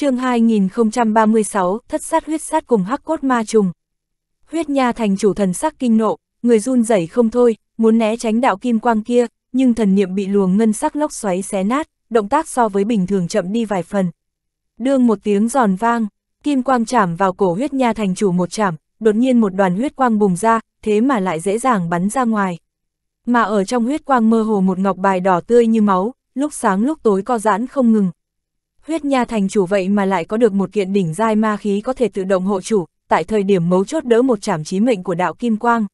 chương 2036, thất sát huyết sát cùng hắc cốt ma trùng. Huyết nha thành chủ thần sắc kinh nộ, người run rẩy không thôi, muốn né tránh đạo kim quang kia, nhưng thần niệm bị luồng ngân sắc lốc xoáy xé nát, động tác so với bình thường chậm đi vài phần. Đương một tiếng giòn vang, kim quang chạm vào cổ huyết nha thành chủ một chạm, đột nhiên một đoàn huyết quang bùng ra, thế mà lại dễ dàng bắn ra ngoài. Mà ở trong huyết quang mơ hồ một ngọc bài đỏ tươi như máu, lúc sáng lúc tối co giãn không ngừng, huyết nha thành chủ vậy mà lại có được một kiện đỉnh giai ma khí có thể tự động hộ chủ, tại thời điểm mấu chốt đỡ một trảm chí mệnh của đạo Kim Quang.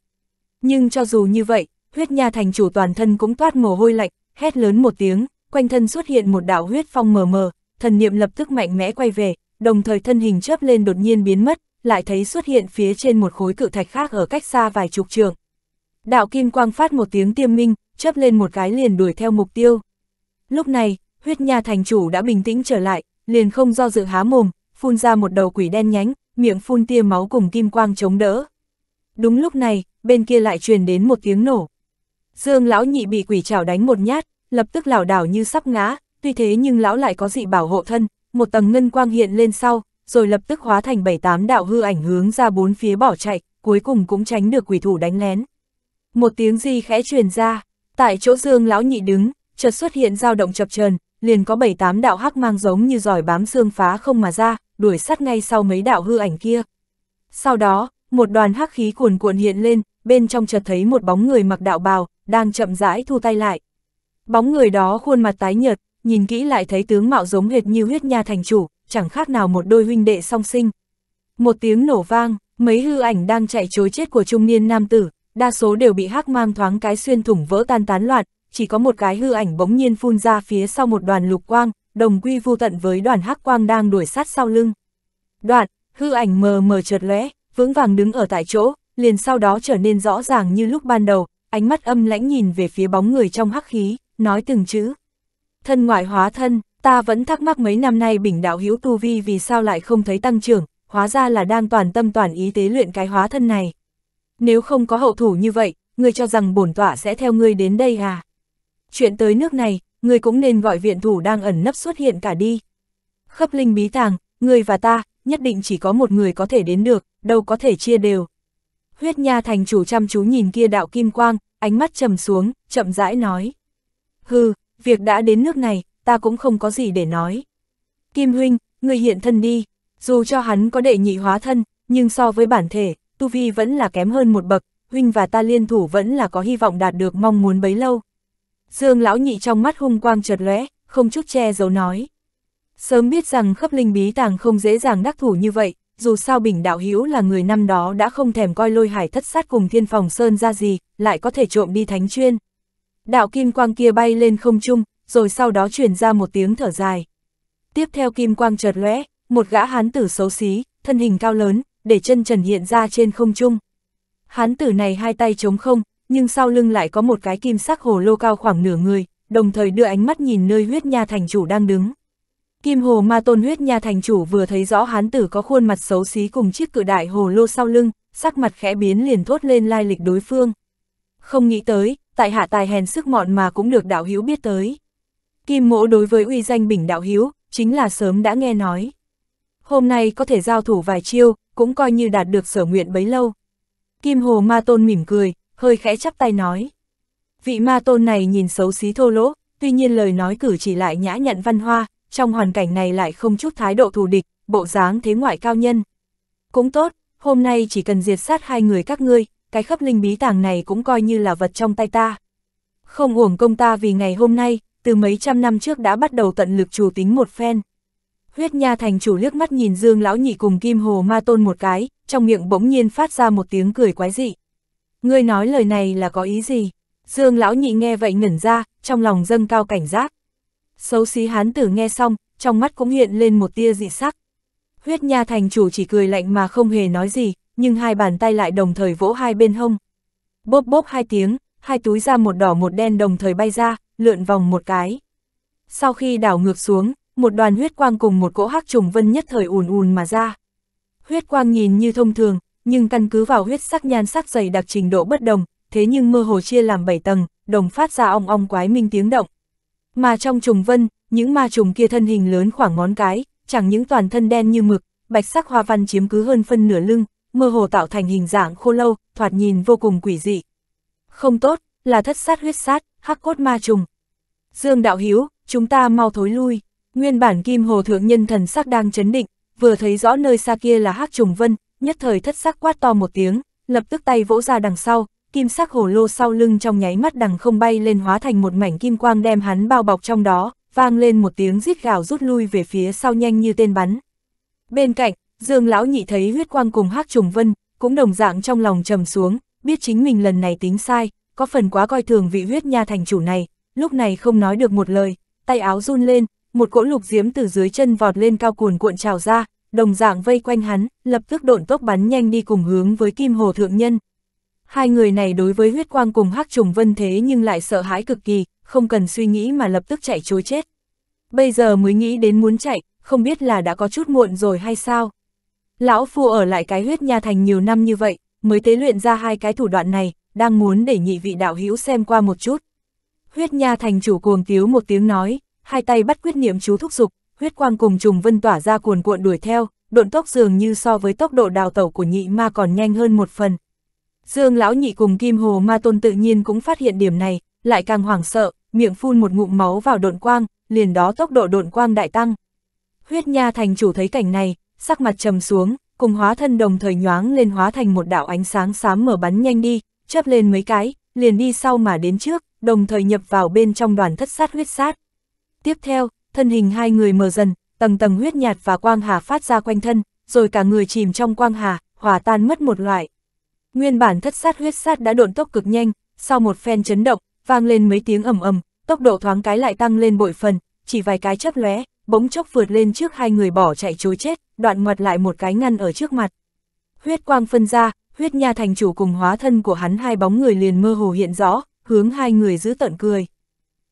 Nhưng cho dù như vậy, huyết nha thành chủ toàn thân cũng toát mồ hôi lạnh, hét lớn một tiếng, quanh thân xuất hiện một đạo huyết phong mờ mờ, thần niệm lập tức mạnh mẽ quay về, đồng thời thân hình chớp lên đột nhiên biến mất, lại thấy xuất hiện phía trên một khối cự thạch khác ở cách xa vài chục trường. Đạo Kim Quang phát một tiếng tiêm minh, chớp lên một cái liền đuổi theo mục tiêu. Lúc này, Huyết Nha thành chủ đã bình tĩnh trở lại, liền không do dự há mồm, phun ra một đầu quỷ đen nhánh, miệng phun tia máu cùng kim quang chống đỡ. Đúng lúc này, bên kia lại truyền đến một tiếng nổ. Dương lão nhị bị quỷ chảo đánh một nhát, lập tức lảo đảo như sắp ngã, tuy thế nhưng lão lại có dị bảo hộ thân, một tầng ngân quang hiện lên sau, rồi lập tức hóa thành bảy tám đạo hư ảnh hướng ra bốn phía bỏ chạy, cuối cùng cũng tránh được quỷ thủ đánh lén. Một tiếng gì khẽ truyền ra, tại chỗ Dương lão nhị đứng, chợt xuất hiện dao động chập chờn, liền có bảy tám đạo hắc mang giống như giỏi bám xương phá không mà ra, đuổi sát ngay sau mấy đạo hư ảnh kia. Sau đó, một đoàn hắc khí cuồn cuộn hiện lên, bên trong chợt thấy một bóng người mặc đạo bào, đang chậm rãi thu tay lại. Bóng người đó khuôn mặt tái nhợt, nhìn kỹ lại thấy tướng mạo giống hệt như huyết nha thành chủ, chẳng khác nào một đôi huynh đệ song sinh. Một tiếng nổ vang, mấy hư ảnh đang chạy chối chết của trung niên nam tử, đa số đều bị hắc mang thoáng cái xuyên thủng vỡ tan tán loạn, chỉ có một cái hư ảnh bỗng nhiên phun ra phía sau một đoàn lục quang, đồng quy vô tận với đoàn hắc quang đang đuổi sát sau lưng. Đoạn, hư ảnh mờ mờ chợt lóe, vững vàng đứng ở tại chỗ, liền sau đó trở nên rõ ràng như lúc ban đầu, ánh mắt âm lãnh nhìn về phía bóng người trong hắc khí, nói từng chữ. Thân ngoại hóa thân, ta vẫn thắc mắc mấy năm nay bình đạo hữu tu vi vì sao lại không thấy tăng trưởng, hóa ra là đang toàn tâm toàn ý tế luyện cái hóa thân này. Nếu không có hậu thủ như vậy, người cho rằng bổn tọa sẽ theo ngươi đến đây à? chuyện tới nước này, người cũng nên gọi viện thủ đang ẩn nấp xuất hiện cả đi. Khấp linh bí tàng, người và ta, nhất định chỉ có một người có thể đến được, đâu có thể chia đều. Huyết nha thành chủ chăm chú nhìn kia đạo kim quang, ánh mắt trầm xuống, chậm rãi nói. Hừ, việc đã đến nước này, ta cũng không có gì để nói. Kim huynh, người hiện thân đi, dù cho hắn có đệ nhị hóa thân, nhưng so với bản thể, Tu Vi vẫn là kém hơn một bậc, huynh và ta liên thủ vẫn là có hy vọng đạt được mong muốn bấy lâu. Dương lão nhị trong mắt hung quang chợt lóe, không chút che giấu nói. Sớm biết rằng khắp linh bí tàng không dễ dàng đắc thủ như vậy, dù sao Bình Đạo Hữu là người năm đó đã không thèm coi lôi hải thất sát cùng thiên phòng sơn ra gì, lại có thể trộm đi thánh chuyên. Đạo kim quang kia bay lên không trung, rồi sau đó truyền ra một tiếng thở dài. Tiếp theo kim quang chợt lóe, một gã hán tử xấu xí, thân hình cao lớn, để chân trần hiện ra trên không trung. Hán tử này hai tay chống không, nhưng sau lưng lại có một cái kim sắc hồ lô cao khoảng nửa người, đồng thời đưa ánh mắt nhìn nơi huyết nha thành chủ đang đứng. Kim hồ ma tôn huyết nha thành chủ vừa thấy rõ hán tử có khuôn mặt xấu xí cùng chiếc cự đại hồ lô sau lưng, sắc mặt khẽ biến liền thốt lên lai lịch đối phương. Không nghĩ tới, tại hạ tài hèn sức mọn mà cũng được đạo hiếu biết tới. Kim mỗ đối với uy danh bình đạo hiếu chính là sớm đã nghe nói. Hôm nay có thể giao thủ vài chiêu, cũng coi như đạt được sở nguyện bấy lâu. Kim hồ ma tôn mỉm cười, hơi khẽ chắp tay nói. Vị ma tôn này nhìn xấu xí thô lỗ, tuy nhiên lời nói cử chỉ lại nhã nhặn văn hoa, trong hoàn cảnh này lại không chút thái độ thù địch, bộ dáng thế ngoại cao nhân. Cũng tốt, hôm nay chỉ cần diệt sát hai người các ngươi, cái khắp linh bí tàng này cũng coi như là vật trong tay ta. Không uổng công ta vì ngày hôm nay, từ mấy trăm năm trước đã bắt đầu tận lực chủ tính một phen. Huyết Nha thành chủ liếc mắt nhìn Dương lão nhị cùng Kim Hồ Ma Tôn một cái, trong miệng bỗng nhiên phát ra một tiếng cười quái dị. Ngươi nói lời này là có ý gì? Dương lão nhị nghe vậy ngẩn ra, trong lòng dâng cao cảnh giác. Xấu xí hán tử nghe xong, trong mắt cũng hiện lên một tia dị sắc. Huyết nha thành chủ chỉ cười lạnh mà không hề nói gì, nhưng hai bàn tay lại đồng thời vỗ hai bên hông. Bốp bốp hai tiếng, hai túi ra một đỏ một đen đồng thời bay ra, lượn vòng một cái. Sau khi đảo ngược xuống, một đoàn huyết quang cùng một cỗ hắc trùng vân nhất thời ùn ùn mà ra. Huyết quang nhìn như thông thường, nhưng căn cứ vào huyết sắc nhan sắc dày đặc trình độ bất đồng, thế nhưng mơ hồ chia làm 7 tầng, đồng phát ra ong ong quái minh tiếng động. Mà trong trùng vân, những ma trùng kia thân hình lớn khoảng ngón cái, chẳng những toàn thân đen như mực, bạch sắc hoa văn chiếm cứ hơn phân nửa lưng, mơ hồ tạo thành hình dạng khô lâu, thoạt nhìn vô cùng quỷ dị. Không tốt, là thất sát huyết sát, hắc cốt ma trùng. Dương Đạo Hiếu, chúng ta mau thối lui. Nguyên bản Kim Hồ Thượng Nhân thần sắc đang chấn định, vừa thấy rõ nơi xa kia là hắc trùng vân, nhất thời thất sắc quát to một tiếng, lập tức tay vỗ ra đằng sau, kim sắc hồ lô sau lưng trong nháy mắt đằng không bay lên hóa thành một mảnh kim quang đem hắn bao bọc trong đó, vang lên một tiếng rít gào rút lui về phía sau nhanh như tên bắn. Bên cạnh, Dương lão nhị thấy huyết quang cùng Hắc Trùng Vân, cũng đồng dạng trong lòng trầm xuống, biết chính mình lần này tính sai, có phần quá coi thường vị huyết nha thành chủ này, lúc này không nói được một lời, tay áo run lên, một cỗ lục diễm từ dưới chân vọt lên cao cuồn cuộn trào ra, đồng dạng vây quanh hắn, lập tức độn tốc bắn nhanh đi cùng hướng với Kim Hồ Thượng Nhân. Hai người này đối với huyết quang cùng hắc trùng vân thế nhưng lại sợ hãi cực kỳ, không cần suy nghĩ mà lập tức chạy chối chết. Bây giờ mới nghĩ đến muốn chạy, không biết là đã có chút muộn rồi hay sao. Lão Phu ở lại cái huyết nha thành nhiều năm như vậy, mới tế luyện ra hai cái thủ đoạn này, đang muốn để nhị vị đạo hữu xem qua một chút. Huyết nha thành chủ cuồng tiếu một tiếng nói, hai tay bắt quyết niệm chú thúc dục, huyết quang cùng trùng vân tỏa ra cuồn cuộn đuổi theo, độn tốc dường như so với tốc độ đào tẩu của nhị ma còn nhanh hơn một phần. Dương lão nhị cùng kim hồ ma tôn tự nhiên cũng phát hiện điểm này, lại càng hoảng sợ, miệng phun một ngụm máu vào độn quang, liền đó tốc độ độn quang đại tăng. Huyết nha thành chủ thấy cảnh này, sắc mặt trầm xuống, cùng hóa thân đồng thời nhoáng lên hóa thành một đạo ánh sáng xám mở bắn nhanh đi, chớp lên mấy cái, liền đi sau mà đến trước, đồng thời nhập vào bên trong đoàn thất sát huyết sát. Tiếp theo, thân hình hai người mờ dần, tầng tầng huyết nhạt và quang hà phát ra quanh thân, rồi cả người chìm trong quang hà, hòa tan mất một loại. Nguyên bản thất sát huyết sát đã độn tốc cực nhanh, sau một phen chấn động, vang lên mấy tiếng ầm ầm, tốc độ thoáng cái lại tăng lên bội phần, chỉ vài cái chớp lóe, bỗng chốc vượt lên trước hai người bỏ chạy chối chết, đoạn ngoặt lại một cái ngăn ở trước mặt. Huyết quang phân ra, huyết nha thành chủ cùng hóa thân của hắn hai bóng người liền mơ hồ hiện rõ, hướng hai người giữ tận cười.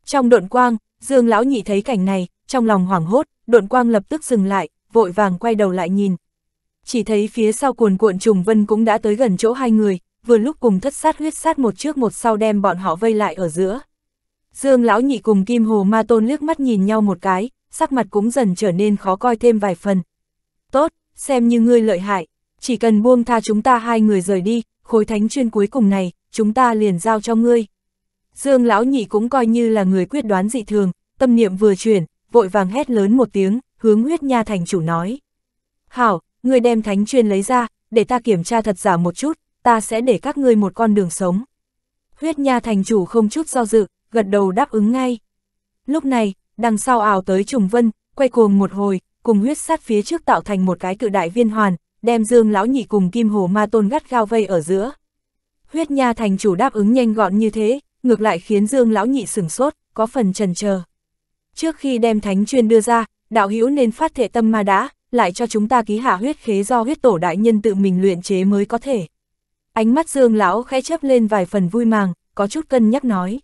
Trong độn quang, Dương lão nhị thấy cảnh này, trong lòng hoảng hốt, độn quang lập tức dừng lại, vội vàng quay đầu lại nhìn. Chỉ thấy phía sau cuồn cuộn trùng vân cũng đã tới gần chỗ hai người, vừa lúc cùng thất sát huyết sát một trước một sau đem bọn họ vây lại ở giữa. Dương lão nhị cùng Kim Hồ Ma Tôn liếc mắt nhìn nhau một cái, sắc mặt cũng dần trở nên khó coi thêm vài phần. Tốt, xem như ngươi lợi hại, chỉ cần buông tha chúng ta hai người rời đi, khối thánh chuyên cuối cùng này, chúng ta liền giao cho ngươi. Dương lão nhị cũng coi như là người quyết đoán dị thường, tâm niệm vừa chuyển, vội vàng hét lớn một tiếng, hướng huyết nha thành chủ nói. Hảo, người đem thánh chuyên lấy ra, để ta kiểm tra thật giả một chút, ta sẽ để các ngươi một con đường sống. Huyết nha thành chủ không chút do dự, gật đầu đáp ứng ngay. Lúc này, đằng sau ảo tới trùng vân, quay cuồng một hồi, cùng huyết sát phía trước tạo thành một cái cự đại viên hoàn, đem dương lão nhị cùng kim hồ ma tôn gắt gao vây ở giữa. Huyết nha thành chủ đáp ứng nhanh gọn như thế, ngược lại khiến dương lão nhị sửng sốt, có phần trần chờ trước khi đem thánh chuyên đưa ra, đạo hữu nên phát thể tâm ma đã, lại cho chúng ta ký hạ huyết khế do huyết tổ đại nhân tự mình luyện chế mới có thể. Ánh mắt Dương lão khẽ chấp lên vài phần vui màng, có chút cân nhắc nói.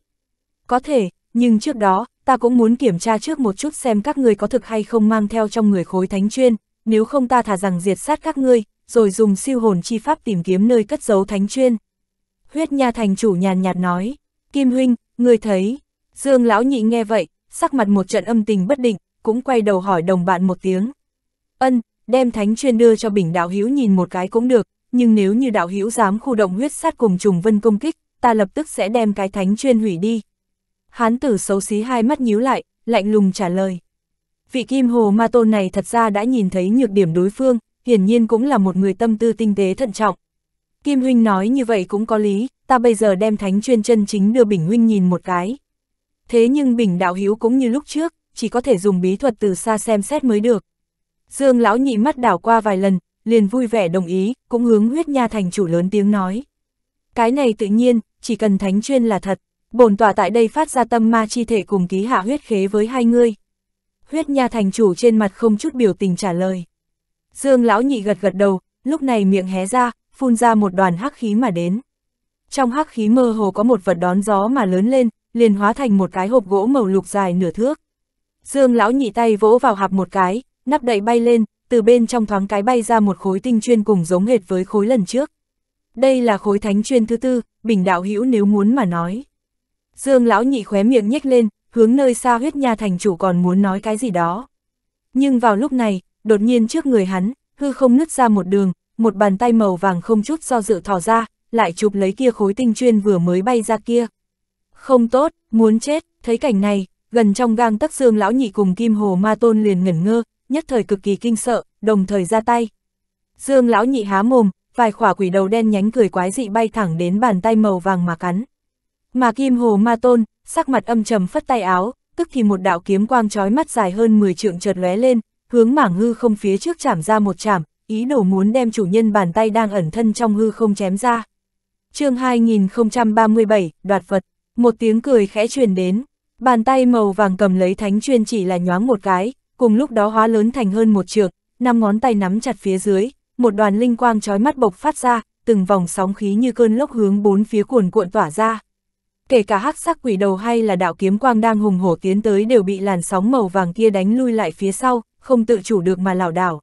Có thể, nhưng trước đó, ta cũng muốn kiểm tra trước một chút xem các người có thực hay không mang theo trong người khối thánh chuyên, nếu không ta thả rằng diệt sát các ngươi, rồi dùng siêu hồn chi pháp tìm kiếm nơi cất giấu thánh chuyên. Huyết nha thành chủ nhàn nhạt nói, Kim huynh, người thấy, Dương lão nhị nghe vậy, sắc mặt một trận âm tình bất định, cũng quay đầu hỏi đồng bạn một tiếng. Ân, đem thánh chuyên đưa cho bình đạo hữu nhìn một cái cũng được, nhưng nếu như đạo hữu dám khu động huyết sát cùng trùng vân công kích, ta lập tức sẽ đem cái thánh chuyên hủy đi. Hán tử xấu xí hai mắt nhíu lại, lạnh lùng trả lời. Vị kim hồ ma tôn này thật ra đã nhìn thấy nhược điểm đối phương, hiển nhiên cũng là một người tâm tư tinh tế thận trọng. Kim huynh nói như vậy cũng có lý, ta bây giờ đem thánh chuyên chân chính đưa bình huynh nhìn một cái, thế nhưng Bình Đạo Hiếu cũng như lúc trước, chỉ có thể dùng bí thuật từ xa xem xét mới được. Dương Lão Nhị mắt đảo qua vài lần, liền vui vẻ đồng ý, cũng hướng huyết nha thành chủ lớn tiếng nói. Cái này tự nhiên, chỉ cần thánh chuyên là thật, bổn tỏa tại đây phát ra tâm ma chi thể cùng ký hạ huyết khế với hai ngươi. Huyết nha thành chủ trên mặt không chút biểu tình trả lời. Dương lão nhị gật gật đầu, lúc này miệng hé ra, phun ra một đoàn hắc khí mà đến. Trong hắc khí mơ hồ có một vật đón gió mà lớn lên, liền hóa thành một cái hộp gỗ màu lục dài nửa thước. Dương lão nhị tay vỗ vào hạp một cái, nắp đậy bay lên, từ bên trong thoáng cái bay ra một khối tinh chuyên cùng giống hệt với khối lần trước. Đây là khối thánh chuyên thứ tư, bình đạo hữu nếu muốn mà nói. Dương lão nhị khóe miệng nhếch lên, hướng nơi xa huyết nha thành chủ còn muốn nói cái gì đó. Nhưng vào lúc này, đột nhiên trước người hắn, hư không nứt ra một đường, một bàn tay màu vàng không chút do dự thò ra, lại chụp lấy kia khối tinh chuyên vừa mới bay ra kia. Không tốt, muốn chết, thấy cảnh này, gần trong gang tắc dương lão nhị cùng kim hồ ma tôn liền ngẩn ngơ, nhất thời cực kỳ kinh sợ, đồng thời ra tay. Dương lão nhị há mồm, vài khỏa quỷ đầu đen nhánh cười quái dị bay thẳng đến bàn tay màu vàng mà cắn. Mà kim hồ ma tôn, sắc mặt âm trầm phất tay áo, tức thì một đạo kiếm quang trói mắt dài hơn 10 trượng chợt lóe lên, hướng mảng hư không phía trước chạm ra một chạm, ý đồ muốn đem chủ nhân bàn tay đang ẩn thân trong hư không chém ra. chương 2037, đoạt vật. Một tiếng cười khẽ truyền đến, bàn tay màu vàng cầm lấy thánh chuyên chỉ là nhoáng một cái, cùng lúc đó hóa lớn thành hơn một trượng, năm ngón tay nắm chặt phía dưới, một đoàn linh quang chói mắt bộc phát ra, từng vòng sóng khí như cơn lốc hướng bốn phía cuồn cuộn tỏa ra. Kể cả hắc sắc quỷ đầu hay là đạo kiếm quang đang hùng hổ tiến tới đều bị làn sóng màu vàng kia đánh lui lại phía sau, không tự chủ được mà lảo đảo.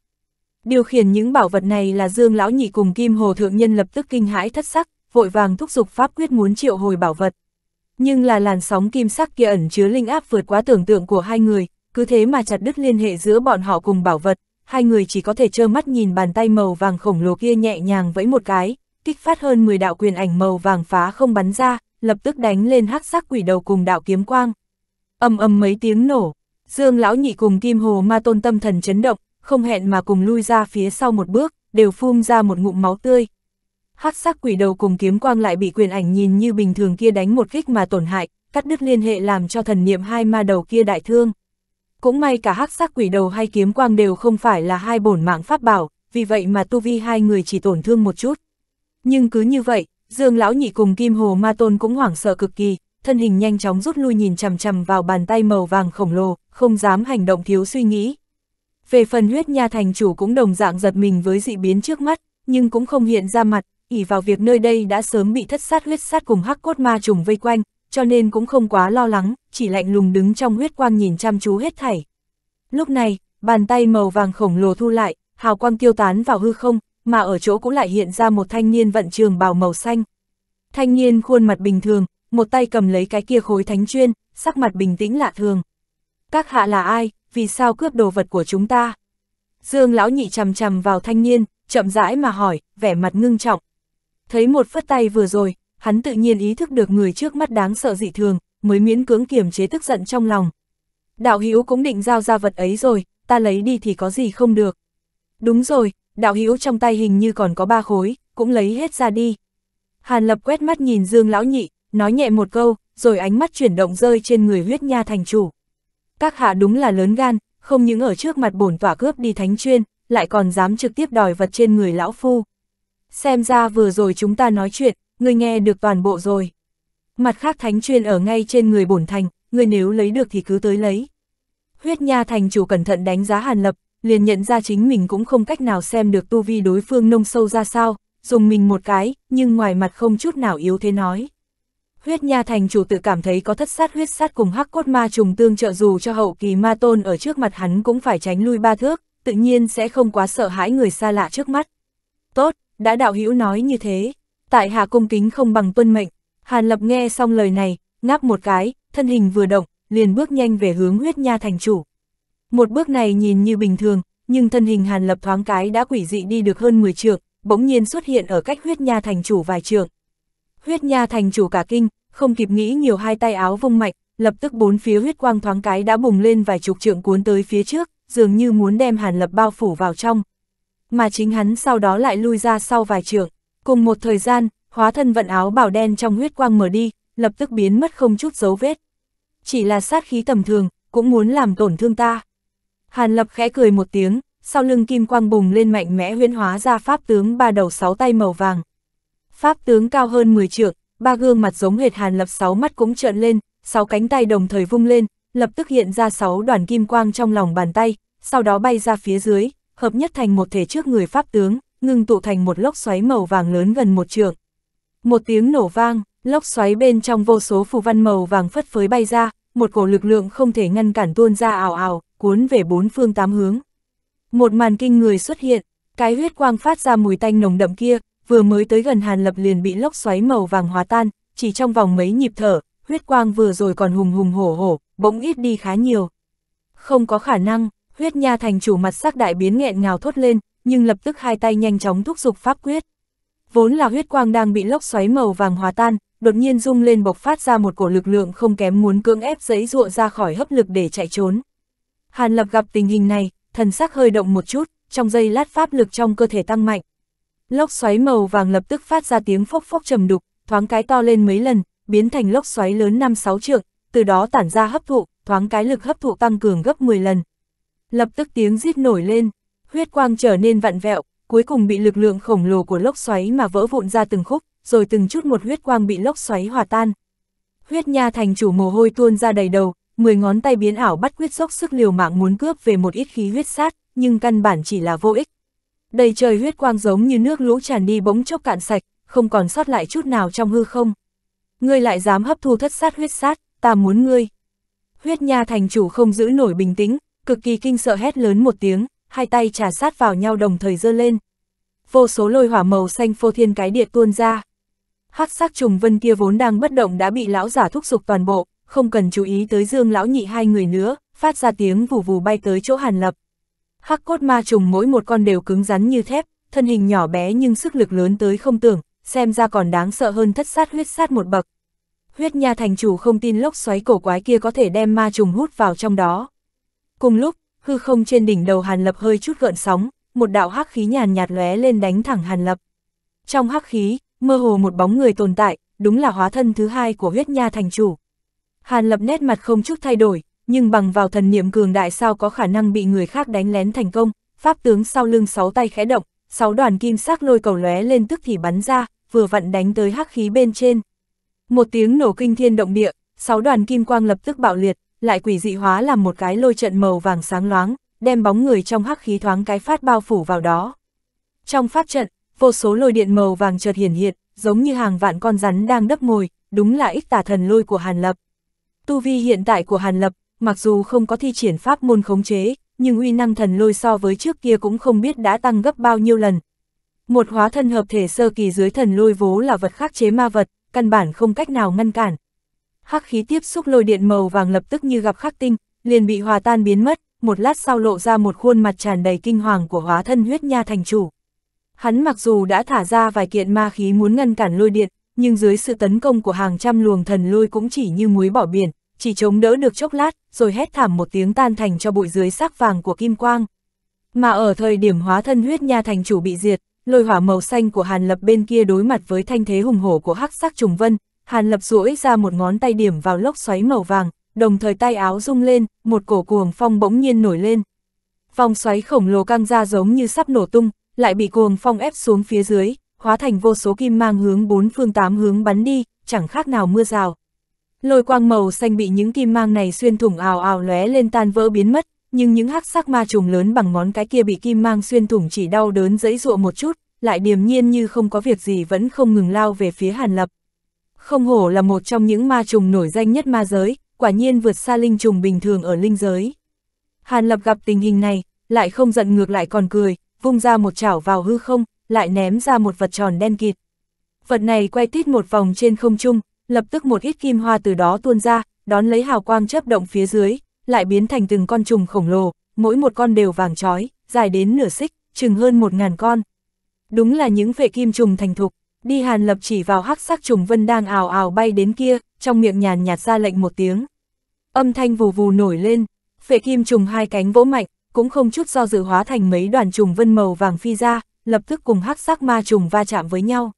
Điều khiển những bảo vật này là Dương lão nhị cùng Kim Hồ thượng nhân lập tức kinh hãi thất sắc, vội vàng thúc giục pháp quyết muốn triệu hồi bảo vật. Nhưng là làn sóng kim sắc kia ẩn chứa linh áp vượt quá tưởng tượng của hai người, cứ thế mà chặt đứt liên hệ giữa bọn họ cùng bảo vật, hai người chỉ có thể trơ mắt nhìn bàn tay màu vàng khổng lồ kia nhẹ nhàng vẫy một cái, kích phát hơn 10 đạo quyền ảnh màu vàng phá không bắn ra, lập tức đánh lên hắc sắc quỷ đầu cùng đạo kiếm quang. Ầm ầm mấy tiếng nổ, Dương lão nhị cùng Kim Hồ Ma Tôn tâm thần chấn động, không hẹn mà cùng lui ra phía sau một bước, đều phun ra một ngụm máu tươi, hắc sắc quỷ đầu cùng kiếm quang lại bị quyền ảnh nhìn như bình thường kia đánh một kích mà tổn hại, cắt đứt liên hệ làm cho thần niệm hai ma đầu kia đại thương. Cũng may cả hắc sắc quỷ đầu hay kiếm quang đều không phải là hai bổn mạng pháp bảo, vì vậy mà tu vi hai người chỉ tổn thương một chút. Nhưng cứ như vậy, Dương Lão Nhị cùng Kim Hồ Ma Tôn cũng hoảng sợ cực kỳ, thân hình nhanh chóng rút lui nhìn chằm chằm vào bàn tay màu vàng khổng lồ, không dám hành động thiếu suy nghĩ. Về phần huyết nha thành chủ cũng đồng dạng giật mình với dị biến trước mắt, nhưng cũng không hiện ra mặt, ỉ vào việc nơi đây đã sớm bị thất sát huyết sát cùng hắc cốt ma trùng vây quanh, cho nên cũng không quá lo lắng, chỉ lạnh lùng đứng trong huyết quang nhìn chăm chú hết thảy. Lúc này, bàn tay màu vàng khổng lồ thu lại, hào quang tiêu tán vào hư không, mà ở chỗ cũng lại hiện ra một thanh niên vận trường bào màu xanh. Thanh niên khuôn mặt bình thường, một tay cầm lấy cái kia khối thánh chuyên, sắc mặt bình tĩnh lạ thường. Các hạ là ai, vì sao cướp đồ vật của chúng ta? Dương lão nhị chằm chằm vào thanh niên, chậm rãi mà hỏi, vẻ mặt ngưng trọng, thấy một phất tay vừa rồi, hắn tự nhiên ý thức được người trước mắt đáng sợ dị thường, mới miễn cưỡng kiềm chế tức giận trong lòng. Đạo Hữu cũng định giao ra vật ấy rồi, ta lấy đi thì có gì không được. Đúng rồi, đạo Hữu trong tay hình như còn có ba khối, cũng lấy hết ra đi. Hàn Lập quét mắt nhìn Dương Lão Nhị, nói nhẹ một câu, rồi ánh mắt chuyển động rơi trên người huyết nha thành chủ. Các hạ đúng là lớn gan, không những ở trước mặt bổn tỏa cướp đi thánh chuyên, lại còn dám trực tiếp đòi vật trên người lão phu xem ra vừa rồi chúng ta nói chuyện, ngươi nghe được toàn bộ rồi. Mặt khác thánh chuyên ở ngay trên người bổn thành, ngươi nếu lấy được thì cứ tới lấy. Huyết nha thành chủ cẩn thận đánh giá Hàn Lập, liền nhận ra chính mình cũng không cách nào xem được tu vi đối phương nông sâu ra sao, dùng mình một cái, nhưng ngoài mặt không chút nào yếu thế nói. Huyết nha thành chủ tự cảm thấy có thất sát huyết sát cùng hắc cốt ma trùng tương trợ dù cho hậu kỳ ma tôn ở trước mặt hắn cũng phải tránh lui ba thước, tự nhiên sẽ không quá sợ hãi người xa lạ trước mắt. Tốt, đã đạo hữu nói như thế, tại hạ cung kính không bằng tuân mệnh, Hàn Lập nghe xong lời này, ngáp một cái, thân hình vừa động, liền bước nhanh về hướng huyết nha thành chủ. Một bước này nhìn như bình thường, nhưng thân hình Hàn Lập thoáng cái đã quỷ dị đi được hơn 10 trượng, bỗng nhiên xuất hiện ở cách huyết nha thành chủ vài trượng. Huyết nha thành chủ cả kinh, không kịp nghĩ nhiều hai tay áo vung mạnh, lập tức bốn phía huyết quang thoáng cái đã bùng lên vài chục trượng cuốn tới phía trước, dường như muốn đem Hàn Lập bao phủ vào trong, mà chính hắn sau đó lại lui ra sau vài trượng. Cùng một thời gian, hóa thân vận áo bảo đen trong huyết quang mở đi, lập tức biến mất không chút dấu vết. Chỉ là sát khí tầm thường, cũng muốn làm tổn thương ta. Hàn Lập khẽ cười một tiếng, sau lưng kim quang bùng lên mạnh mẽ huyễn hóa ra pháp tướng ba đầu sáu tay màu vàng. Pháp tướng cao hơn 10 trượng, ba gương mặt giống hệt Hàn Lập sáu mắt cũng trợn lên, sáu cánh tay đồng thời vung lên, lập tức hiện ra sáu đoàn kim quang trong lòng bàn tay, sau đó bay ra phía dưới, hợp nhất thành một thể trước người pháp tướng, ngừng tụ thành một lốc xoáy màu vàng lớn gần một trượng. Một tiếng nổ vang, lốc xoáy bên trong vô số phù văn màu vàng phất phới bay ra, một cổ lực lượng không thể ngăn cản tuôn ra ảo ảo, cuốn về bốn phương tám hướng. Một màn kinh người xuất hiện, cái huyết quang phát ra mùi tanh nồng đậm kia, vừa mới tới gần Hàn Lập liền bị lốc xoáy màu vàng hóa tan, chỉ trong vòng mấy nhịp thở, huyết quang vừa rồi còn hùng hùng hổ hổ, bỗng ít đi khá nhiều. Không có khả năng, Huyết Nha thành chủ mặt sắc đại biến nghẹn ngào thốt lên, nhưng lập tức hai tay nhanh chóng thúc giục pháp quyết. Vốn là huyết quang đang bị lốc xoáy màu vàng hòa tan, đột nhiên rung lên bộc phát ra một cổ lực lượng không kém muốn cưỡng ép giấy ruộng ra khỏi hấp lực để chạy trốn. Hàn Lập gặp tình hình này, thần sắc hơi động một chút, trong giây lát pháp lực trong cơ thể tăng mạnh. Lốc xoáy màu vàng lập tức phát ra tiếng phốc phốc trầm đục, thoáng cái to lên mấy lần, biến thành lốc xoáy lớn 5-6 trượng, từ đó tản ra hấp thụ, thoáng cái lực hấp thụ tăng cường gấp 10 lần, Lập tức tiếng giết nổi lên, huyết quang trở nên vặn vẹo, cuối cùng bị lực lượng khổng lồ của lốc xoáy mà vỡ vụn ra từng khúc, rồi từng chút một huyết quang bị lốc xoáy hòa tan. Huyết nha thành chủ mồ hôi tuôn ra đầy đầu, 10 ngón tay biến ảo bắt quyết dốc sức liều mạng muốn cướp về một ít khí huyết sát, nhưng căn bản chỉ là vô ích. Đầy trời huyết quang giống như nước lũ tràn đi bỗng chốc cạn sạch, không còn sót lại chút nào trong hư không. Ngươi lại dám hấp thu thất sát huyết sát, ta muốn ngươi. Huyết nha thành chủ không giữ nổi bình tĩnh, cực kỳ kinh sợ hét lớn một tiếng, hai tay trà sát vào nhau đồng thời dơ lên. Vô số lôi hỏa màu xanh phô thiên cái địa tuôn ra. Hắc sắc trùng vân kia vốn đang bất động đã bị lão giả thúc giục toàn bộ, không cần chú ý tới Dương lão nhị hai người nữa, phát ra tiếng vù vù bay tới chỗ Hàn Lập. Hắc cốt ma trùng mỗi một con đều cứng rắn như thép, thân hình nhỏ bé nhưng sức lực lớn tới không tưởng, xem ra còn đáng sợ hơn thất sát huyết sát một bậc. Huyết nha thành chủ không tin lốc xoáy cổ quái kia có thể đem ma trùng hút vào trong đó. Cùng lúc, hư không trên đỉnh đầu Hàn Lập hơi chút gợn sóng, một đạo hắc khí nhàn nhạt lóe lên đánh thẳng Hàn Lập. Trong hắc khí, mơ hồ một bóng người tồn tại, đúng là hóa thân thứ hai của huyết nha thành chủ. Hàn Lập nét mặt không chút thay đổi, nhưng bằng vào thần niệm cường đại sao có khả năng bị người khác đánh lén thành công, pháp tướng sau lưng sáu tay khẽ động, sáu đoàn kim sắc lôi cầu lóe lên tức thì bắn ra, vừa vặn đánh tới hắc khí bên trên. Một tiếng nổ kinh thiên động địa, sáu đoàn kim quang lập tức bạo liệt, lại quỷ dị hóa làm một cái lôi trận màu vàng sáng loáng, đem bóng người trong hắc khí thoáng cái phát bao phủ vào đó. Trong pháp trận, vô số lôi điện màu vàng chợt hiển hiện, giống như hàng vạn con rắn đang đấp mồi, đúng là ích tà thần lôi của Hàn Lập. Tu vi hiện tại của Hàn Lập, mặc dù không có thi triển pháp môn khống chế, nhưng uy năng thần lôi so với trước kia cũng không biết đã tăng gấp bao nhiêu lần. Một hóa thân hợp thể sơ kỳ dưới thần lôi vố là vật khắc chế ma vật, căn bản không cách nào ngăn cản, hắc khí tiếp xúc lôi điện màu vàng lập tức như gặp khắc tinh, liền bị hòa tan biến mất, một lát sau lộ ra một khuôn mặt tràn đầy kinh hoàng của hóa thân huyết nha thành chủ. Hắn mặc dù đã thả ra vài kiện ma khí muốn ngăn cản lôi điện, nhưng dưới sự tấn công của hàng trăm luồng thần lôi cũng chỉ như muối bỏ biển, chỉ chống đỡ được chốc lát, rồi hét thảm một tiếng tan thành cho bụi dưới sắc vàng của kim quang. Mà ở thời điểm hóa thân huyết nha thành chủ bị diệt, lôi hỏa màu xanh của Hàn Lập bên kia đối mặt với thanh thế hùng hổ của hắc sắc trùng vân, Hàn Lập duỗi ra một ngón tay điểm vào lốc xoáy màu vàng, đồng thời tay áo rung lên, một cổ cuồng phong bỗng nhiên nổi lên. Vòng xoáy khổng lồ căng ra giống như sắp nổ tung, lại bị cuồng phong ép xuống phía dưới, hóa thành vô số kim mang hướng bốn phương tám hướng bắn đi, chẳng khác nào mưa rào. Lôi quang màu xanh bị những kim mang này xuyên thủng ào ào lóe lên tan vỡ biến mất, nhưng những hắc sắc ma trùng lớn bằng ngón cái kia bị kim mang xuyên thủng chỉ đau đớn dẫy dụa một chút, lại điềm nhiên như không có việc gì vẫn không ngừng lao về phía Hàn Lập. Không hổ là một trong những ma trùng nổi danh nhất ma giới, quả nhiên vượt xa linh trùng bình thường ở linh giới. Hàn Lập gặp tình hình này, lại không giận ngược lại còn cười, vung ra một chảo vào hư không, lại ném ra một vật tròn đen kịt. Vật này quay tít một vòng trên không trung, lập tức một ít kim hoa từ đó tuôn ra, đón lấy hào quang chớp động phía dưới, lại biến thành từng con trùng khổng lồ, mỗi một con đều vàng chói, dài đến nửa xích, chừng hơn một ngàn con. Đúng là những vệ kim trùng thành thục, đi hàn lập chỉ vào hắc sắc trùng vân đang ào ào bay đến kia, trong miệng nhàn nhạt ra lệnh một tiếng. Âm thanh vù vù nổi lên, phệ kim trùng hai cánh vỗ mạnh, cũng không chút do dự hóa thành mấy đoàn trùng vân màu vàng phi ra, lập tức cùng hắc sắc ma trùng va chạm với nhau.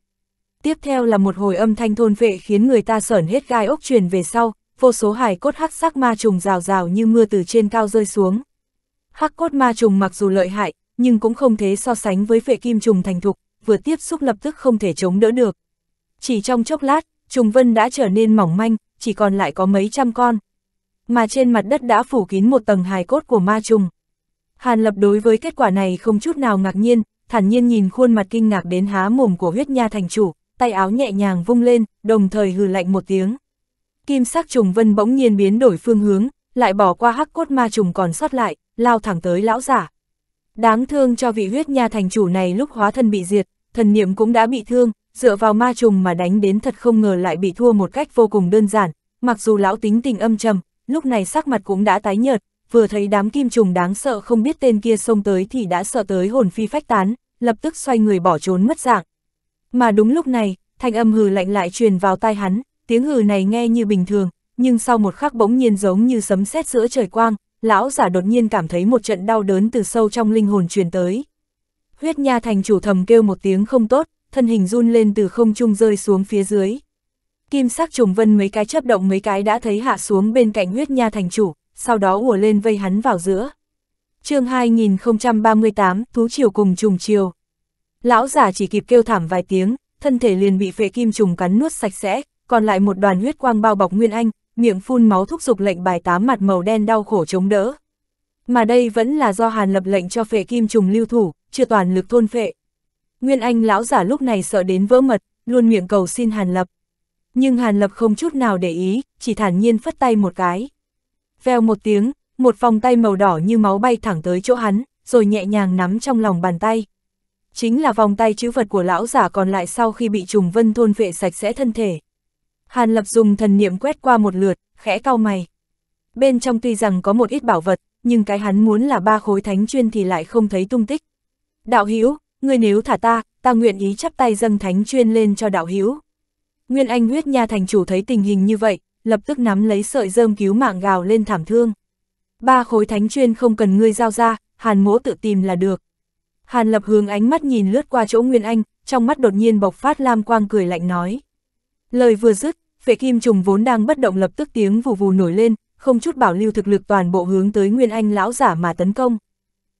Tiếp theo là một hồi âm thanh thôn vệ khiến người ta sởn hết gai ốc truyền về sau, vô số hài cốt hắc sắc ma trùng rào rào như mưa từ trên cao rơi xuống. Hắc cốt ma trùng mặc dù lợi hại, nhưng cũng không thế so sánh với phệ kim trùng thành thục, vừa tiếp xúc lập tức không thể chống đỡ được. Chỉ trong chốc lát, trùng vân đã trở nên mỏng manh, chỉ còn lại có mấy trăm con. Mà trên mặt đất đã phủ kín một tầng hài cốt của ma trùng. Hàn lập đối với kết quả này không chút nào ngạc nhiên, thản nhiên nhìn khuôn mặt kinh ngạc đến há mồm của huyết nha thành chủ, tay áo nhẹ nhàng vung lên, đồng thời hừ lạnh một tiếng. Kim sắc trùng vân bỗng nhiên biến đổi phương hướng, lại bỏ qua hắc cốt ma trùng còn sót lại, lao thẳng tới lão giả. Đáng thương cho vị huyết nha thành chủ này lúc hóa thân bị diệt, thần niệm cũng đã bị thương, dựa vào ma trùng mà đánh đến thật không ngờ lại bị thua một cách vô cùng đơn giản, mặc dù lão tính tình âm trầm, lúc này sắc mặt cũng đã tái nhợt, vừa thấy đám kim trùng đáng sợ không biết tên kia xông tới thì đã sợ tới hồn phi phách tán, lập tức xoay người bỏ trốn mất dạng. Mà đúng lúc này, thanh âm hừ lạnh lại truyền vào tai hắn, tiếng hừ này nghe như bình thường, nhưng sau một khắc bỗng nhiên giống như sấm sét giữa trời quang, lão giả đột nhiên cảm thấy một trận đau đớn từ sâu trong linh hồn truyền tới. Huyết nha thành chủ thầm kêu một tiếng không tốt, thân hình run lên từ không trung rơi xuống phía dưới. Kim sắc trùng vân mấy cái chấp động mấy cái đã thấy hạ xuống bên cạnh huyết nha thành chủ, sau đó ùa lên vây hắn vào giữa. chương 2038, Thú Triều cùng trùng chiều. Lão giả chỉ kịp kêu thảm vài tiếng, thân thể liền bị phệ kim trùng cắn nuốt sạch sẽ, còn lại một đoàn huyết quang bao bọc Nguyên Anh, miệng phun máu thúc giục lệnh bài tám mặt màu đen đau khổ chống đỡ. Mà đây vẫn là do Hàn lập lệnh cho phệ kim trùng lưu thủ, chưa toàn lực thôn phệ. Nguyên Anh lão giả lúc này sợ đến vỡ mật, luôn miệng cầu xin Hàn lập. Nhưng Hàn lập không chút nào để ý, chỉ thản nhiên phất tay một cái. Vèo một tiếng, một vòng tay màu đỏ như máu bay thẳng tới chỗ hắn, rồi nhẹ nhàng nắm trong lòng bàn tay. Chính là vòng tay chữ vật của lão giả còn lại sau khi bị trùng vân thôn vệ sạch sẽ thân thể. Hàn Lập dùng thần niệm quét qua một lượt, khẽ cau mày. Bên trong tuy rằng có một ít bảo vật, nhưng cái hắn muốn là ba khối thánh chuyên thì lại không thấy tung tích. Đạo Hữu ngươi nếu thả ta, ta nguyện ý chắp tay dâng thánh chuyên lên cho đạo Hữu Nguyên Anh huyết nha thành chủ thấy tình hình như vậy, lập tức nắm lấy sợi dơm cứu mạng gào lên thảm thương. Ba khối thánh chuyên không cần ngươi giao ra, Hàn mỗ tự tìm là được. Hàn lập hướng ánh mắt nhìn lướt qua chỗ Nguyên Anh, trong mắt đột nhiên bộc phát lam quang cười lạnh nói. Lời vừa dứt, phệ kim trùng vốn đang bất động lập tức tiếng vù vù nổi lên, không chút bảo lưu thực lực toàn bộ hướng tới Nguyên Anh lão giả mà tấn công.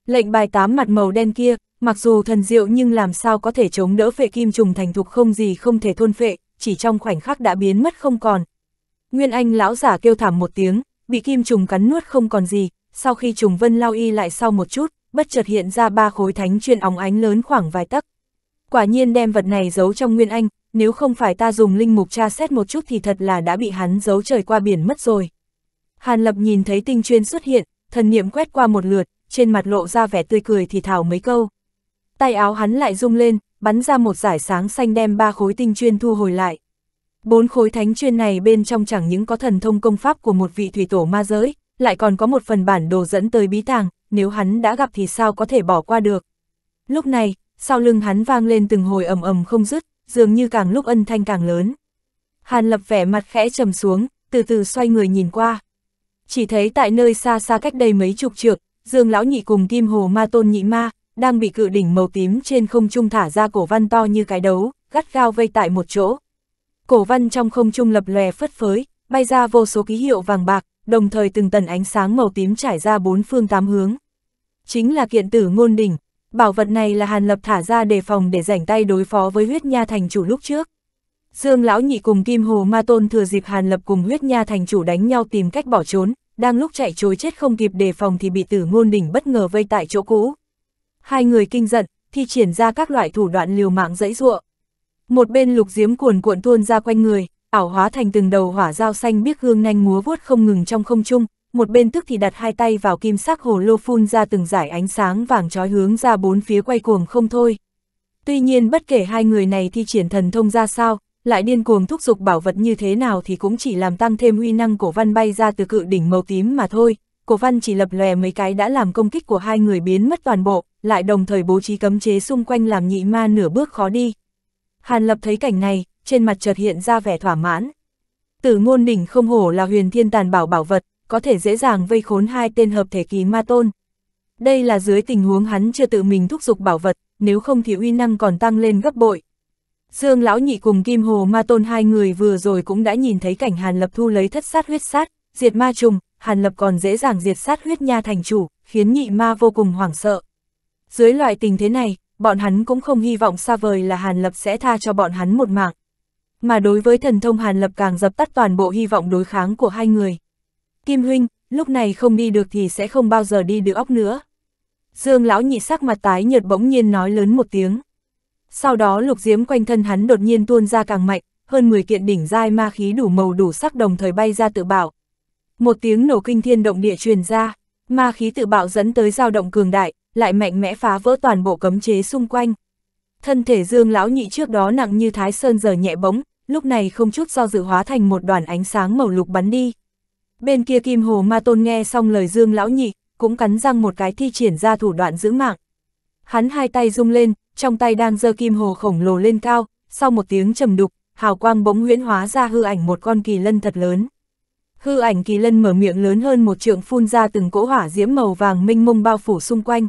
Lệnh bài tám mặt màu đen kia, mặc dù thần diệu nhưng làm sao có thể chống đỡ phệ kim trùng thành thục không gì không thể thôn phệ, chỉ trong khoảnh khắc đã biến mất không còn. Nguyên Anh lão giả kêu thảm một tiếng, bị kim trùng cắn nuốt không còn gì, sau khi trùng vân lao y lại sau một chút, bất chợt hiện ra ba khối thánh chuyên óng ánh lớn khoảng vài tấc. Quả nhiên đem vật này giấu trong Nguyên Anh, nếu không phải ta dùng linh mục tra xét một chút thì thật là đã bị hắn giấu trời qua biển mất rồi. Hàn Lập nhìn thấy tinh chuyên xuất hiện, thần niệm quét qua một lượt, trên mặt lộ ra vẻ tươi cười thì thảo mấy câu. Tay áo hắn lại rung lên, bắn ra một giải sáng xanh đem ba khối tinh chuyên thu hồi lại. Bốn khối thánh chuyên này bên trong chẳng những có thần thông công pháp của một vị thủy tổ ma giới, lại còn có một phần bản đồ dẫn tới bí tàng, nếu hắn đã gặp thì sao có thể bỏ qua được. Lúc này, sau lưng hắn vang lên từng hồi ầm ầm không dứt, dường như càng lúc ân thanh càng lớn. Hàn lập vẻ mặt khẽ trầm xuống, từ từ xoay người nhìn qua. Chỉ thấy tại nơi xa xa cách đây mấy chục trượng, dương lão nhị cùng kim hồ ma tôn nhị ma, đang bị cự đỉnh màu tím trên không trung thả ra cổ văn to như cái đấu, gắt gao vây tại một chỗ. Cổ văn trong không trung lập lè phất phới, bay ra vô số ký hiệu vàng bạc, đồng thời từng tần ánh sáng màu tím trải ra bốn phương tám hướng. Chính là kiện tử ngôn đỉnh, Bảo vật này là Hàn Lập thả ra đề phòng để rảnh tay đối phó với huyết nha thành chủ lúc trước. Dương Lão Nhị cùng Kim Hồ Ma Tôn thừa dịp Hàn Lập cùng huyết nha thành chủ đánh nhau tìm cách bỏ trốn, đang lúc chạy trối chết không kịp đề phòng thì bị tử ngôn đỉnh bất ngờ vây tại chỗ cũ. Hai người kinh giận, thi triển ra các loại thủ đoạn liều mạng dẫy dụa. Một bên lục diếm cuồn cuộn tuôn ra quanh người, ảo hóa thành từng đầu hỏa dao xanh biếc hương nhanh múa vuốt không ngừng trong không trung, một bên tức thì đặt hai tay vào kim sắc hồ lô phun ra từng giải ánh sáng vàng trói hướng ra bốn phía quay cuồng không thôi. Tuy nhiên bất kể hai người này thi triển thần thông ra sao, lại điên cuồng thúc giục bảo vật như thế nào thì cũng chỉ làm tăng thêm uy năng cổ văn bay ra từ cự đỉnh màu tím mà thôi. Cổ văn chỉ lập lòe mấy cái đã làm công kích của hai người biến mất toàn bộ, lại đồng thời bố trí cấm chế xung quanh làm nhị ma nửa bước khó đi. Hàn lập thấy cảnh này, trên mặt chợt hiện ra vẻ thỏa mãn. Tử ngôn đỉnh không hổ là huyền thiên tàn bảo bảo vật, có thể dễ dàng vây khốn hai tên hợp thể kỳ ma tôn. Đây là dưới tình huống hắn chưa tự mình thúc giục bảo vật, nếu không thì uy năng còn tăng lên gấp bội. Dương Lão Nhị cùng Kim Hồ Ma Tôn hai người vừa rồi cũng đã nhìn thấy cảnh Hàn Lập thu lấy thất sát huyết sát, diệt ma trùng, Hàn Lập còn dễ dàng diệt sát huyết nha thành chủ, khiến nhị ma vô cùng hoảng sợ. Dưới loại tình thế này, bọn hắn cũng không hy vọng xa vời là Hàn Lập sẽ tha cho bọn hắn một mạng. Mà đối với thần thông Hàn Lập càng dập tắt toàn bộ hy vọng đối kháng của hai người. Kim Huynh, lúc này không đi được thì sẽ không bao giờ đi được óc nữa. Dương lão nhị sắc mặt tái nhợt bỗng nhiên nói lớn một tiếng. Sau đó lục diếm quanh thân hắn đột nhiên tuôn ra càng mạnh, hơn 10 kiện đỉnh dai ma khí đủ màu đủ sắc đồng thời bay ra tự bảo. Một tiếng nổ kinh thiên động địa truyền ra, ma khí tự bạo dẫn tới dao động cường đại, lại mạnh mẽ phá vỡ toàn bộ cấm chế xung quanh. Thân thể Dương lão nhị trước đó nặng như thái sơn giờ nhẹ bóng, lúc này không chút do dự hóa thành một đoàn ánh sáng màu lục bắn đi. Bên kia Kim Hồ Ma Tôn nghe xong lời Dương Lão Nhị, cũng cắn răng một cái thi triển ra thủ đoạn giữ mạng. Hắn hai tay rung lên, trong tay đang giơ Kim Hồ khổng lồ lên cao, sau một tiếng trầm đục, hào quang bỗng huyễn hóa ra hư ảnh một con kỳ lân thật lớn. Hư ảnh kỳ lân mở miệng lớn hơn một trượng phun ra từng cỗ hỏa diễm màu vàng minh mông bao phủ xung quanh.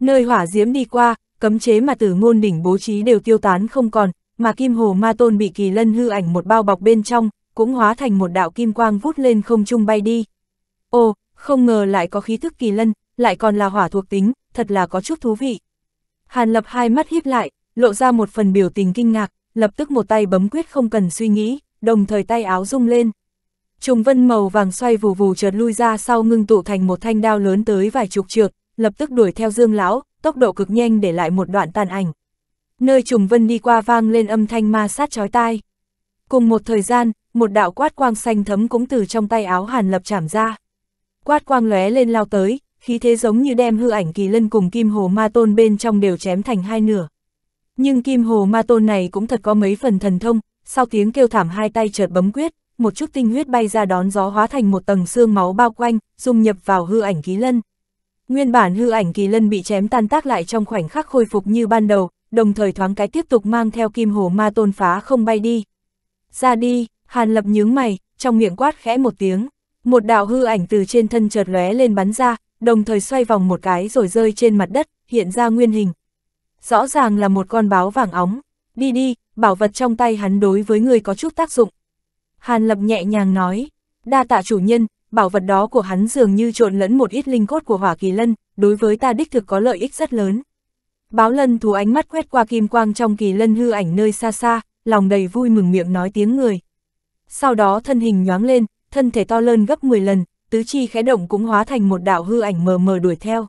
Nơi hỏa diễm đi qua, cấm chế mà từ ngôn đỉnh bố trí đều tiêu tán không còn, mà kim hồ ma tôn bị kỳ lân hư ảnh một bao bọc bên trong, cũng hóa thành một đạo kim quang vút lên không trung bay đi. Ô, không ngờ lại có khí thức kỳ lân, lại còn là hỏa thuộc tính, thật là có chút thú vị. Hàn lập hai mắt híp lại, lộ ra một phần biểu tình kinh ngạc, lập tức một tay bấm quyết không cần suy nghĩ, đồng thời tay áo rung lên. Trùng vân màu vàng xoay vù vù chợt lui ra sau ngưng tụ thành một thanh đao lớn tới vài chục trượt, lập tức đuổi theo Dương lão, tốc độ cực nhanh để lại một đoạn tàn ảnh. Nơi trùng vân đi qua vang lên âm thanh ma sát chói tai. Cùng một thời gian, một đạo quát quang xanh thấm cũng từ trong tay áo Hàn Lập chảm ra. Quát quang lóe lên lao tới, khí thế giống như đem hư ảnh kỳ lân cùng kim hồ ma tôn bên trong đều chém thành hai nửa. Nhưng kim hồ ma tôn này cũng thật có mấy phần thần thông, sau tiếng kêu thảm hai tay chợt bấm quyết, một chút tinh huyết bay ra đón gió hóa thành một tầng xương máu bao quanh, dung nhập vào hư ảnh kỳ lân. Nguyên bản hư ảnh kỳ lân bị chém tan tác lại trong khoảnh khắc khôi phục như ban đầu, đồng thời thoáng cái tiếp tục mang theo kim hồ ma tôn phá không bay đi ra đi, Hàn Lập nhướng mày, trong miệng quát khẽ một tiếng. Một đạo hư ảnh từ trên thân chợt lóe lên bắn ra, đồng thời xoay vòng một cái rồi rơi trên mặt đất, hiện ra nguyên hình. Rõ ràng là một con báo vàng óng. Đi đi, bảo vật trong tay hắn đối với người có chút tác dụng. Hàn Lập nhẹ nhàng nói, đa tạ chủ nhân, bảo vật đó của hắn dường như trộn lẫn một ít linh cốt của hỏa kỳ lân, đối với ta đích thực có lợi ích rất lớn. Báo lân thú ánh mắt quét qua kim quang trong kỳ lân hư ảnh nơi xa xa, lòng đầy vui mừng miệng nói tiếng người. Sau đó thân hình nhoáng lên, thân thể to lớn gấp 10 lần, tứ chi khẽ động cũng hóa thành một đạo hư ảnh mờ mờ đuổi theo.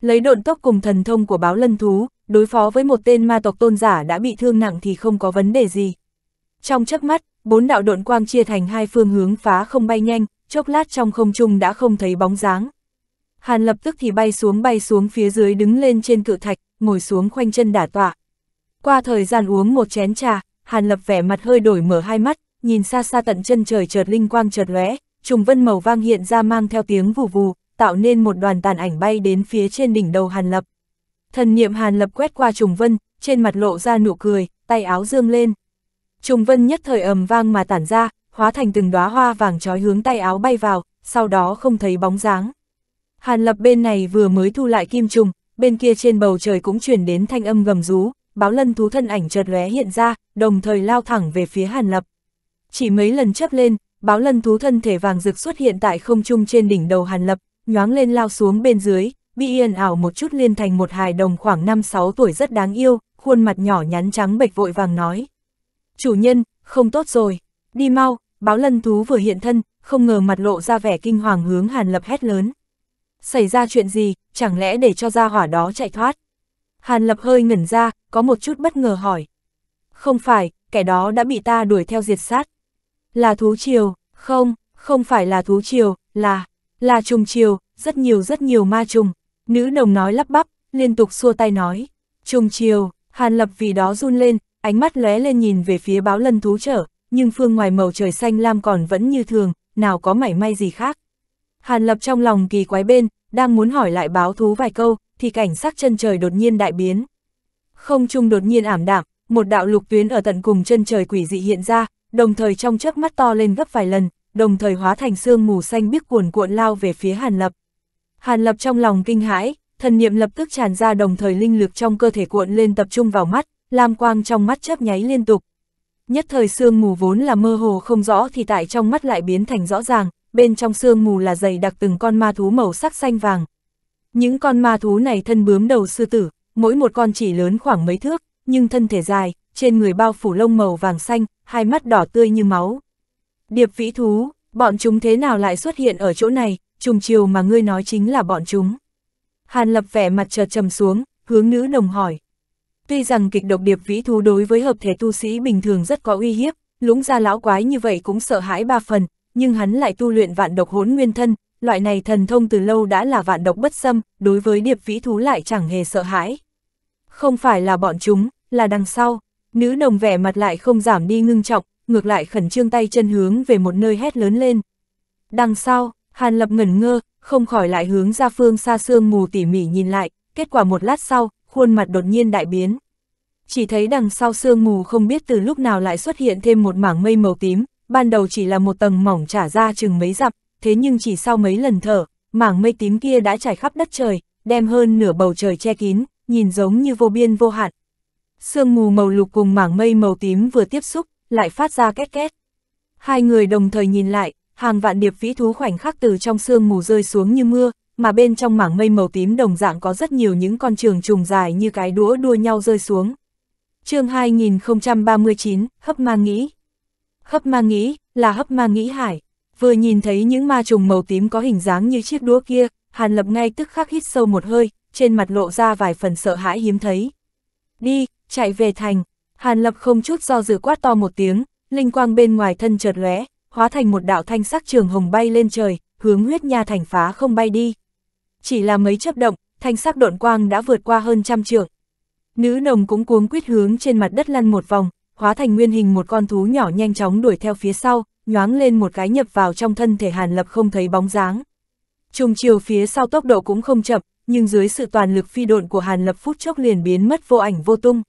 Lấy độn tốc cùng thần thông của báo lân thú, đối phó với một tên ma tộc tôn giả đã bị thương nặng thì không có vấn đề gì. Trong chớp mắt, bốn đạo độn quang chia thành hai phương hướng phá không bay nhanh, chốc lát trong không trung đã không thấy bóng dáng. Hàn lập tức thì bay xuống bay xuống phía dưới đứng lên trên cự thạch, ngồi xuống khoanh chân đả tọa. Qua thời gian uống một chén trà, Hàn Lập vẻ mặt hơi đổi mở hai mắt, nhìn xa xa tận chân trời chợt linh quang chợt lóe, trùng vân màu vang hiện ra mang theo tiếng vù vù, tạo nên một đoàn tàn ảnh bay đến phía trên đỉnh đầu Hàn Lập. Thần niệm Hàn Lập quét qua trùng vân, trên mặt lộ ra nụ cười, tay áo dương lên. Trùng vân nhất thời ầm vang mà tản ra, hóa thành từng đóa hoa vàng trói hướng tay áo bay vào, sau đó không thấy bóng dáng. Hàn Lập bên này vừa mới thu lại kim trùng, bên kia trên bầu trời cũng truyền đến thanh âm gầm rú, báo lân thú thân ảnh chợt lóe hiện ra, đồng thời lao thẳng về phía Hàn Lập. Chỉ mấy lần chấp lên, báo lân thú thân thể vàng rực xuất hiện tại không trung trên đỉnh đầu Hàn Lập, nhoáng lên lao xuống bên dưới, bị yên ảo một chút liên thành một hài đồng khoảng 5-6 tuổi rất đáng yêu, khuôn mặt nhỏ nhắn trắng bệch vội vàng nói. Chủ nhân, không tốt rồi, đi mau, báo lân thú vừa hiện thân, không ngờ mặt lộ ra vẻ kinh hoàng hướng Hàn Lập hét lớn. Xảy ra chuyện gì, chẳng lẽ để cho ra hỏa đó chạy thoát? Hàn Lập hơi ngẩn ra, có một chút bất ngờ hỏi. Không phải, kẻ đó đã bị ta đuổi theo diệt sát. Là thú triều, không, không phải là thú triều, là, là trùng triều, rất nhiều rất nhiều ma trùng. Nữ đồng nói lắp bắp, liên tục xua tay nói. Trùng triều, Hàn Lập vì đó run lên, ánh mắt lóe lên nhìn về phía báo lân thú trở, nhưng phương ngoài màu trời xanh lam còn vẫn như thường, nào có mảy may gì khác. Hàn Lập trong lòng kỳ quái bên, đang muốn hỏi lại báo thú vài câu, thì cảnh sắc chân trời đột nhiên đại biến. Không trung đột nhiên ảm đạm, một đạo lục tuyến ở tận cùng chân trời quỷ dị hiện ra, đồng thời trong chớp mắt to lên gấp vài lần, đồng thời hóa thành sương mù xanh biếc cuồn cuộn lao về phía Hàn Lập. Hàn Lập trong lòng kinh hãi, thần niệm lập tức tràn ra đồng thời linh lực trong cơ thể cuộn lên tập trung vào mắt, lam quang trong mắt chớp nháy liên tục. Nhất thời sương mù vốn là mơ hồ không rõ thì tại trong mắt lại biến thành rõ ràng, bên trong sương mù là dày đặc từng con ma thú màu sắc xanh vàng, những con ma thú này thân bướm đầu sư tử, mỗi một con chỉ lớn khoảng mấy thước, nhưng thân thể dài, trên người bao phủ lông màu vàng xanh, hai mắt đỏ tươi như máu. Điệp vĩ thú, bọn chúng thế nào lại xuất hiện ở chỗ này, trùng chiều mà ngươi nói chính là bọn chúng. Hàn lập vẻ mặt chợt trầm xuống, hướng nữ nồng hỏi. Tuy rằng kịch độc điệp vĩ thú đối với hợp thể tu sĩ bình thường rất có uy hiếp, lũng ra lão quái như vậy cũng sợ hãi ba phần, nhưng hắn lại tu luyện vạn độc hốn nguyên thân, loại này thần thông từ lâu đã là vạn độc bất xâm, đối với điệp vĩ thú lại chẳng hề sợ hãi. Không phải là bọn chúng, là đằng sau, nữ nồng vẻ mặt lại không giảm đi ngưng trọng, ngược lại khẩn trương tay chân hướng về một nơi hét lớn lên. Đằng sau, Hàn Lập ngẩn ngơ, không khỏi lại hướng ra phương xa xương mù tỉ mỉ nhìn lại, kết quả một lát sau, khuôn mặt đột nhiên đại biến. Chỉ thấy đằng sau sương mù không biết từ lúc nào lại xuất hiện thêm một mảng mây màu tím, ban đầu chỉ là một tầng mỏng trả ra chừng mấy dặm, thế nhưng chỉ sau mấy lần thở, mảng mây tím kia đã trải khắp đất trời, đem hơn nửa bầu trời che kín, nhìn giống như vô biên vô hạn. Sương mù màu lục cùng mảng mây màu tím vừa tiếp xúc, lại phát ra két két. Hai người đồng thời nhìn lại, hàng vạn điệp vĩ thú khoảnh khắc từ trong sương mù rơi xuống như mưa, mà bên trong mảng mây màu tím đồng dạng có rất nhiều những con trường trùng dài như cái đũa đua nhau rơi xuống. chương 2039, Hấp Ma Nghĩ Hấp Ma Nghĩ, là Hấp Ma Nghĩ Hải. Vừa nhìn thấy những ma trùng màu tím có hình dáng như chiếc đũa kia, Hàn Lập ngay tức khắc hít sâu một hơi, trên mặt lộ ra vài phần sợ hãi hiếm thấy. Đi, chạy về thành. Hàn Lập không chút do dự quát to một tiếng, linh quang bên ngoài thân chợt lóe, hóa thành một đạo thanh sắc trường hồng bay lên trời, hướng huyết nha thành phá không bay đi. Chỉ là mấy chấp động, thanh sắc độn quang đã vượt qua hơn trăm trượng. Nữ nồng cũng cuống quýt hướng trên mặt đất lăn một vòng, hóa thành nguyên hình một con thú nhỏ nhanh chóng đuổi theo phía sau, nhoáng lên một cái nhập vào trong thân thể Hàn Lập không thấy bóng dáng. Trùng chiều phía sau tốc độ cũng không chậm, nhưng dưới sự toàn lực phi độn của Hàn Lập phút chốc liền biến mất vô ảnh vô tung.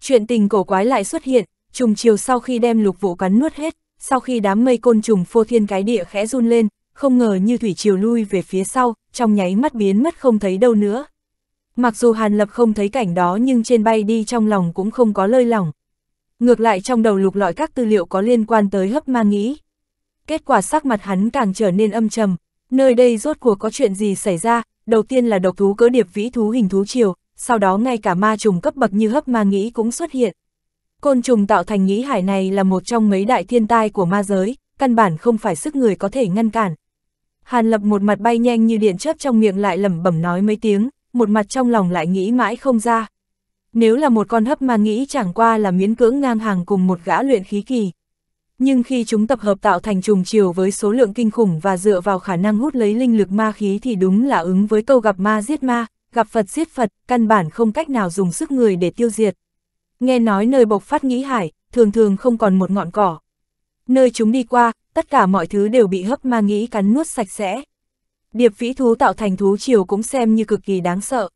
Chuyện tình cổ quái lại xuất hiện, trùng chiều sau khi đem lục vụ cắn nuốt hết, sau khi đám mây côn trùng phô thiên cái địa khẽ run lên, không ngờ như thủy chiều lui về phía sau, trong nháy mắt biến mất không thấy đâu nữa. Mặc dù Hàn Lập không thấy cảnh đó nhưng trên bay đi trong lòng cũng không có lơi lỏng, Ngược lại trong đầu lục lọi các tư liệu có liên quan tới hấp ma nghĩ. Kết quả sắc mặt hắn càng trở nên âm trầm, nơi đây rốt cuộc có chuyện gì xảy ra, đầu tiên là độc thú cỡ điệp vĩ thú hình thú chiều, sau đó ngay cả ma trùng cấp bậc như hấp ma nghĩ cũng xuất hiện. Côn trùng tạo thành nghĩ hải này là một trong mấy đại thiên tai của ma giới, căn bản không phải sức người có thể ngăn cản. Hàn lập một mặt bay nhanh như điện chớp trong miệng lại lẩm bẩm nói mấy tiếng, một mặt trong lòng lại nghĩ mãi không ra. Nếu là một con hấp ma nghĩ chẳng qua là miễn cưỡng ngang hàng cùng một gã luyện khí kỳ. Nhưng khi chúng tập hợp tạo thành trùng chiều với số lượng kinh khủng và dựa vào khả năng hút lấy linh lực ma khí thì đúng là ứng với câu gặp ma giết ma, gặp Phật giết Phật, căn bản không cách nào dùng sức người để tiêu diệt. Nghe nói nơi bộc phát nghĩ hải, thường thường không còn một ngọn cỏ. Nơi chúng đi qua, tất cả mọi thứ đều bị hấp ma nghĩ cắn nuốt sạch sẽ. Điệp vĩ thú tạo thành thú chiều cũng xem như cực kỳ đáng sợ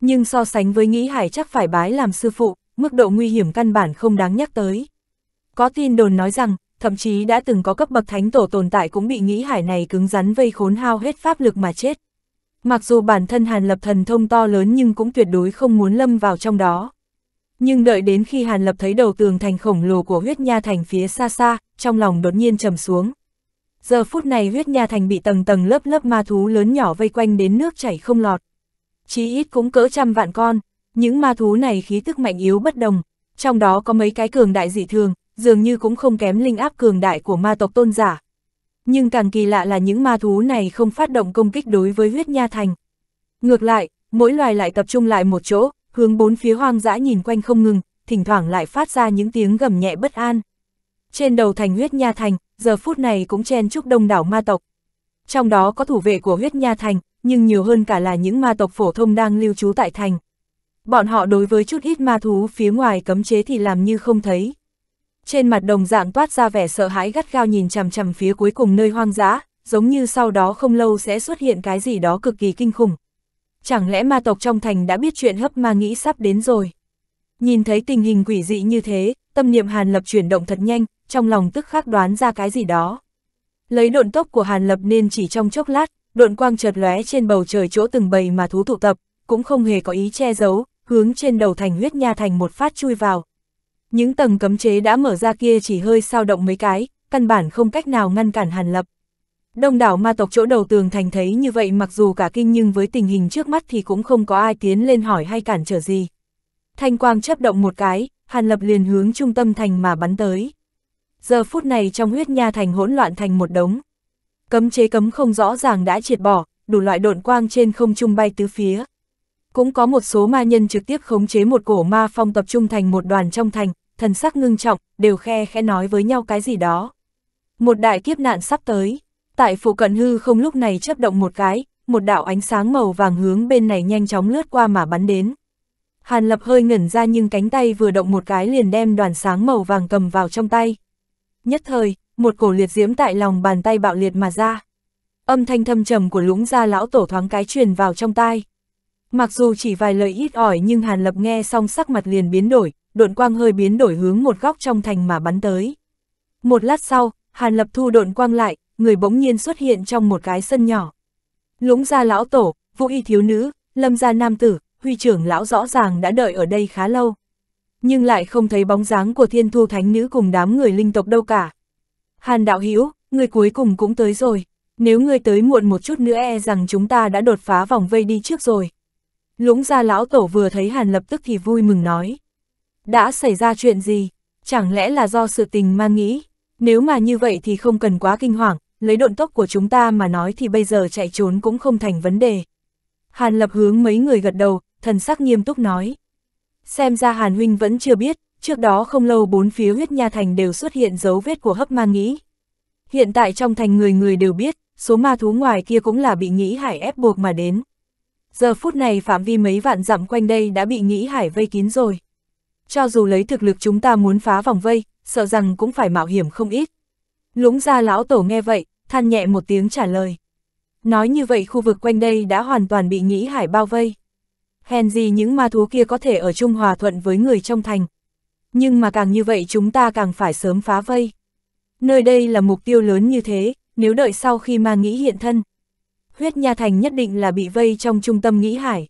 nhưng so sánh với nghĩ hải chắc phải bái làm sư phụ, mức độ nguy hiểm căn bản không đáng nhắc tới. Có tin đồn nói rằng, thậm chí đã từng có cấp bậc thánh tổ tồn tại cũng bị nghĩ hải này cứng rắn vây khốn hao hết pháp lực mà chết. Mặc dù bản thân Hàn Lập thần thông to lớn nhưng cũng tuyệt đối không muốn lâm vào trong đó. Nhưng đợi đến khi Hàn Lập thấy đầu tường thành khổng lồ của huyết nha thành phía xa xa, trong lòng đột nhiên trầm xuống. Giờ phút này huyết nha thành bị tầng tầng lớp lớp ma thú lớn nhỏ vây quanh đến nước chảy không lọt chí ít cũng cỡ trăm vạn con. Những ma thú này khí tức mạnh yếu bất đồng, trong đó có mấy cái cường đại dị thường, dường như cũng không kém linh áp cường đại của ma tộc tôn giả. Nhưng càng kỳ lạ là những ma thú này không phát động công kích đối với huyết nha thành. Ngược lại, mỗi loài lại tập trung lại một chỗ, hướng bốn phía hoang dã nhìn quanh không ngừng, thỉnh thoảng lại phát ra những tiếng gầm nhẹ bất an. Trên đầu thành huyết nha thành, giờ phút này cũng chen chúc đông đảo ma tộc. Trong đó có thủ vệ của huyết nha thành, nhưng nhiều hơn cả là những ma tộc phổ thông đang lưu trú tại thành. Bọn họ đối với chút ít ma thú phía ngoài cấm chế thì làm như không thấy. Trên mặt đồng dạng toát ra vẻ sợ hãi gắt gao nhìn chằm chằm phía cuối cùng nơi hoang dã, giống như sau đó không lâu sẽ xuất hiện cái gì đó cực kỳ kinh khủng. Chẳng lẽ ma tộc trong thành đã biết chuyện hấp ma nghĩ sắp đến rồi? Nhìn thấy tình hình quỷ dị như thế, tâm niệm Hàn Lập chuyển động thật nhanh, trong lòng tức khắc đoán ra cái gì đó. Lấy độn tốc của Hàn Lập nên chỉ trong chốc lát, độn quang chợt lóe trên bầu trời chỗ từng bầy mà thú tụ tập, cũng không hề có ý che giấu, hướng trên đầu thành huyết nha thành một phát chui vào. Những tầng cấm chế đã mở ra kia chỉ hơi sao động mấy cái, căn bản không cách nào ngăn cản hàn lập. Đông đảo ma tộc chỗ đầu tường thành thấy như vậy mặc dù cả kinh nhưng với tình hình trước mắt thì cũng không có ai tiến lên hỏi hay cản trở gì. Thanh quang chấp động một cái, hàn lập liền hướng trung tâm thành mà bắn tới. Giờ phút này trong huyết nha thành hỗn loạn thành một đống, cấm chế cấm không rõ ràng đã triệt bỏ, đủ loại độn quang trên không trung bay tứ phía. Cũng có một số ma nhân trực tiếp khống chế một cổ ma phong tập trung thành một đoàn trong thành, thần sắc ngưng trọng, đều khe khẽ nói với nhau cái gì đó. Một đại kiếp nạn sắp tới, tại phụ cận hư không lúc này chấp động một cái, một đạo ánh sáng màu vàng hướng bên này nhanh chóng lướt qua mà bắn đến. Hàn lập hơi ngẩn ra nhưng cánh tay vừa động một cái liền đem đoàn sáng màu vàng cầm vào trong tay. Nhất thời, một cổ liệt diễm tại lòng bàn tay bạo liệt mà ra. Âm thanh thâm trầm của lũng gia lão tổ thoáng cái truyền vào trong tai. Mặc dù chỉ vài lời ít ỏi nhưng Hàn Lập nghe xong sắc mặt liền biến đổi, độn quang hơi biến đổi hướng một góc trong thành mà bắn tới. Một lát sau, Hàn Lập thu độn quang lại, người bỗng nhiên xuất hiện trong một cái sân nhỏ. Lũng gia lão tổ, vũ y thiếu nữ, lâm gia nam tử, huy trưởng lão rõ ràng đã đợi ở đây khá lâu. Nhưng lại không thấy bóng dáng của thiên thu thánh nữ cùng đám người linh tộc đâu cả, Hàn đạo hữu người cuối cùng cũng tới rồi. Nếu người tới muộn một chút nữa e rằng chúng ta đã đột phá vòng vây đi trước rồi. Lũng gia lão tổ vừa thấy Hàn lập tức thì vui mừng nói. Đã xảy ra chuyện gì? Chẳng lẽ là do sự tình man nghĩ? Nếu mà như vậy thì không cần quá kinh hoàng, lấy độn tốc của chúng ta mà nói thì bây giờ chạy trốn cũng không thành vấn đề. Hàn lập hướng mấy người gật đầu, thần sắc nghiêm túc nói. Xem ra Hàn huynh vẫn chưa biết, Trước đó không lâu bốn phía huyết nha thành đều xuất hiện dấu vết của hấp ma nghĩ. Hiện tại trong thành người người đều biết, số ma thú ngoài kia cũng là bị nghĩ hải ép buộc mà đến. Giờ phút này phạm vi mấy vạn dặm quanh đây đã bị nghĩ hải vây kín rồi. Cho dù lấy thực lực chúng ta muốn phá vòng vây, sợ rằng cũng phải mạo hiểm không ít. Lũng ra lão tổ nghe vậy, than nhẹ một tiếng trả lời. Nói như vậy khu vực quanh đây đã hoàn toàn bị nghĩ hải bao vây. Hèn gì những ma thú kia có thể ở chung hòa thuận với người trong thành nhưng mà càng như vậy chúng ta càng phải sớm phá vây. Nơi đây là mục tiêu lớn như thế, nếu đợi sau khi ma nghĩ hiện thân. Huyết Nha Thành nhất định là bị vây trong trung tâm nghĩ hải.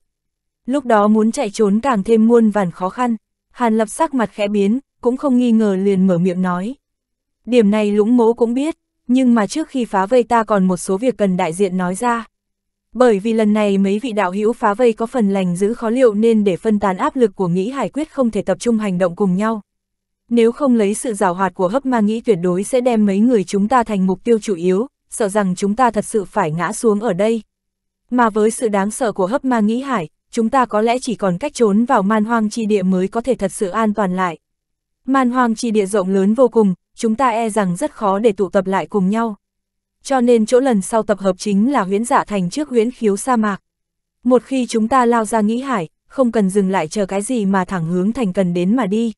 Lúc đó muốn chạy trốn càng thêm muôn vàn khó khăn, Hàn Lập sắc mặt khẽ biến, cũng không nghi ngờ liền mở miệng nói. Điểm này lũng mố cũng biết, nhưng mà trước khi phá vây ta còn một số việc cần đại diện nói ra. Bởi vì lần này mấy vị đạo hữu phá vây có phần lành giữ khó liệu nên để phân tán áp lực của nghĩ hải quyết không thể tập trung hành động cùng nhau. Nếu không lấy sự rào hoạt của hấp ma nghĩ tuyệt đối sẽ đem mấy người chúng ta thành mục tiêu chủ yếu, sợ rằng chúng ta thật sự phải ngã xuống ở đây. Mà với sự đáng sợ của hấp ma nghĩ hải, chúng ta có lẽ chỉ còn cách trốn vào man hoang chi địa mới có thể thật sự an toàn lại. Man hoang chi địa rộng lớn vô cùng, chúng ta e rằng rất khó để tụ tập lại cùng nhau cho nên chỗ lần sau tập hợp chính là huyễn Dạ thành trước huyễn khiếu sa mạc. Một khi chúng ta lao ra nghĩ hải, không cần dừng lại chờ cái gì mà thẳng hướng thành cần đến mà đi.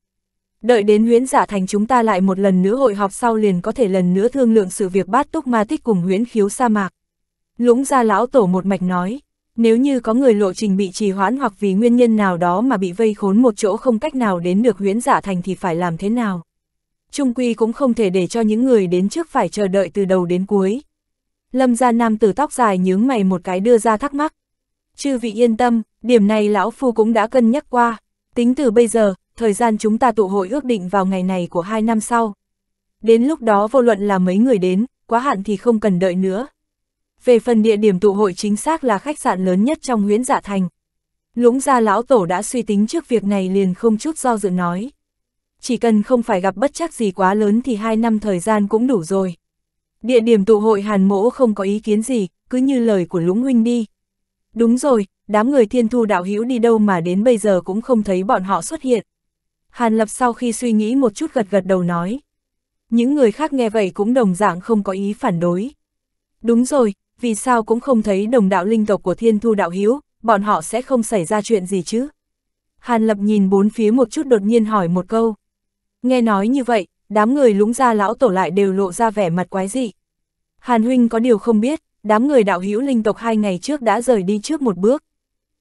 Đợi đến huyễn Dạ thành chúng ta lại một lần nữa hội họp sau liền có thể lần nữa thương lượng sự việc bát túc ma tích cùng huyễn khiếu sa mạc. Lũng ra lão tổ một mạch nói, nếu như có người lộ trình bị trì hoãn hoặc vì nguyên nhân nào đó mà bị vây khốn một chỗ không cách nào đến được huyễn Dạ thành thì phải làm thế nào? trung quy cũng không thể để cho những người đến trước phải chờ đợi từ đầu đến cuối. Lâm gia nam tử tóc dài nhướng mày một cái đưa ra thắc mắc. Chư vị yên tâm, điểm này lão phu cũng đã cân nhắc qua. Tính từ bây giờ, thời gian chúng ta tụ hội ước định vào ngày này của hai năm sau. Đến lúc đó vô luận là mấy người đến, quá hạn thì không cần đợi nữa. Về phần địa điểm tụ hội chính xác là khách sạn lớn nhất trong huyễn dạ thành. Lũng gia lão tổ đã suy tính trước việc này liền không chút do dự nói chỉ cần không phải gặp bất chắc gì quá lớn thì hai năm thời gian cũng đủ rồi. Địa điểm tụ hội Hàn Mỗ không có ý kiến gì, cứ như lời của Lũng Huynh đi. Đúng rồi, đám người thiên thu đạo hữu đi đâu mà đến bây giờ cũng không thấy bọn họ xuất hiện. Hàn Lập sau khi suy nghĩ một chút gật gật đầu nói. Những người khác nghe vậy cũng đồng dạng không có ý phản đối. Đúng rồi, vì sao cũng không thấy đồng đạo linh tộc của thiên thu đạo hữu bọn họ sẽ không xảy ra chuyện gì chứ? Hàn Lập nhìn bốn phía một chút đột nhiên hỏi một câu. Nghe nói như vậy, đám người lũng gia lão tổ lại đều lộ ra vẻ mặt quái dị. Hàn huynh có điều không biết, đám người đạo hữu linh tộc hai ngày trước đã rời đi trước một bước.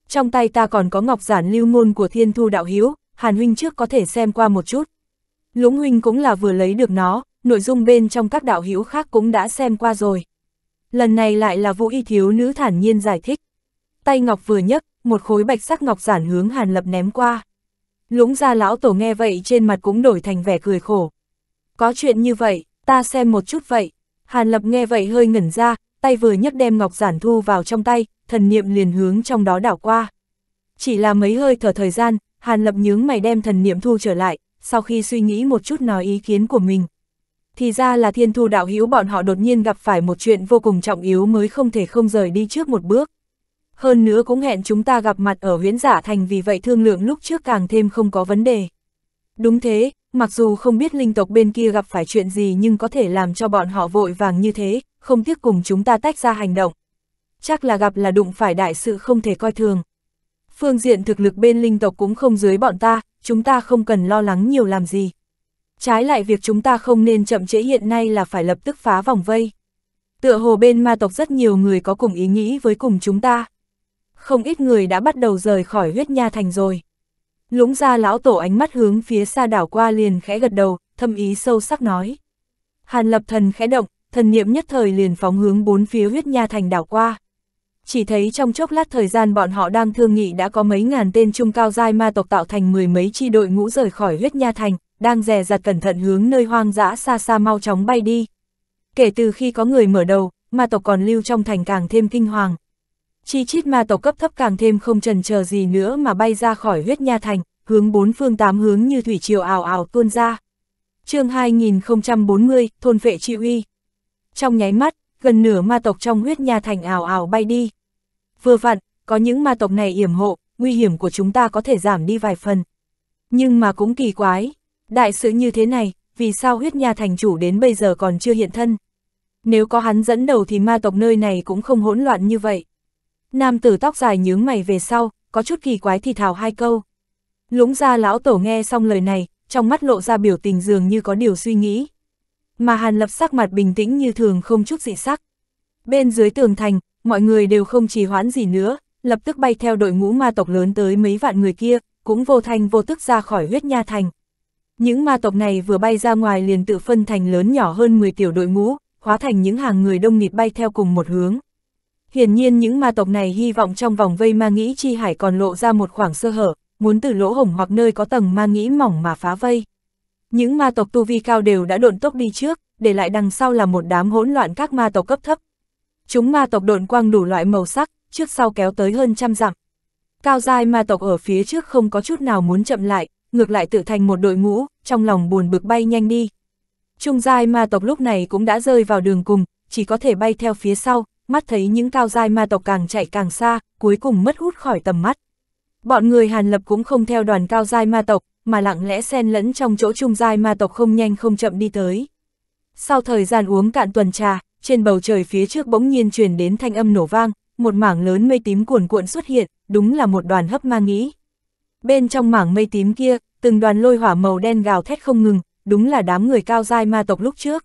Trong tay ta còn có ngọc giản lưu ngôn của thiên thu đạo hữu Hàn huynh trước có thể xem qua một chút. Lũng huynh cũng là vừa lấy được nó, nội dung bên trong các đạo hữu khác cũng đã xem qua rồi. Lần này lại là vũ y thiếu nữ thản nhiên giải thích. Tay ngọc vừa nhấc, một khối bạch sắc ngọc giản hướng Hàn lập ném qua. Lũng ra lão tổ nghe vậy trên mặt cũng đổi thành vẻ cười khổ. Có chuyện như vậy, ta xem một chút vậy. Hàn Lập nghe vậy hơi ngẩn ra, tay vừa nhấc đem ngọc giản thu vào trong tay, thần niệm liền hướng trong đó đảo qua. Chỉ là mấy hơi thở thời gian, Hàn Lập nhướng mày đem thần niệm thu trở lại, sau khi suy nghĩ một chút nói ý kiến của mình. Thì ra là thiên thu đạo hữu bọn họ đột nhiên gặp phải một chuyện vô cùng trọng yếu mới không thể không rời đi trước một bước hơn nữa cũng hẹn chúng ta gặp mặt ở huyễn giả thành vì vậy thương lượng lúc trước càng thêm không có vấn đề. Đúng thế, mặc dù không biết linh tộc bên kia gặp phải chuyện gì nhưng có thể làm cho bọn họ vội vàng như thế, không tiếc cùng chúng ta tách ra hành động. Chắc là gặp là đụng phải đại sự không thể coi thường. Phương diện thực lực bên linh tộc cũng không dưới bọn ta, chúng ta không cần lo lắng nhiều làm gì. Trái lại việc chúng ta không nên chậm trễ hiện nay là phải lập tức phá vòng vây. Tựa hồ bên ma tộc rất nhiều người có cùng ý nghĩ với cùng chúng ta không ít người đã bắt đầu rời khỏi huyết nha thành rồi. Lũng ra lão tổ ánh mắt hướng phía xa đảo qua liền khẽ gật đầu, thâm ý sâu sắc nói. Hàn lập thần khẽ động, thần niệm nhất thời liền phóng hướng bốn phía huyết nha thành đảo qua. Chỉ thấy trong chốc lát thời gian bọn họ đang thương nghị đã có mấy ngàn tên trung cao giai ma tộc tạo thành mười mấy chi đội ngũ rời khỏi huyết nha thành, đang dè dặt cẩn thận hướng nơi hoang dã xa xa mau chóng bay đi. Kể từ khi có người mở đầu, ma tộc còn lưu trong thành càng thêm kinh hoàng, Chi chít ma tộc cấp thấp càng thêm không trần chờ gì nữa mà bay ra khỏi huyết nha thành, hướng bốn phương tám hướng như thủy triều ảo ảo tuôn ra. chương 2040, thôn vệ chi uy. Trong nháy mắt, gần nửa ma tộc trong huyết nha thành ảo ảo bay đi. Vừa vặn, có những ma tộc này yểm hộ, nguy hiểm của chúng ta có thể giảm đi vài phần. Nhưng mà cũng kỳ quái, đại sự như thế này, vì sao huyết nha thành chủ đến bây giờ còn chưa hiện thân? Nếu có hắn dẫn đầu thì ma tộc nơi này cũng không hỗn loạn như vậy. Nam tử tóc dài nhướng mày về sau, có chút kỳ quái thì thào hai câu. Lũng ra lão tổ nghe xong lời này, trong mắt lộ ra biểu tình dường như có điều suy nghĩ. Mà Hàn Lập sắc mặt bình tĩnh như thường không chút dị sắc. Bên dưới tường thành, mọi người đều không trì hoãn gì nữa, lập tức bay theo đội ngũ ma tộc lớn tới mấy vạn người kia, cũng vô thanh vô tức ra khỏi huyết nha thành. Những ma tộc này vừa bay ra ngoài liền tự phân thành lớn nhỏ hơn 10 tiểu đội ngũ, hóa thành những hàng người đông nghịt bay theo cùng một hướng. Hiển nhiên những ma tộc này hy vọng trong vòng vây ma nghĩ chi hải còn lộ ra một khoảng sơ hở, muốn từ lỗ hổng hoặc nơi có tầng ma nghĩ mỏng mà phá vây. Những ma tộc tu vi cao đều đã độn tốc đi trước, để lại đằng sau là một đám hỗn loạn các ma tộc cấp thấp. Chúng ma tộc độn quang đủ loại màu sắc, trước sau kéo tới hơn trăm dặm. Cao giai ma tộc ở phía trước không có chút nào muốn chậm lại, ngược lại tự thành một đội ngũ, trong lòng buồn bực bay nhanh đi. Trung giai ma tộc lúc này cũng đã rơi vào đường cùng, chỉ có thể bay theo phía sau, mắt thấy những cao giai ma tộc càng chạy càng xa, cuối cùng mất hút khỏi tầm mắt. Bọn người Hàn Lập cũng không theo đoàn cao giai ma tộc, mà lặng lẽ xen lẫn trong chỗ trung giai ma tộc không nhanh không chậm đi tới. Sau thời gian uống cạn tuần trà, trên bầu trời phía trước bỗng nhiên truyền đến thanh âm nổ vang, một mảng lớn mây tím cuồn cuộn xuất hiện, đúng là một đoàn hấp ma nghĩ. Bên trong mảng mây tím kia, từng đoàn lôi hỏa màu đen gào thét không ngừng, đúng là đám người cao giai ma tộc lúc trước.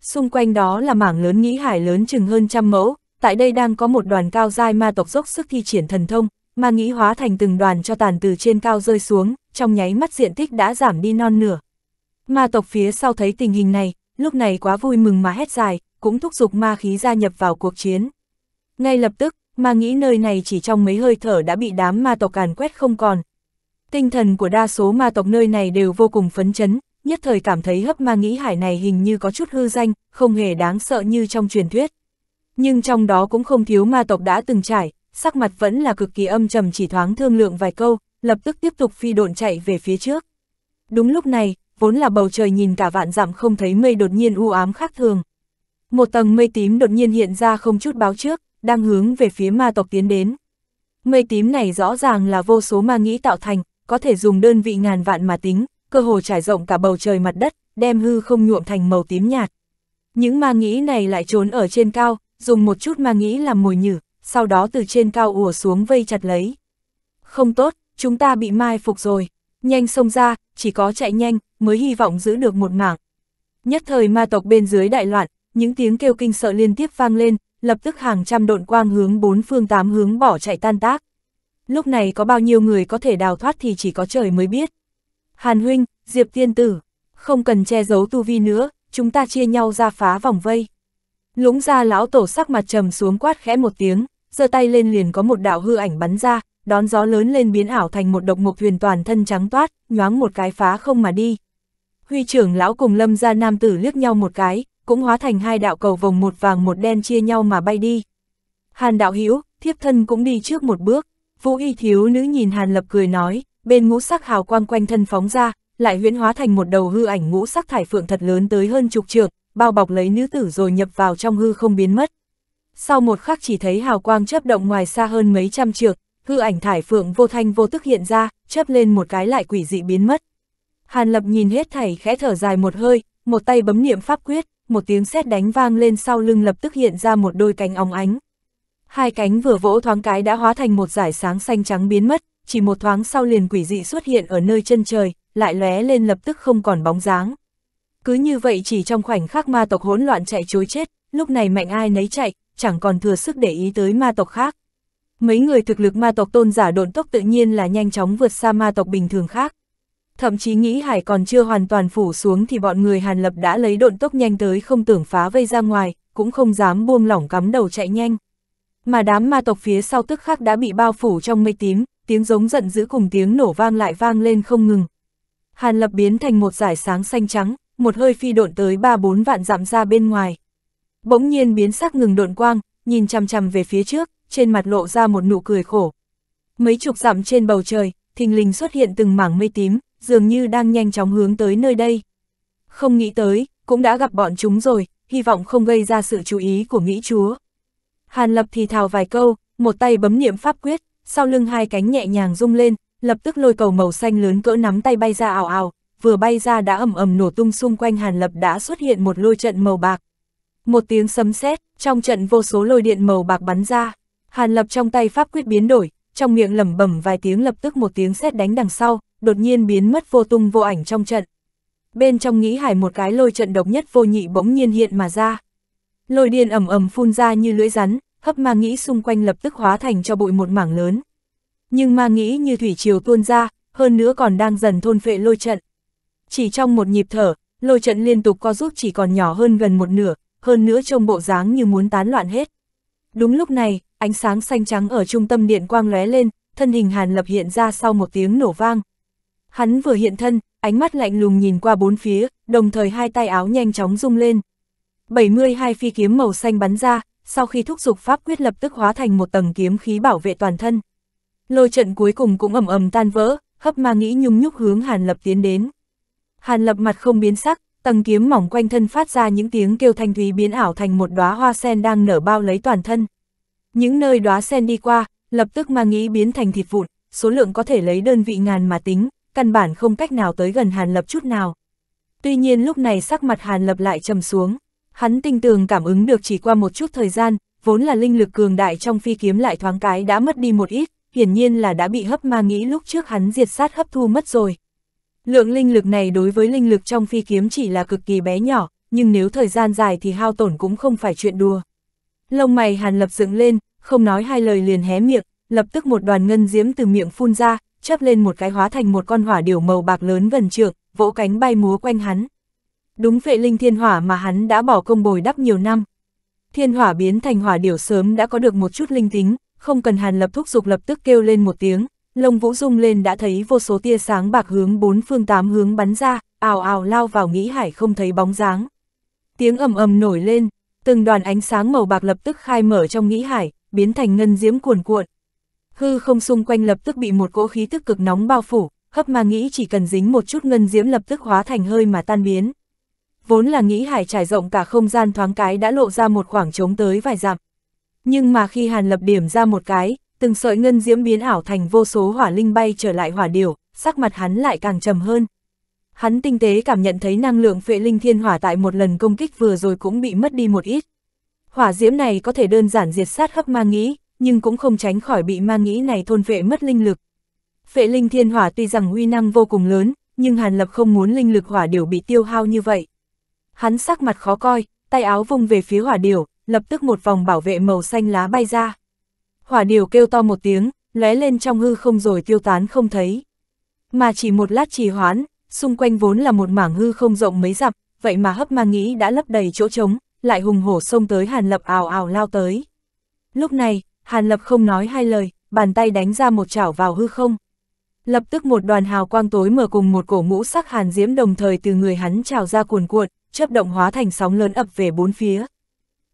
Xung quanh đó là mảng lớn nghĩ hải lớn chừng hơn trăm mẫu, tại đây đang có một đoàn cao giai ma tộc dốc sức thi triển thần thông, ma nghĩ hóa thành từng đoàn cho tàn từ trên cao rơi xuống, trong nháy mắt diện tích đã giảm đi non nửa. Ma tộc phía sau thấy tình hình này, lúc này quá vui mừng mà hét dài, cũng thúc giục ma khí gia nhập vào cuộc chiến. Ngay lập tức, ma nghĩ nơi này chỉ trong mấy hơi thở đã bị đám ma tộc càn quét không còn. Tinh thần của đa số ma tộc nơi này đều vô cùng phấn chấn, nhất thời cảm thấy hấp ma nghĩ hải này hình như có chút hư danh, không hề đáng sợ như trong truyền thuyết. Nhưng trong đó cũng không thiếu ma tộc đã từng trải, sắc mặt vẫn là cực kỳ âm trầm chỉ thoáng thương lượng vài câu, lập tức tiếp tục phi độn chạy về phía trước. Đúng lúc này, vốn là bầu trời nhìn cả vạn dặm không thấy mây đột nhiên u ám khác thường. Một tầng mây tím đột nhiên hiện ra không chút báo trước, đang hướng về phía ma tộc tiến đến. Mây tím này rõ ràng là vô số ma nghĩ tạo thành, có thể dùng đơn vị ngàn vạn mà tính, cơ hồ trải rộng cả bầu trời mặt đất, đem hư không nhuộm thành màu tím nhạt. Những ma nghĩ này lại trốn ở trên cao, dùng một chút ma nghĩ làm mồi nhử, sau đó từ trên cao ùa xuống vây chặt lấy. Không tốt, chúng ta bị mai phục rồi, nhanh xông ra, chỉ có chạy nhanh, mới hy vọng giữ được một mảng. Nhất thời ma tộc bên dưới đại loạn, những tiếng kêu kinh sợ liên tiếp vang lên, lập tức hàng trăm độn quang hướng bốn phương tám hướng bỏ chạy tan tác. Lúc này có bao nhiêu người có thể đào thoát thì chỉ có trời mới biết. Hàn huynh, Diệp tiên tử, không cần che giấu tu vi nữa, chúng ta chia nhau ra phá vòng vây. Lũng ra lão tổ sắc mặt trầm xuống quát khẽ một tiếng, giơ tay lên liền có một đạo hư ảnh bắn ra, đón gió lớn lên biến ảo thành một độc mục thuyền toàn thân trắng toát, nhoáng một cái phá không mà đi. Huy trưởng lão cùng lâm gia nam tử liếc nhau một cái, cũng hóa thành hai đạo cầu vòng một vàng một đen chia nhau mà bay đi. Hàn đạo hữu thiếp thân cũng đi trước một bước, vũ y thiếu nữ nhìn Hàn lập cười nói, bên ngũ sắc hào quang quanh thân phóng ra, lại huyễn hóa thành một đầu hư ảnh ngũ sắc thải phượng thật lớn tới hơn chục trượng, bao bọc lấy nữ tử rồi nhập vào trong hư không biến mất. Sau một khắc chỉ thấy hào quang chớp động ngoài xa hơn mấy trăm trượng, hư ảnh thải phượng vô thanh vô tức hiện ra, chớp lên một cái lại quỷ dị biến mất. Hàn Lập nhìn hết thảy khẽ thở dài một hơi, một tay bấm niệm pháp quyết, một tiếng sét đánh vang lên sau lưng lập tức hiện ra một đôi cánh óng ánh. Hai cánh vừa vỗ thoáng cái đã hóa thành một giải sáng xanh trắng biến mất, chỉ một thoáng sau liền quỷ dị xuất hiện ở nơi chân trời, lại lóe lên lập tức không còn bóng dáng. Cứ như vậy chỉ trong khoảnh khắc ma tộc hỗn loạn chạy chối chết, lúc này mạnh ai nấy chạy, chẳng còn thừa sức để ý tới ma tộc khác. Mấy người thực lực ma tộc tôn giả độn tốc tự nhiên là nhanh chóng vượt xa ma tộc bình thường khác. Thậm chí nghĩ hải còn chưa hoàn toàn phủ xuống thì bọn người Hàn Lập đã lấy độn tốc nhanh tới không tưởng phá vây ra ngoài, cũng không dám buông lỏng cắm đầu chạy nhanh. Mà đám ma tộc phía sau tức khắc đã bị bao phủ trong mây tím, tiếng giống giận dữ cùng tiếng nổ vang lại vang lên không ngừng. Hàn lập biến thành một giải sáng xanh trắng, một hơi phi độn tới ba bốn vạn dặm ra bên ngoài. Bỗng nhiên biến sắc ngừng độn quang, nhìn chằm chằm về phía trước, trên mặt lộ ra một nụ cười khổ. Mấy chục dặm trên bầu trời, thình lình xuất hiện từng mảng mây tím, dường như đang nhanh chóng hướng tới nơi đây. Không nghĩ tới, cũng đã gặp bọn chúng rồi, hy vọng không gây ra sự chú ý của nghĩ chúa. Hàn lập thì thào vài câu, một tay bấm niệm pháp quyết, sau lưng hai cánh nhẹ nhàng rung lên, lập tức lôi cầu màu xanh lớn cỡ nắm tay bay ra ảo ảo, vừa bay ra đã ầm ầm nổ tung xung quanh Hàn Lập đã xuất hiện một lôi trận màu bạc. Một tiếng sấm sét, trong trận vô số lôi điện màu bạc bắn ra. Hàn Lập trong tay pháp quyết biến đổi, trong miệng lẩm bẩm vài tiếng lập tức một tiếng sét đánh đằng sau, đột nhiên biến mất vô tung vô ảnh trong trận. Bên trong nghĩ hải một cái lôi trận độc nhất vô nhị bỗng nhiên hiện mà ra. Lôi điện ầm ầm phun ra như lưỡi rắn, hấp ma nghĩ xung quanh lập tức hóa thành cho bụi một mảng lớn. Nhưng ma nghĩ như thủy triều tuôn ra, hơn nữa còn đang dần thôn phệ lôi trận. Chỉ trong một nhịp thở, lôi trận liên tục co rút chỉ còn nhỏ hơn gần một nửa, hơn nữa trông bộ dáng như muốn tán loạn hết. Đúng lúc này, ánh sáng xanh trắng ở trung tâm điện quang lóe lên, thân hình Hàn Lập hiện ra sau một tiếng nổ vang. Hắn vừa hiện thân, ánh mắt lạnh lùng nhìn qua bốn phía, đồng thời hai tay áo nhanh chóng rung lên. 72 phi kiếm màu xanh bắn ra, sau khi thúc giục pháp quyết lập tức hóa thành một tầng kiếm khí bảo vệ toàn thân. Lôi trận cuối cùng cũng ầm ầm tan vỡ, hấp ma nghĩ nhung nhúc hướng Hàn Lập tiến đến. Hàn Lập mặt không biến sắc, tầng kiếm mỏng quanh thân phát ra những tiếng kêu thanh thúy biến ảo thành một đóa hoa sen đang nở bao lấy toàn thân. Những nơi đóa sen đi qua, lập tức ma nghĩ biến thành thịt vụn, số lượng có thể lấy đơn vị ngàn mà tính, căn bản không cách nào tới gần Hàn Lập chút nào. Tuy nhiên lúc này sắc mặt Hàn Lập lại trầm xuống. Hắn tinh tường cảm ứng được chỉ qua một chút thời gian, vốn là linh lực cường đại trong phi kiếm lại thoáng cái đã mất đi một ít, hiển nhiên là đã bị hấp ma nghĩ lúc trước hắn diệt sát hấp thu mất rồi. Lượng linh lực này đối với linh lực trong phi kiếm chỉ là cực kỳ bé nhỏ, nhưng nếu thời gian dài thì hao tổn cũng không phải chuyện đùa. Lông mày hàn lập dựng lên, không nói hai lời liền hé miệng, lập tức một đoàn ngân diễm từ miệng phun ra, chớp lên một cái hóa thành một con hỏa điểu màu bạc lớn vần trượng, vỗ cánh bay múa quanh hắn đúng phệ linh thiên hỏa mà hắn đã bỏ công bồi đắp nhiều năm. Thiên hỏa biến thành hỏa điểu sớm đã có được một chút linh tính, không cần hàn lập thúc dục lập tức kêu lên một tiếng, lông vũ rung lên đã thấy vô số tia sáng bạc hướng bốn phương tám hướng bắn ra, ào ào lao vào nghĩ hải không thấy bóng dáng. Tiếng ầm ầm nổi lên, từng đoàn ánh sáng màu bạc lập tức khai mở trong nghĩ hải, biến thành ngân diễm cuồn cuộn. Hư không xung quanh lập tức bị một cỗ khí tức cực nóng bao phủ, hấp ma nghĩ chỉ cần dính một chút ngân diễm lập tức hóa thành hơi mà tan biến vốn là nghĩ hải trải rộng cả không gian thoáng cái đã lộ ra một khoảng trống tới vài dặm. Nhưng mà khi Hàn lập điểm ra một cái, từng sợi ngân diễm biến ảo thành vô số hỏa linh bay trở lại hỏa điểu, sắc mặt hắn lại càng trầm hơn. Hắn tinh tế cảm nhận thấy năng lượng phệ linh thiên hỏa tại một lần công kích vừa rồi cũng bị mất đi một ít. Hỏa diễm này có thể đơn giản diệt sát hấp ma nghĩ, nhưng cũng không tránh khỏi bị ma nghĩ này thôn vệ mất linh lực. Phệ linh thiên hỏa tuy rằng uy năng vô cùng lớn, nhưng Hàn Lập không muốn linh lực hỏa điểu bị tiêu hao như vậy hắn sắc mặt khó coi, tay áo vung về phía hỏa điểu, lập tức một vòng bảo vệ màu xanh lá bay ra. Hỏa điểu kêu to một tiếng, lóe lên trong hư không rồi tiêu tán không thấy. Mà chỉ một lát trì hoãn, xung quanh vốn là một mảng hư không rộng mấy dặm, vậy mà hấp ma nghĩ đã lấp đầy chỗ trống, lại hùng hổ xông tới Hàn Lập ào ào lao tới. Lúc này, Hàn Lập không nói hai lời, bàn tay đánh ra một chảo vào hư không. Lập tức một đoàn hào quang tối mở cùng một cổ mũ sắc hàn diễm đồng thời từ người hắn trào ra cuồn cuộn, chớp động hóa thành sóng lớn ập về bốn phía.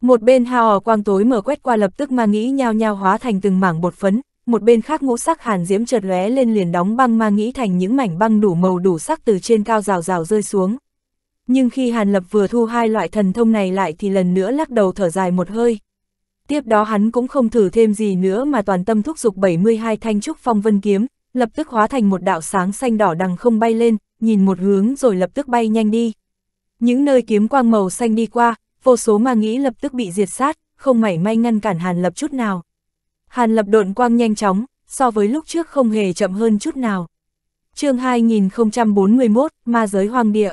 Một bên hào quang tối mở quét qua lập tức ma nghĩ nhao nhao hóa thành từng mảng bột phấn, một bên khác ngũ sắc hàn diễm chợt lóe lên liền đóng băng ma nghĩ thành những mảnh băng đủ màu đủ sắc từ trên cao rào rào rơi xuống. Nhưng khi Hàn Lập vừa thu hai loại thần thông này lại thì lần nữa lắc đầu thở dài một hơi. Tiếp đó hắn cũng không thử thêm gì nữa mà toàn tâm thúc dục 72 thanh trúc phong vân kiếm, lập tức hóa thành một đạo sáng xanh đỏ đằng không bay lên, nhìn một hướng rồi lập tức bay nhanh đi. Những nơi kiếm quang màu xanh đi qua, vô số ma nghĩ lập tức bị diệt sát, không mảy may ngăn cản Hàn Lập chút nào. Hàn Lập độn quang nhanh chóng, so với lúc trước không hề chậm hơn chút nào. chương 2041, ma giới hoang địa.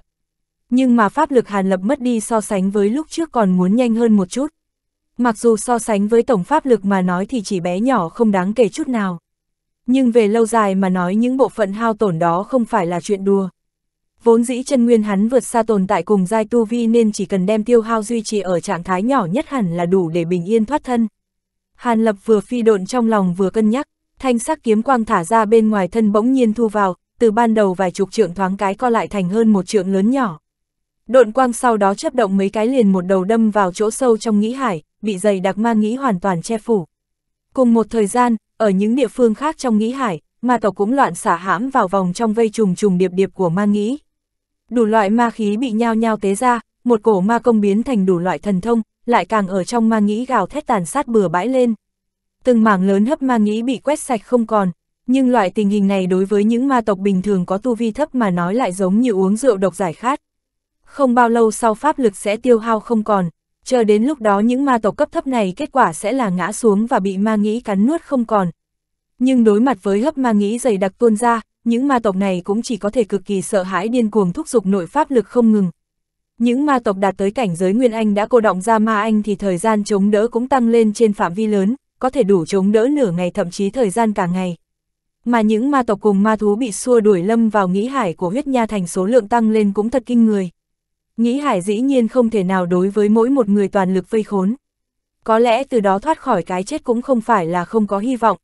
Nhưng mà pháp lực Hàn Lập mất đi so sánh với lúc trước còn muốn nhanh hơn một chút. Mặc dù so sánh với tổng pháp lực mà nói thì chỉ bé nhỏ không đáng kể chút nào. Nhưng về lâu dài mà nói những bộ phận hao tổn đó không phải là chuyện đùa. Vốn dĩ chân nguyên hắn vượt xa tồn tại cùng giai tu vi nên chỉ cần đem tiêu hao duy trì ở trạng thái nhỏ nhất hẳn là đủ để bình yên thoát thân. Hàn Lập vừa phi độn trong lòng vừa cân nhắc, thanh sắc kiếm quang thả ra bên ngoài thân bỗng nhiên thu vào, từ ban đầu vài chục trượng thoáng cái co lại thành hơn một trượng lớn nhỏ. Độn quang sau đó chấp động mấy cái liền một đầu đâm vào chỗ sâu trong nghĩ hải, bị dày đặc ma nghĩ hoàn toàn che phủ. Cùng một thời gian, ở những địa phương khác trong nghĩ hải, ma tộc cũng loạn xả hãm vào vòng trong vây trùng trùng điệp điệp của ma nghĩ đủ loại ma khí bị nhao nhao tế ra, một cổ ma công biến thành đủ loại thần thông, lại càng ở trong ma nghĩ gào thét tàn sát bừa bãi lên. Từng mảng lớn hấp ma nghĩ bị quét sạch không còn, nhưng loại tình hình này đối với những ma tộc bình thường có tu vi thấp mà nói lại giống như uống rượu độc giải khát. Không bao lâu sau pháp lực sẽ tiêu hao không còn, chờ đến lúc đó những ma tộc cấp thấp này kết quả sẽ là ngã xuống và bị ma nghĩ cắn nuốt không còn. Nhưng đối mặt với hấp ma nghĩ dày đặc tuôn ra, những ma tộc này cũng chỉ có thể cực kỳ sợ hãi điên cuồng thúc giục nội pháp lực không ngừng. Những ma tộc đạt tới cảnh giới Nguyên Anh đã cô động ra ma anh thì thời gian chống đỡ cũng tăng lên trên phạm vi lớn, có thể đủ chống đỡ nửa ngày thậm chí thời gian cả ngày. Mà những ma tộc cùng ma thú bị xua đuổi lâm vào nghĩ hải của huyết nha thành số lượng tăng lên cũng thật kinh người. Nghĩ hải dĩ nhiên không thể nào đối với mỗi một người toàn lực vây khốn. Có lẽ từ đó thoát khỏi cái chết cũng không phải là không có hy vọng.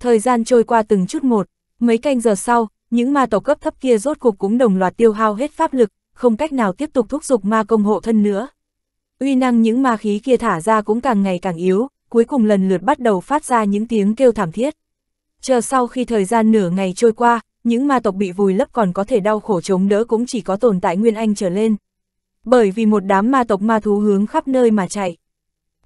Thời gian trôi qua từng chút một, Mấy canh giờ sau, những ma tộc cấp thấp kia rốt cuộc cũng đồng loạt tiêu hao hết pháp lực, không cách nào tiếp tục thúc giục ma công hộ thân nữa. Uy năng những ma khí kia thả ra cũng càng ngày càng yếu, cuối cùng lần lượt bắt đầu phát ra những tiếng kêu thảm thiết. Chờ sau khi thời gian nửa ngày trôi qua, những ma tộc bị vùi lấp còn có thể đau khổ chống đỡ cũng chỉ có tồn tại Nguyên Anh trở lên. Bởi vì một đám ma tộc ma thú hướng khắp nơi mà chạy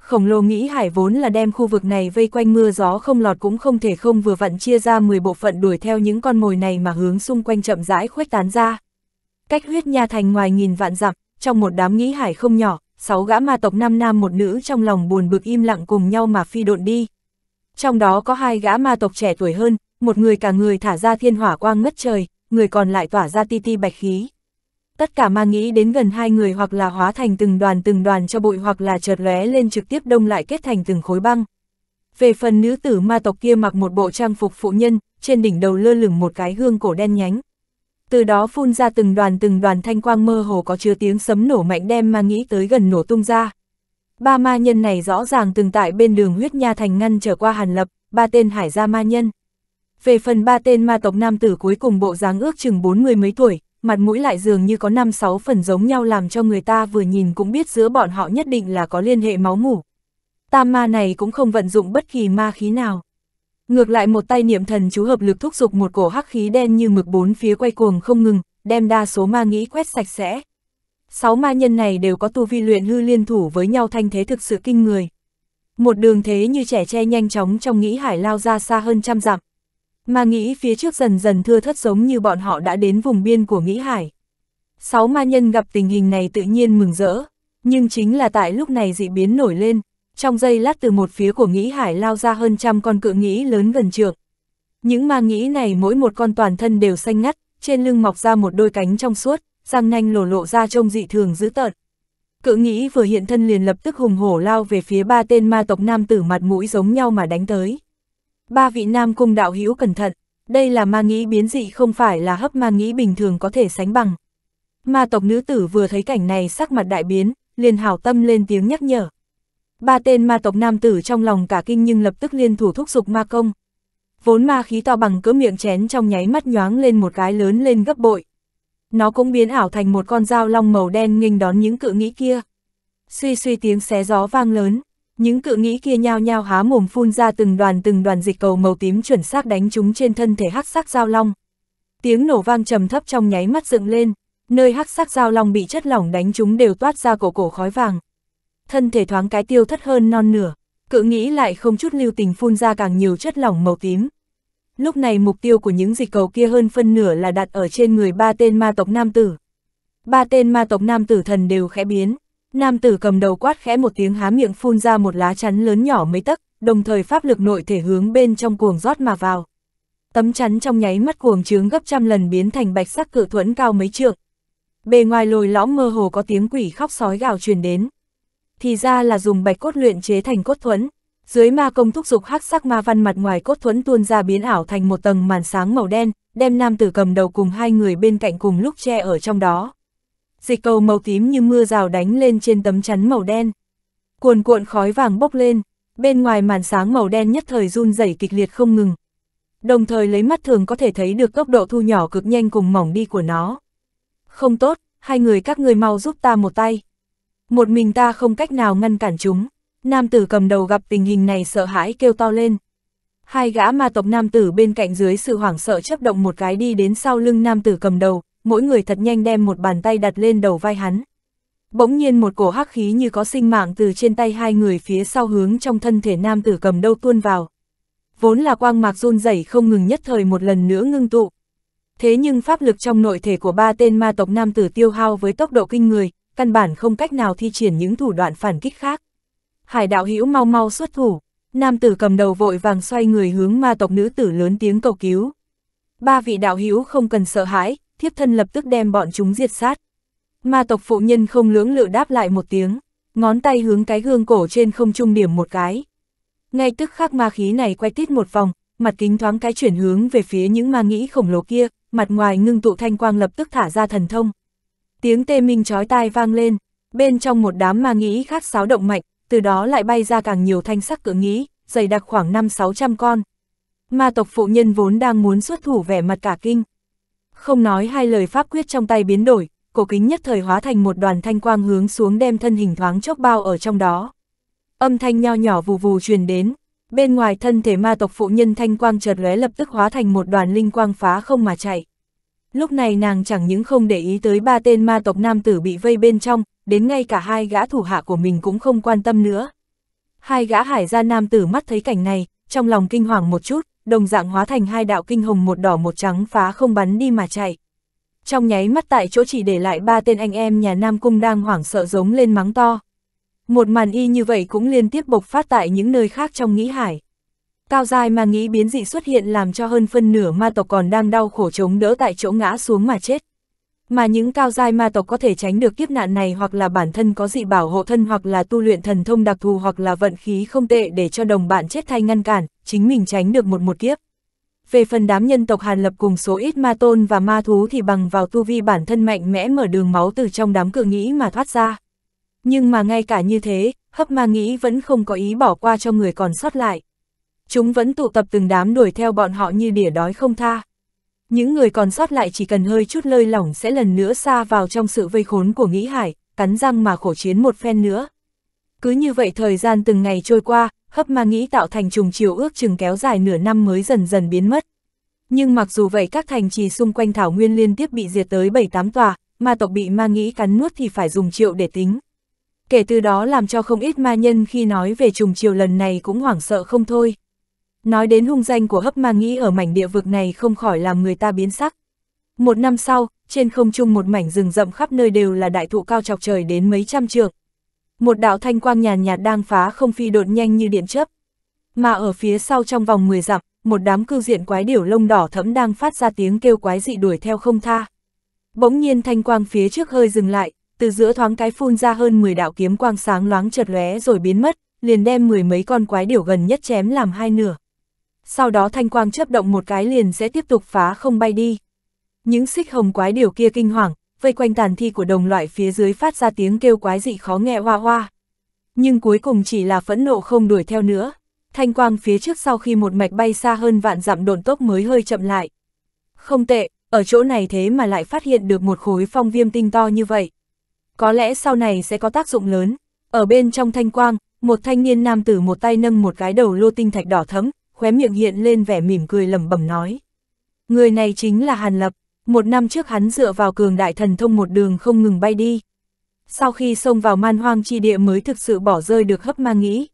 khổng lồ nghĩ hải vốn là đem khu vực này vây quanh mưa gió không lọt cũng không thể không vừa vặn chia ra 10 bộ phận đuổi theo những con mồi này mà hướng xung quanh chậm rãi khuếch tán ra. Cách huyết nha thành ngoài nghìn vạn dặm, trong một đám nghĩ hải không nhỏ, sáu gã ma tộc năm nam một nữ trong lòng buồn bực im lặng cùng nhau mà phi độn đi. Trong đó có hai gã ma tộc trẻ tuổi hơn, một người cả người thả ra thiên hỏa quang ngất trời, người còn lại tỏa ra ti ti bạch khí tất cả ma nghĩ đến gần hai người hoặc là hóa thành từng đoàn từng đoàn cho bụi hoặc là chợt lóe lên trực tiếp đông lại kết thành từng khối băng. Về phần nữ tử ma tộc kia mặc một bộ trang phục phụ nhân, trên đỉnh đầu lơ lửng một cái hương cổ đen nhánh. Từ đó phun ra từng đoàn từng đoàn thanh quang mơ hồ có chứa tiếng sấm nổ mạnh đem ma nghĩ tới gần nổ tung ra. Ba ma nhân này rõ ràng từng tại bên đường huyết nha thành ngăn trở qua hàn lập, ba tên hải gia ma nhân. Về phần ba tên ma tộc nam tử cuối cùng bộ dáng ước chừng bốn mươi mấy tuổi, mặt mũi lại dường như có 5-6 phần giống nhau làm cho người ta vừa nhìn cũng biết giữa bọn họ nhất định là có liên hệ máu mủ. Tam ma này cũng không vận dụng bất kỳ ma khí nào. Ngược lại một tay niệm thần chú hợp lực thúc giục một cổ hắc khí đen như mực bốn phía quay cuồng không ngừng, đem đa số ma nghĩ quét sạch sẽ. Sáu ma nhân này đều có tu vi luyện hư liên thủ với nhau thanh thế thực sự kinh người. Một đường thế như trẻ tre nhanh chóng trong nghĩ hải lao ra xa hơn trăm dặm, mà nghĩ phía trước dần dần thưa thất giống như bọn họ đã đến vùng biên của nghĩ hải. Sáu ma nhân gặp tình hình này tự nhiên mừng rỡ, nhưng chính là tại lúc này dị biến nổi lên, trong giây lát từ một phía của nghĩ hải lao ra hơn trăm con cự nghĩ lớn gần trượng. Những ma nghĩ này mỗi một con toàn thân đều xanh ngắt, trên lưng mọc ra một đôi cánh trong suốt, răng nanh lổ lộ ra trông dị thường dữ tợn. Cự nghĩ vừa hiện thân liền lập tức hùng hổ lao về phía ba tên ma tộc nam tử mặt mũi giống nhau mà đánh tới. Ba vị nam cung đạo hữu cẩn thận, đây là ma nghĩ biến dị không phải là hấp ma nghĩ bình thường có thể sánh bằng. Ma tộc nữ tử vừa thấy cảnh này sắc mặt đại biến, liền hảo tâm lên tiếng nhắc nhở. Ba tên ma tộc nam tử trong lòng cả kinh nhưng lập tức liên thủ thúc dục ma công. Vốn ma khí to bằng cỡ miệng chén trong nháy mắt nhoáng lên một cái lớn lên gấp bội. Nó cũng biến ảo thành một con dao long màu đen nghênh đón những cự nghĩ kia. Suy suy tiếng xé gió vang lớn, những cự nghĩ kia nhao nhao há mồm phun ra từng đoàn từng đoàn dịch cầu màu tím chuẩn xác đánh chúng trên thân thể hắc sắc giao long. Tiếng nổ vang trầm thấp trong nháy mắt dựng lên, nơi hắc sắc giao long bị chất lỏng đánh chúng đều toát ra cổ cổ khói vàng. Thân thể thoáng cái tiêu thất hơn non nửa, cự nghĩ lại không chút lưu tình phun ra càng nhiều chất lỏng màu tím. Lúc này mục tiêu của những dịch cầu kia hơn phân nửa là đặt ở trên người ba tên ma tộc nam tử. Ba tên ma tộc nam tử thần đều khẽ biến, Nam tử cầm đầu quát khẽ một tiếng há miệng phun ra một lá chắn lớn nhỏ mấy tấc, đồng thời pháp lực nội thể hướng bên trong cuồng rót mà vào. Tấm chắn trong nháy mắt cuồng trướng gấp trăm lần biến thành bạch sắc cự thuẫn cao mấy trượng. Bề ngoài lồi lõm mơ hồ có tiếng quỷ khóc sói gào truyền đến. Thì ra là dùng bạch cốt luyện chế thành cốt thuẫn. Dưới ma công thúc dục hắc sắc ma văn mặt ngoài cốt thuẫn tuôn ra biến ảo thành một tầng màn sáng màu đen, đem nam tử cầm đầu cùng hai người bên cạnh cùng lúc che ở trong đó dịch cầu màu tím như mưa rào đánh lên trên tấm chắn màu đen. Cuồn cuộn khói vàng bốc lên, bên ngoài màn sáng màu đen nhất thời run rẩy kịch liệt không ngừng. Đồng thời lấy mắt thường có thể thấy được tốc độ thu nhỏ cực nhanh cùng mỏng đi của nó. Không tốt, hai người các người mau giúp ta một tay. Một mình ta không cách nào ngăn cản chúng. Nam tử cầm đầu gặp tình hình này sợ hãi kêu to lên. Hai gã ma tộc nam tử bên cạnh dưới sự hoảng sợ chấp động một cái đi đến sau lưng nam tử cầm đầu, mỗi người thật nhanh đem một bàn tay đặt lên đầu vai hắn. Bỗng nhiên một cổ hắc khí như có sinh mạng từ trên tay hai người phía sau hướng trong thân thể nam tử cầm đâu tuôn vào. Vốn là quang mạc run rẩy không ngừng nhất thời một lần nữa ngưng tụ. Thế nhưng pháp lực trong nội thể của ba tên ma tộc nam tử tiêu hao với tốc độ kinh người, căn bản không cách nào thi triển những thủ đoạn phản kích khác. Hải đạo hữu mau mau xuất thủ, nam tử cầm đầu vội vàng xoay người hướng ma tộc nữ tử lớn tiếng cầu cứu. Ba vị đạo hữu không cần sợ hãi, thiếp thân lập tức đem bọn chúng diệt sát. Ma tộc phụ nhân không lưỡng lự đáp lại một tiếng, ngón tay hướng cái gương cổ trên không trung điểm một cái. Ngay tức khắc ma khí này quay tít một vòng, mặt kính thoáng cái chuyển hướng về phía những ma nghĩ khổng lồ kia, mặt ngoài ngưng tụ thanh quang lập tức thả ra thần thông. Tiếng tê minh chói tai vang lên, bên trong một đám ma nghĩ khác sáo động mạnh, từ đó lại bay ra càng nhiều thanh sắc cự nghĩ, dày đặc khoảng 5-600 con. Ma tộc phụ nhân vốn đang muốn xuất thủ vẻ mặt cả kinh, không nói hai lời pháp quyết trong tay biến đổi, cổ kính nhất thời hóa thành một đoàn thanh quang hướng xuống đem thân hình thoáng chốc bao ở trong đó. Âm thanh nho nhỏ vù vù truyền đến, bên ngoài thân thể ma tộc phụ nhân thanh quang chợt lóe lập tức hóa thành một đoàn linh quang phá không mà chạy. Lúc này nàng chẳng những không để ý tới ba tên ma tộc nam tử bị vây bên trong, đến ngay cả hai gã thủ hạ của mình cũng không quan tâm nữa. Hai gã hải gia nam tử mắt thấy cảnh này, trong lòng kinh hoàng một chút, đồng dạng hóa thành hai đạo kinh hồng một đỏ một trắng phá không bắn đi mà chạy. Trong nháy mắt tại chỗ chỉ để lại ba tên anh em nhà Nam Cung đang hoảng sợ giống lên mắng to. Một màn y như vậy cũng liên tiếp bộc phát tại những nơi khác trong nghĩ hải. Cao dài mà nghĩ biến dị xuất hiện làm cho hơn phân nửa ma tộc còn đang đau khổ chống đỡ tại chỗ ngã xuống mà chết. Mà những cao giai ma tộc có thể tránh được kiếp nạn này hoặc là bản thân có dị bảo hộ thân hoặc là tu luyện thần thông đặc thù hoặc là vận khí không tệ để cho đồng bạn chết thay ngăn cản, chính mình tránh được một một kiếp. Về phần đám nhân tộc Hàn Lập cùng số ít ma tôn và ma thú thì bằng vào tu vi bản thân mạnh mẽ mở đường máu từ trong đám cự nghĩ mà thoát ra. Nhưng mà ngay cả như thế, hấp ma nghĩ vẫn không có ý bỏ qua cho người còn sót lại. Chúng vẫn tụ tập từng đám đuổi theo bọn họ như đỉa đói không tha. Những người còn sót lại chỉ cần hơi chút lơi lỏng sẽ lần nữa xa vào trong sự vây khốn của nghĩ hải, cắn răng mà khổ chiến một phen nữa. Cứ như vậy thời gian từng ngày trôi qua, hấp ma nghĩ tạo thành trùng chiều ước chừng kéo dài nửa năm mới dần dần biến mất. Nhưng mặc dù vậy các thành trì xung quanh Thảo Nguyên liên tiếp bị diệt tới 7-8 tòa, mà tộc bị ma nghĩ cắn nuốt thì phải dùng triệu để tính. Kể từ đó làm cho không ít ma nhân khi nói về trùng chiều lần này cũng hoảng sợ không thôi. Nói đến hung danh của hấp ma nghĩ ở mảnh địa vực này không khỏi làm người ta biến sắc. Một năm sau, trên không trung một mảnh rừng rậm khắp nơi đều là đại thụ cao chọc trời đến mấy trăm trượng. Một đạo thanh quang nhàn nhạt đang phá không phi đột nhanh như điện chớp. Mà ở phía sau trong vòng 10 dặm, một đám cư diện quái điểu lông đỏ thẫm đang phát ra tiếng kêu quái dị đuổi theo không tha. Bỗng nhiên thanh quang phía trước hơi dừng lại, từ giữa thoáng cái phun ra hơn 10 đạo kiếm quang sáng loáng chợt lóe rồi biến mất, liền đem mười mấy con quái điểu gần nhất chém làm hai nửa sau đó thanh quang chớp động một cái liền sẽ tiếp tục phá không bay đi. Những xích hồng quái điều kia kinh hoàng, vây quanh tàn thi của đồng loại phía dưới phát ra tiếng kêu quái dị khó nghe hoa hoa. Nhưng cuối cùng chỉ là phẫn nộ không đuổi theo nữa. Thanh quang phía trước sau khi một mạch bay xa hơn vạn dặm đồn tốc mới hơi chậm lại. Không tệ, ở chỗ này thế mà lại phát hiện được một khối phong viêm tinh to như vậy. Có lẽ sau này sẽ có tác dụng lớn. Ở bên trong thanh quang, một thanh niên nam tử một tay nâng một cái đầu lô tinh thạch đỏ thấm, khóe miệng hiện lên vẻ mỉm cười lẩm bẩm nói. Người này chính là Hàn Lập, một năm trước hắn dựa vào cường đại thần thông một đường không ngừng bay đi. Sau khi xông vào man hoang chi địa mới thực sự bỏ rơi được hấp ma nghĩ.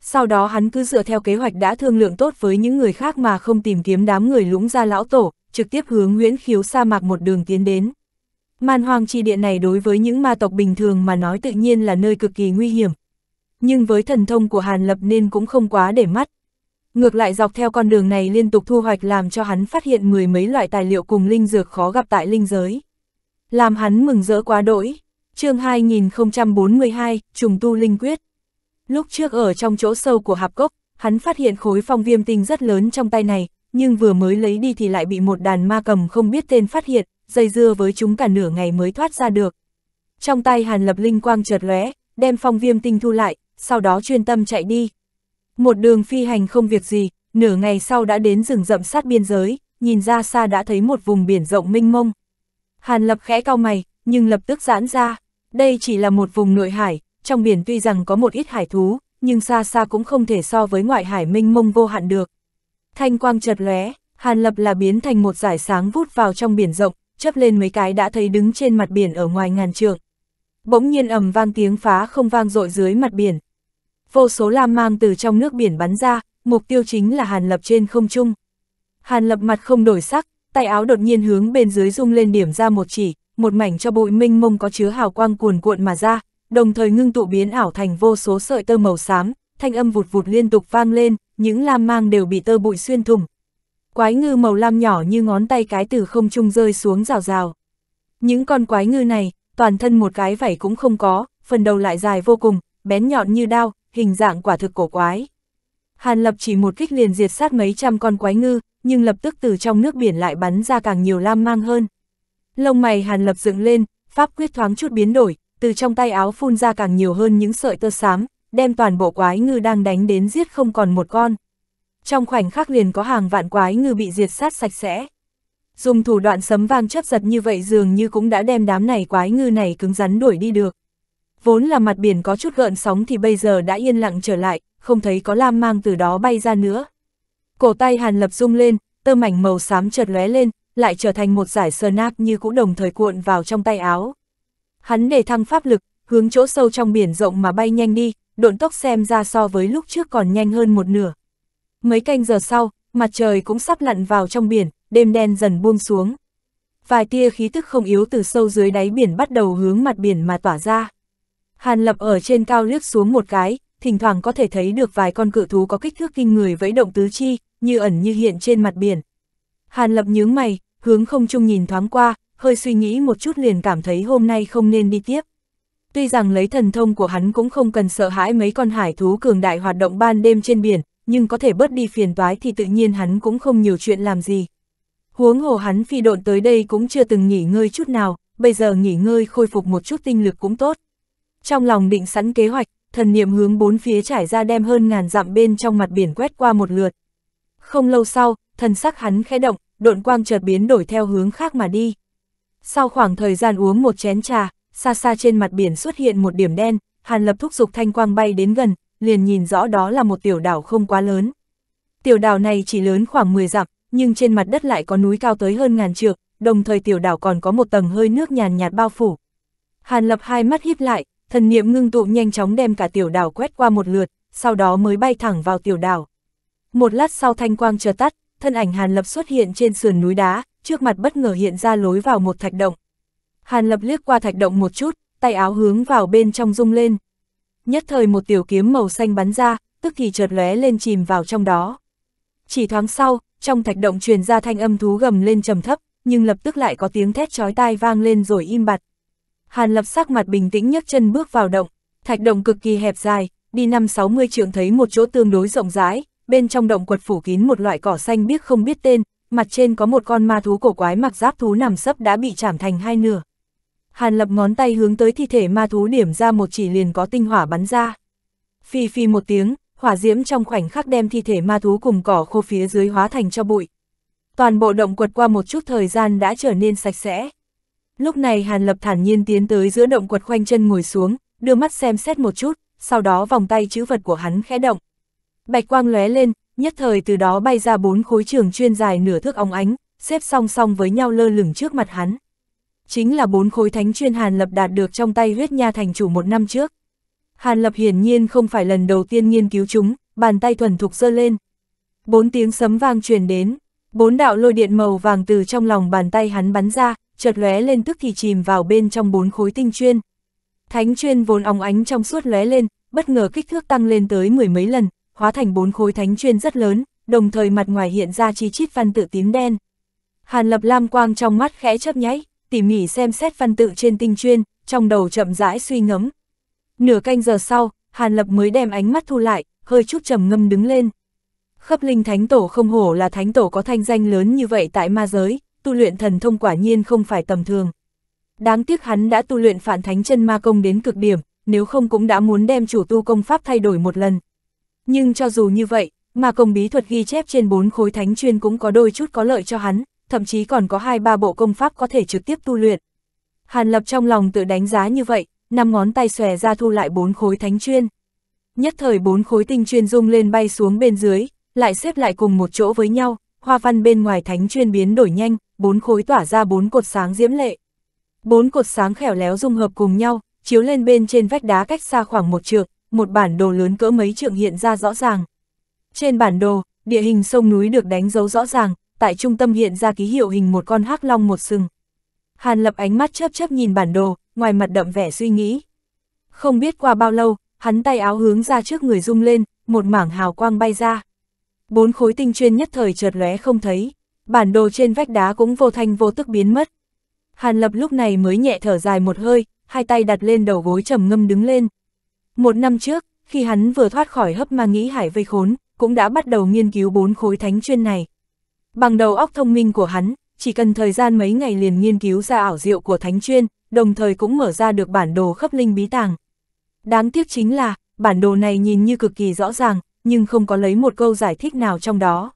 Sau đó hắn cứ dựa theo kế hoạch đã thương lượng tốt với những người khác mà không tìm kiếm đám người lũng ra lão tổ, trực tiếp hướng nguyễn khiếu sa mạc một đường tiến đến. Man hoang chi địa này đối với những ma tộc bình thường mà nói tự nhiên là nơi cực kỳ nguy hiểm. Nhưng với thần thông của Hàn Lập nên cũng không quá để mắt. Ngược lại dọc theo con đường này liên tục thu hoạch làm cho hắn phát hiện mười mấy loại tài liệu cùng linh dược khó gặp tại linh giới. Làm hắn mừng rỡ quá đỗi. chương 2042, trùng tu linh quyết. Lúc trước ở trong chỗ sâu của hạp cốc, hắn phát hiện khối phong viêm tinh rất lớn trong tay này, nhưng vừa mới lấy đi thì lại bị một đàn ma cầm không biết tên phát hiện, dây dưa với chúng cả nửa ngày mới thoát ra được. Trong tay Hàn Lập Linh quang chợt lóe, đem phong viêm tinh thu lại, sau đó chuyên tâm chạy đi, một đường phi hành không việc gì, nửa ngày sau đã đến rừng rậm sát biên giới, nhìn ra xa đã thấy một vùng biển rộng minh mông. Hàn lập khẽ cao mày, nhưng lập tức giãn ra. Đây chỉ là một vùng nội hải, trong biển tuy rằng có một ít hải thú, nhưng xa xa cũng không thể so với ngoại hải minh mông vô hạn được. Thanh quang chợt lóe, Hàn Lập là biến thành một giải sáng vút vào trong biển rộng, chấp lên mấy cái đã thấy đứng trên mặt biển ở ngoài ngàn trượng. Bỗng nhiên ầm vang tiếng phá không vang dội dưới mặt biển, vô số lam mang từ trong nước biển bắn ra, mục tiêu chính là Hàn Lập trên không trung. Hàn Lập mặt không đổi sắc, tay áo đột nhiên hướng bên dưới rung lên điểm ra một chỉ, một mảnh cho bụi minh mông có chứa hào quang cuồn cuộn mà ra, đồng thời ngưng tụ biến ảo thành vô số sợi tơ màu xám, thanh âm vụt vụt liên tục vang lên, những lam mang đều bị tơ bụi xuyên thủng. Quái ngư màu lam nhỏ như ngón tay cái từ không trung rơi xuống rào rào. Những con quái ngư này, toàn thân một cái vảy cũng không có, phần đầu lại dài vô cùng, bén nhọn như đao, hình dạng quả thực cổ quái. Hàn Lập chỉ một kích liền diệt sát mấy trăm con quái ngư, nhưng lập tức từ trong nước biển lại bắn ra càng nhiều lam mang hơn. Lông mày Hàn Lập dựng lên, pháp quyết thoáng chút biến đổi, từ trong tay áo phun ra càng nhiều hơn những sợi tơ xám, đem toàn bộ quái ngư đang đánh đến giết không còn một con. Trong khoảnh khắc liền có hàng vạn quái ngư bị diệt sát sạch sẽ. Dùng thủ đoạn sấm vang chấp giật như vậy dường như cũng đã đem đám này quái ngư này cứng rắn đuổi đi được vốn là mặt biển có chút gợn sóng thì bây giờ đã yên lặng trở lại, không thấy có lam mang từ đó bay ra nữa. Cổ tay Hàn Lập rung lên, tơ mảnh màu xám chợt lóe lên, lại trở thành một giải sờ nap như cũ đồng thời cuộn vào trong tay áo. Hắn để thăng pháp lực, hướng chỗ sâu trong biển rộng mà bay nhanh đi, độn tốc xem ra so với lúc trước còn nhanh hơn một nửa. Mấy canh giờ sau, mặt trời cũng sắp lặn vào trong biển, đêm đen dần buông xuống. Vài tia khí tức không yếu từ sâu dưới đáy biển bắt đầu hướng mặt biển mà tỏa ra. Hàn Lập ở trên cao liếc xuống một cái, thỉnh thoảng có thể thấy được vài con cự thú có kích thước kinh người vẫy động tứ chi, như ẩn như hiện trên mặt biển. Hàn Lập nhướng mày, hướng không trung nhìn thoáng qua, hơi suy nghĩ một chút liền cảm thấy hôm nay không nên đi tiếp. Tuy rằng lấy thần thông của hắn cũng không cần sợ hãi mấy con hải thú cường đại hoạt động ban đêm trên biển, nhưng có thể bớt đi phiền toái thì tự nhiên hắn cũng không nhiều chuyện làm gì. Huống hồ hắn phi độn tới đây cũng chưa từng nghỉ ngơi chút nào, bây giờ nghỉ ngơi khôi phục một chút tinh lực cũng tốt. Trong lòng định sẵn kế hoạch, thần niệm hướng bốn phía trải ra đem hơn ngàn dặm bên trong mặt biển quét qua một lượt. Không lâu sau, thần sắc hắn khẽ động, độn quang chợt biến đổi theo hướng khác mà đi. Sau khoảng thời gian uống một chén trà, xa xa trên mặt biển xuất hiện một điểm đen, Hàn Lập thúc giục thanh quang bay đến gần, liền nhìn rõ đó là một tiểu đảo không quá lớn. Tiểu đảo này chỉ lớn khoảng 10 dặm, nhưng trên mặt đất lại có núi cao tới hơn ngàn trượng, đồng thời tiểu đảo còn có một tầng hơi nước nhàn nhạt bao phủ. Hàn Lập hai mắt híp lại, thần niệm ngưng tụ nhanh chóng đem cả tiểu đảo quét qua một lượt, sau đó mới bay thẳng vào tiểu đảo. Một lát sau thanh quang chờ tắt, thân ảnh Hàn Lập xuất hiện trên sườn núi đá, trước mặt bất ngờ hiện ra lối vào một thạch động. Hàn Lập liếc qua thạch động một chút, tay áo hướng vào bên trong rung lên. Nhất thời một tiểu kiếm màu xanh bắn ra, tức thì chợt lóe lên chìm vào trong đó. Chỉ thoáng sau, trong thạch động truyền ra thanh âm thú gầm lên trầm thấp, nhưng lập tức lại có tiếng thét chói tai vang lên rồi im bặt. Hàn Lập sắc mặt bình tĩnh nhấc chân bước vào động, thạch động cực kỳ hẹp dài, đi năm 60 trượng thấy một chỗ tương đối rộng rãi, bên trong động quật phủ kín một loại cỏ xanh biết không biết tên, mặt trên có một con ma thú cổ quái mặc giáp thú nằm sấp đã bị chảm thành hai nửa. Hàn Lập ngón tay hướng tới thi thể ma thú điểm ra một chỉ liền có tinh hỏa bắn ra. Phi phi một tiếng, hỏa diễm trong khoảnh khắc đem thi thể ma thú cùng cỏ khô phía dưới hóa thành cho bụi. Toàn bộ động quật qua một chút thời gian đã trở nên sạch sẽ. Lúc này Hàn Lập thản nhiên tiến tới giữa động quật khoanh chân ngồi xuống, đưa mắt xem xét một chút, sau đó vòng tay chữ vật của hắn khẽ động. Bạch quang lóe lên, nhất thời từ đó bay ra bốn khối trường chuyên dài nửa thước óng ánh, xếp song song với nhau lơ lửng trước mặt hắn. Chính là bốn khối thánh chuyên Hàn Lập đạt được trong tay huyết nha thành chủ một năm trước. Hàn Lập hiển nhiên không phải lần đầu tiên nghiên cứu chúng, bàn tay thuần thục giơ lên. Bốn tiếng sấm vang truyền đến, bốn đạo lôi điện màu vàng từ trong lòng bàn tay hắn bắn ra, chợt lóe lên tức thì chìm vào bên trong bốn khối tinh chuyên. Thánh chuyên vốn óng ánh trong suốt lóe lên, bất ngờ kích thước tăng lên tới mười mấy lần, hóa thành bốn khối thánh chuyên rất lớn, đồng thời mặt ngoài hiện ra chi chít văn tự tím đen. Hàn Lập Lam quang trong mắt khẽ chớp nháy, tỉ mỉ xem xét văn tự trên tinh chuyên, trong đầu chậm rãi suy ngẫm. Nửa canh giờ sau, Hàn Lập mới đem ánh mắt thu lại, hơi chút trầm ngâm đứng lên. khắp Linh Thánh Tổ không hổ là Thánh Tổ có thanh danh lớn như vậy tại ma giới, tu luyện thần thông quả nhiên không phải tầm thường. Đáng tiếc hắn đã tu luyện phản thánh chân ma công đến cực điểm, nếu không cũng đã muốn đem chủ tu công pháp thay đổi một lần. Nhưng cho dù như vậy, ma công bí thuật ghi chép trên bốn khối thánh chuyên cũng có đôi chút có lợi cho hắn, thậm chí còn có hai ba bộ công pháp có thể trực tiếp tu luyện. Hàn Lập trong lòng tự đánh giá như vậy, năm ngón tay xòe ra thu lại bốn khối thánh chuyên. Nhất thời bốn khối tinh chuyên rung lên bay xuống bên dưới, lại xếp lại cùng một chỗ với nhau, hoa văn bên ngoài thánh chuyên biến đổi nhanh, bốn khối tỏa ra bốn cột sáng diễm lệ. Bốn cột sáng khéo léo dung hợp cùng nhau, chiếu lên bên trên vách đá cách xa khoảng một trượng, một bản đồ lớn cỡ mấy trượng hiện ra rõ ràng. Trên bản đồ, địa hình sông núi được đánh dấu rõ ràng, tại trung tâm hiện ra ký hiệu hình một con hắc long một sừng. Hàn lập ánh mắt chớp chớp nhìn bản đồ, ngoài mặt đậm vẻ suy nghĩ. Không biết qua bao lâu, hắn tay áo hướng ra trước người rung lên, một mảng hào quang bay ra. Bốn khối tinh chuyên nhất thời chợt lóe không thấy bản đồ trên vách đá cũng vô thanh vô tức biến mất. Hàn Lập lúc này mới nhẹ thở dài một hơi, hai tay đặt lên đầu gối trầm ngâm đứng lên. Một năm trước, khi hắn vừa thoát khỏi hấp ma nghĩ hải vây khốn, cũng đã bắt đầu nghiên cứu bốn khối thánh chuyên này. Bằng đầu óc thông minh của hắn, chỉ cần thời gian mấy ngày liền nghiên cứu ra ảo diệu của thánh chuyên, đồng thời cũng mở ra được bản đồ khắp linh bí tàng. Đáng tiếc chính là, bản đồ này nhìn như cực kỳ rõ ràng, nhưng không có lấy một câu giải thích nào trong đó.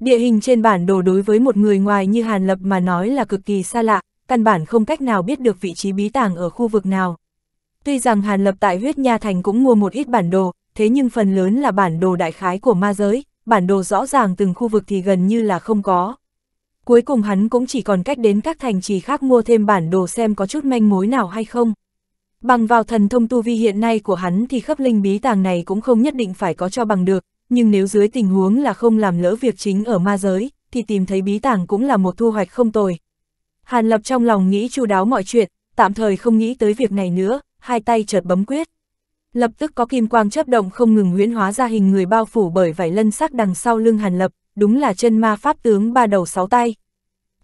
Địa hình trên bản đồ đối với một người ngoài như Hàn Lập mà nói là cực kỳ xa lạ, căn bản không cách nào biết được vị trí bí tàng ở khu vực nào. Tuy rằng Hàn Lập tại huyết nha thành cũng mua một ít bản đồ, thế nhưng phần lớn là bản đồ đại khái của ma giới, bản đồ rõ ràng từng khu vực thì gần như là không có. Cuối cùng hắn cũng chỉ còn cách đến các thành trì khác mua thêm bản đồ xem có chút manh mối nào hay không. Bằng vào thần thông tu vi hiện nay của hắn thì khắp linh bí tàng này cũng không nhất định phải có cho bằng được, nhưng nếu dưới tình huống là không làm lỡ việc chính ở ma giới, thì tìm thấy bí tàng cũng là một thu hoạch không tồi. Hàn Lập trong lòng nghĩ chu đáo mọi chuyện, tạm thời không nghĩ tới việc này nữa, hai tay chợt bấm quyết. Lập tức có kim quang chấp động không ngừng huyễn hóa ra hình người bao phủ bởi vải lân sắc đằng sau lưng Hàn Lập, đúng là chân ma pháp tướng ba đầu sáu tay.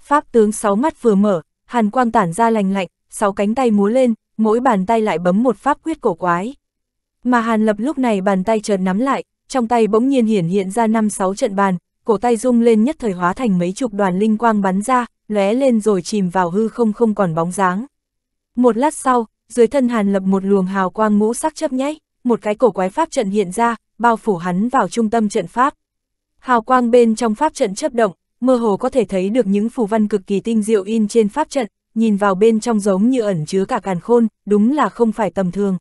Pháp tướng sáu mắt vừa mở, Hàn quang tản ra lành lạnh, sáu cánh tay múa lên, mỗi bàn tay lại bấm một pháp quyết cổ quái. Mà Hàn Lập lúc này bàn tay chợt nắm lại, trong tay bỗng nhiên hiển hiện ra năm sáu trận bàn, cổ tay rung lên nhất thời hóa thành mấy chục đoàn linh quang bắn ra, lóe lên rồi chìm vào hư không không còn bóng dáng. Một lát sau, dưới thân Hàn Lập một luồng hào quang ngũ sắc chấp nháy, một cái cổ quái pháp trận hiện ra, bao phủ hắn vào trung tâm trận pháp. Hào quang bên trong pháp trận chấp động, mơ hồ có thể thấy được những phù văn cực kỳ tinh diệu in trên pháp trận, nhìn vào bên trong giống như ẩn chứa cả càn khôn, đúng là không phải tầm thường.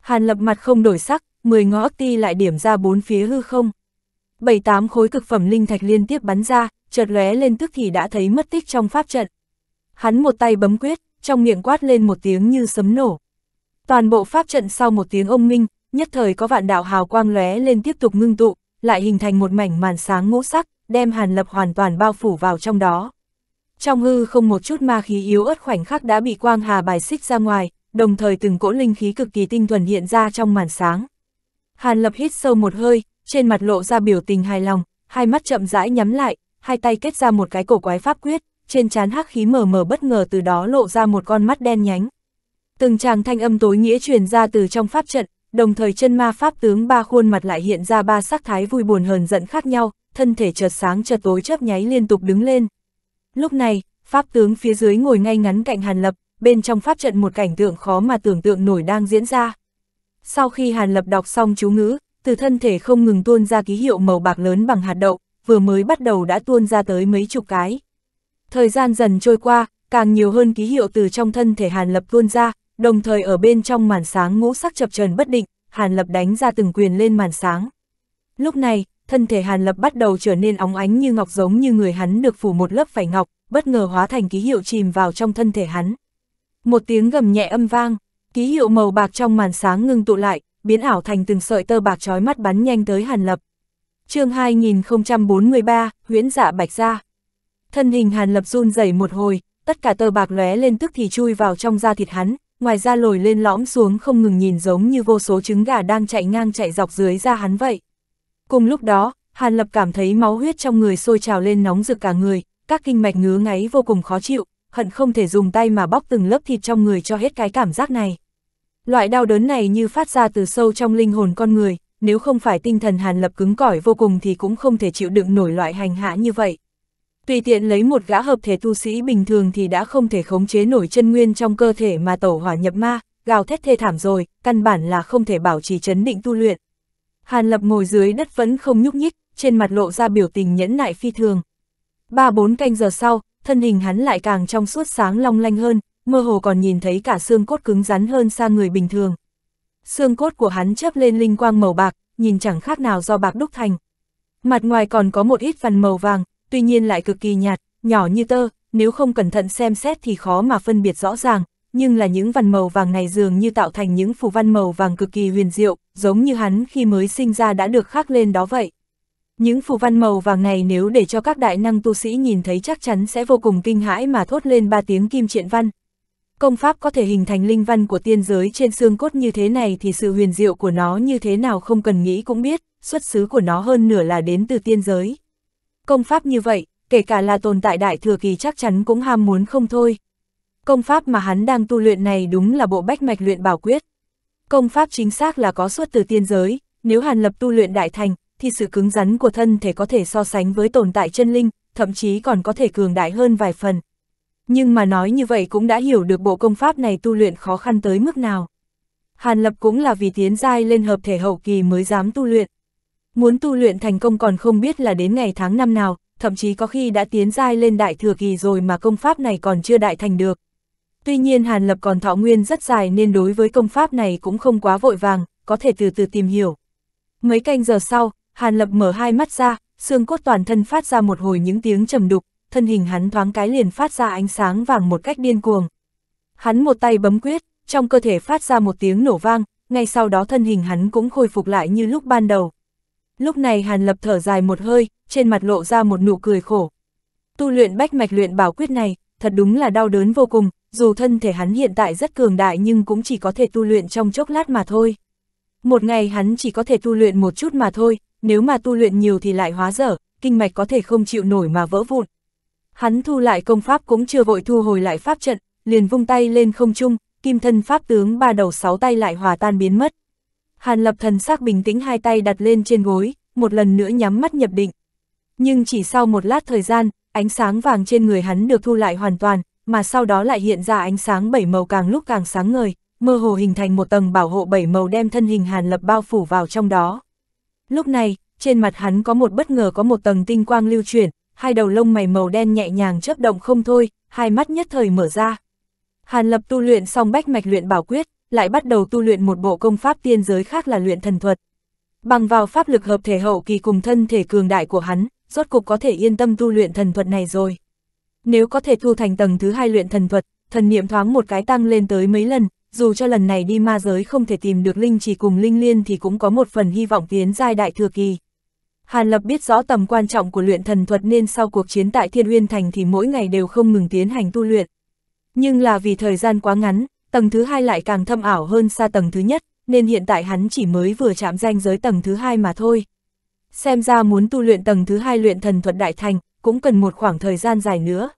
Hàn Lập mặt không đổi sắc, 10 ngõ ti lại điểm ra bốn phía hư không. bảy tám khối cực phẩm linh thạch liên tiếp bắn ra, chợt lóe lên tức thì đã thấy mất tích trong pháp trận. Hắn một tay bấm quyết, trong miệng quát lên một tiếng như sấm nổ. Toàn bộ pháp trận sau một tiếng ông minh, nhất thời có vạn đạo hào quang lóe lên tiếp tục ngưng tụ, lại hình thành một mảnh màn sáng ngũ sắc, đem Hàn Lập hoàn toàn bao phủ vào trong đó. Trong hư không một chút ma khí yếu ớt khoảnh khắc đã bị quang hà bài xích ra ngoài, đồng thời từng cỗ linh khí cực kỳ tinh thuần hiện ra trong màn sáng. Hàn Lập hít sâu một hơi, trên mặt lộ ra biểu tình hài lòng, hai mắt chậm rãi nhắm lại, hai tay kết ra một cái cổ quái pháp quyết, trên trán hắc khí mờ mờ bất ngờ từ đó lộ ra một con mắt đen nhánh. Từng tràng thanh âm tối nghĩa truyền ra từ trong pháp trận, đồng thời chân ma pháp tướng ba khuôn mặt lại hiện ra ba sắc thái vui buồn hờn giận khác nhau, thân thể chợt sáng chợt tối chớp nháy liên tục đứng lên. Lúc này, pháp tướng phía dưới ngồi ngay ngắn cạnh Hàn Lập, bên trong pháp trận một cảnh tượng khó mà tưởng tượng nổi đang diễn ra. Sau khi Hàn Lập đọc xong chú ngữ, từ thân thể không ngừng tuôn ra ký hiệu màu bạc lớn bằng hạt đậu, vừa mới bắt đầu đã tuôn ra tới mấy chục cái. Thời gian dần trôi qua, càng nhiều hơn ký hiệu từ trong thân thể Hàn Lập tuôn ra, đồng thời ở bên trong màn sáng ngũ sắc chập trần bất định, Hàn Lập đánh ra từng quyền lên màn sáng. Lúc này, thân thể Hàn Lập bắt đầu trở nên óng ánh như ngọc giống như người hắn được phủ một lớp phải ngọc, bất ngờ hóa thành ký hiệu chìm vào trong thân thể hắn. Một tiếng gầm nhẹ âm vang, Ký hiệu màu bạc trong màn sáng ngưng tụ lại, biến ảo thành từng sợi tơ bạc trói mắt bắn nhanh tới Hàn Lập. chương 2043, huyễn dạ bạch ra. Thân hình Hàn Lập run rẩy một hồi, tất cả tơ bạc lóe lên tức thì chui vào trong da thịt hắn, ngoài ra lồi lên lõm xuống không ngừng nhìn giống như vô số trứng gà đang chạy ngang chạy dọc dưới da hắn vậy. Cùng lúc đó, Hàn Lập cảm thấy máu huyết trong người sôi trào lên nóng rực cả người, các kinh mạch ngứa ngáy vô cùng khó chịu, hận không thể dùng tay mà bóc từng lớp thịt trong người cho hết cái cảm giác này. Loại đau đớn này như phát ra từ sâu trong linh hồn con người, nếu không phải tinh thần Hàn Lập cứng cỏi vô cùng thì cũng không thể chịu đựng nổi loại hành hạ như vậy. Tùy tiện lấy một gã hợp thể tu sĩ bình thường thì đã không thể khống chế nổi chân nguyên trong cơ thể mà tẩu hỏa nhập ma, gào thét thê thảm rồi, căn bản là không thể bảo trì chấn định tu luyện. Hàn Lập ngồi dưới đất vẫn không nhúc nhích, trên mặt lộ ra biểu tình nhẫn nại phi thường. Ba bốn canh giờ sau, thân hình hắn lại càng trong suốt sáng long lanh hơn, mơ hồ còn nhìn thấy cả xương cốt cứng rắn hơn xa người bình thường. Xương cốt của hắn chớp lên linh quang màu bạc, nhìn chẳng khác nào do bạc đúc thành. Mặt ngoài còn có một ít phần màu vàng, tuy nhiên lại cực kỳ nhạt, nhỏ như tơ, nếu không cẩn thận xem xét thì khó mà phân biệt rõ ràng, nhưng là những vằn màu vàng này dường như tạo thành những phù văn màu vàng cực kỳ huyền diệu, giống như hắn khi mới sinh ra đã được khắc lên đó vậy. Những phù văn màu vàng này nếu để cho các đại năng tu sĩ nhìn thấy chắc chắn sẽ vô cùng kinh hãi mà thốt lên ba tiếng kim triện văn công pháp có thể hình thành linh văn của tiên giới trên xương cốt như thế này thì sự huyền diệu của nó như thế nào không cần nghĩ cũng biết, xuất xứ của nó hơn nửa là đến từ tiên giới. Công pháp như vậy, kể cả là tồn tại đại thừa kỳ chắc chắn cũng ham muốn không thôi. Công pháp mà hắn đang tu luyện này đúng là bộ bách mạch luyện bảo quyết. Công pháp chính xác là có xuất từ tiên giới, nếu hàn lập tu luyện đại thành, thì sự cứng rắn của thân thể có thể so sánh với tồn tại chân linh, thậm chí còn có thể cường đại hơn vài phần. Nhưng mà nói như vậy cũng đã hiểu được bộ công pháp này tu luyện khó khăn tới mức nào. Hàn Lập cũng là vì tiến giai lên hợp thể hậu kỳ mới dám tu luyện. Muốn tu luyện thành công còn không biết là đến ngày tháng năm nào, thậm chí có khi đã tiến giai lên đại thừa kỳ rồi mà công pháp này còn chưa đại thành được. Tuy nhiên Hàn Lập còn thọ nguyên rất dài nên đối với công pháp này cũng không quá vội vàng, có thể từ từ tìm hiểu. Mấy canh giờ sau, Hàn Lập mở hai mắt ra, xương cốt toàn thân phát ra một hồi những tiếng trầm đục, thân hình hắn thoáng cái liền phát ra ánh sáng vàng một cách điên cuồng. Hắn một tay bấm quyết, trong cơ thể phát ra một tiếng nổ vang, ngay sau đó thân hình hắn cũng khôi phục lại như lúc ban đầu. Lúc này Hàn Lập thở dài một hơi, trên mặt lộ ra một nụ cười khổ. Tu luyện bách mạch luyện bảo quyết này, thật đúng là đau đớn vô cùng, dù thân thể hắn hiện tại rất cường đại nhưng cũng chỉ có thể tu luyện trong chốc lát mà thôi. Một ngày hắn chỉ có thể tu luyện một chút mà thôi, nếu mà tu luyện nhiều thì lại hóa dở, kinh mạch có thể không chịu nổi mà vỡ vụn, Hắn thu lại công pháp cũng chưa vội thu hồi lại pháp trận, liền vung tay lên không trung, kim thân pháp tướng ba đầu sáu tay lại hòa tan biến mất. Hàn lập thần sắc bình tĩnh hai tay đặt lên trên gối, một lần nữa nhắm mắt nhập định. Nhưng chỉ sau một lát thời gian, ánh sáng vàng trên người hắn được thu lại hoàn toàn, mà sau đó lại hiện ra ánh sáng bảy màu càng lúc càng sáng ngời, mơ hồ hình thành một tầng bảo hộ bảy màu đem thân hình Hàn Lập bao phủ vào trong đó. Lúc này, trên mặt hắn có một bất ngờ có một tầng tinh quang lưu chuyển, hai đầu lông mày màu đen nhẹ nhàng chớp động không thôi, hai mắt nhất thời mở ra. Hàn Lập tu luyện xong bách mạch luyện bảo quyết, lại bắt đầu tu luyện một bộ công pháp tiên giới khác là luyện thần thuật. Bằng vào pháp lực hợp thể hậu kỳ cùng thân thể cường đại của hắn, rốt cục có thể yên tâm tu luyện thần thuật này rồi. Nếu có thể thu thành tầng thứ hai luyện thần thuật, thần niệm thoáng một cái tăng lên tới mấy lần, dù cho lần này đi ma giới không thể tìm được linh chỉ cùng linh liên thì cũng có một phần hy vọng tiến giai đại thừa kỳ. Hàn Lập biết rõ tầm quan trọng của luyện thần thuật nên sau cuộc chiến tại Thiên Uyên Thành thì mỗi ngày đều không ngừng tiến hành tu luyện. Nhưng là vì thời gian quá ngắn, tầng thứ hai lại càng thâm ảo hơn xa tầng thứ nhất, nên hiện tại hắn chỉ mới vừa chạm danh giới tầng thứ hai mà thôi. Xem ra muốn tu luyện tầng thứ hai luyện thần thuật đại thành, cũng cần một khoảng thời gian dài nữa.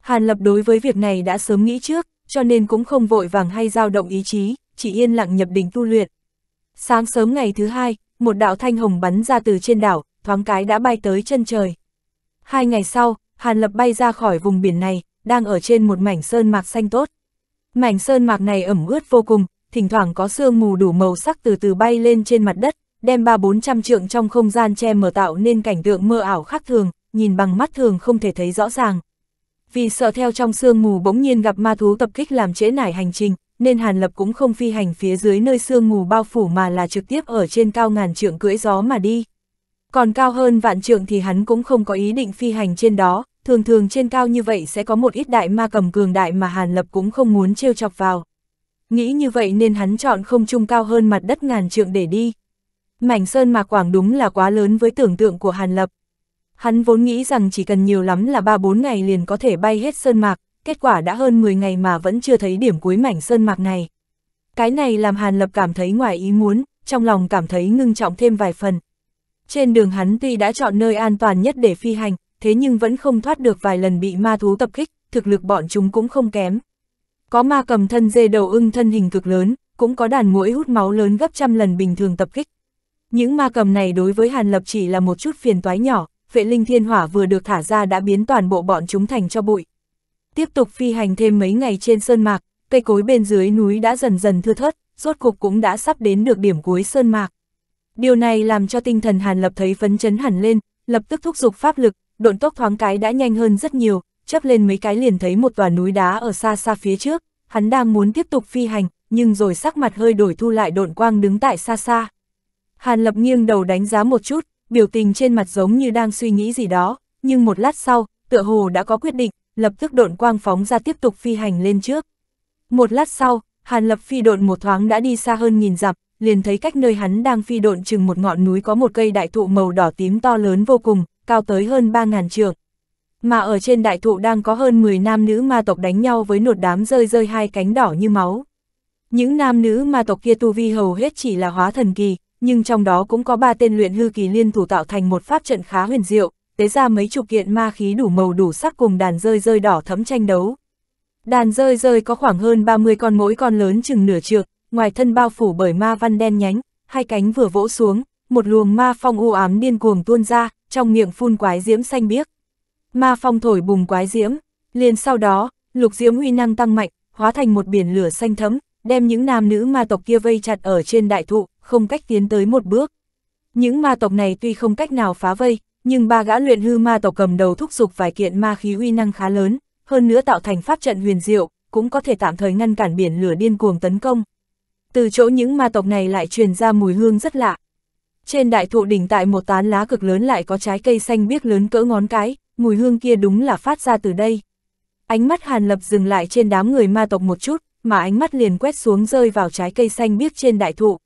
Hàn Lập đối với việc này đã sớm nghĩ trước, cho nên cũng không vội vàng hay dao động ý chí, chỉ yên lặng nhập định tu luyện. Sáng sớm ngày thứ hai, một đạo thanh hồng bắn ra từ trên đảo, thoáng cái đã bay tới chân trời. Hai ngày sau, Hàn Lập bay ra khỏi vùng biển này, đang ở trên một mảnh sơn mạc xanh tốt. Mảnh sơn mạc này ẩm ướt vô cùng, thỉnh thoảng có sương mù đủ màu sắc từ từ bay lên trên mặt đất, đem ba bốn trăm trượng trong không gian che mở tạo nên cảnh tượng mơ ảo khác thường, nhìn bằng mắt thường không thể thấy rõ ràng. Vì sợ theo trong sương mù bỗng nhiên gặp ma thú tập kích làm trễ nải hành trình, nên Hàn Lập cũng không phi hành phía dưới nơi sương mù bao phủ mà là trực tiếp ở trên cao ngàn trượng cưỡi gió mà đi. Còn cao hơn vạn trượng thì hắn cũng không có ý định phi hành trên đó, thường thường trên cao như vậy sẽ có một ít đại ma cầm cường đại mà Hàn Lập cũng không muốn trêu chọc vào. Nghĩ như vậy nên hắn chọn không trung cao hơn mặt đất ngàn trượng để đi. Mảnh sơn mà quảng đúng là quá lớn với tưởng tượng của Hàn Lập. Hắn vốn nghĩ rằng chỉ cần nhiều lắm là 3-4 ngày liền có thể bay hết sơn mạc, kết quả đã hơn 10 ngày mà vẫn chưa thấy điểm cuối mảnh sơn mạc này. Cái này làm Hàn Lập cảm thấy ngoài ý muốn, trong lòng cảm thấy ngưng trọng thêm vài phần. Trên đường hắn tuy đã chọn nơi an toàn nhất để phi hành, thế nhưng vẫn không thoát được vài lần bị ma thú tập kích, thực lực bọn chúng cũng không kém. Có ma cầm thân dê đầu ưng thân hình cực lớn, cũng có đàn muỗi hút máu lớn gấp trăm lần bình thường tập kích. Những ma cầm này đối với Hàn Lập chỉ là một chút phiền toái nhỏ, vệ linh thiên hỏa vừa được thả ra đã biến toàn bộ bọn chúng thành cho bụi. Tiếp tục phi hành thêm mấy ngày trên sơn mạc, cây cối bên dưới núi đã dần dần thưa thớt, rốt cục cũng đã sắp đến được điểm cuối sơn mạc. Điều này làm cho tinh thần Hàn Lập thấy phấn chấn hẳn lên, lập tức thúc giục pháp lực, độn tốc thoáng cái đã nhanh hơn rất nhiều, chấp lên mấy cái liền thấy một tòa núi đá ở xa xa phía trước, hắn đang muốn tiếp tục phi hành, nhưng rồi sắc mặt hơi đổi thu lại độn quang đứng tại xa xa. Hàn Lập nghiêng đầu đánh giá một chút, biểu tình trên mặt giống như đang suy nghĩ gì đó, nhưng một lát sau, tựa hồ đã có quyết định, lập tức độn quang phóng ra tiếp tục phi hành lên trước. Một lát sau, Hàn Lập phi độn một thoáng đã đi xa hơn nghìn dặm, liền thấy cách nơi hắn đang phi độn chừng một ngọn núi có một cây đại thụ màu đỏ tím to lớn vô cùng, cao tới hơn 3.000 trượng. Mà ở trên đại thụ đang có hơn 10 nam nữ ma tộc đánh nhau với nột đám rơi rơi hai cánh đỏ như máu. Những nam nữ ma tộc kia tu vi hầu hết chỉ là hóa thần kỳ, nhưng trong đó cũng có ba tên luyện hư kỳ liên thủ tạo thành một pháp trận khá huyền diệu, tế ra mấy chục kiện ma khí đủ màu đủ sắc cùng đàn rơi rơi đỏ thấm tranh đấu. Đàn rơi rơi có khoảng hơn 30 con mỗi con lớn chừng nửa trượng, ngoài thân bao phủ bởi ma văn đen nhánh, hai cánh vừa vỗ xuống, một luồng ma phong u ám điên cuồng tuôn ra, trong miệng phun quái diễm xanh biếc. Ma phong thổi bùng quái diễm, liền sau đó, lục diễm uy năng tăng mạnh, hóa thành một biển lửa xanh thấm, đem những nam nữ ma tộc kia vây chặt ở trên đại thụ, không cách tiến tới một bước. Những ma tộc này tuy không cách nào phá vây, nhưng ba gã luyện hư ma tộc cầm đầu thúc giục vài kiện ma khí uy năng khá lớn, hơn nữa tạo thành pháp trận huyền diệu, cũng có thể tạm thời ngăn cản biển lửa điên cuồng tấn công. Từ chỗ những ma tộc này lại truyền ra mùi hương rất lạ. Trên đại thụ đỉnh tại một tán lá cực lớn lại có trái cây xanh biếc lớn cỡ ngón cái, mùi hương kia đúng là phát ra từ đây. Ánh mắt Hàn Lập dừng lại trên đám người ma tộc một chút, mà ánh mắt liền quét xuống rơi vào trái cây xanh biếc trên đại thụ.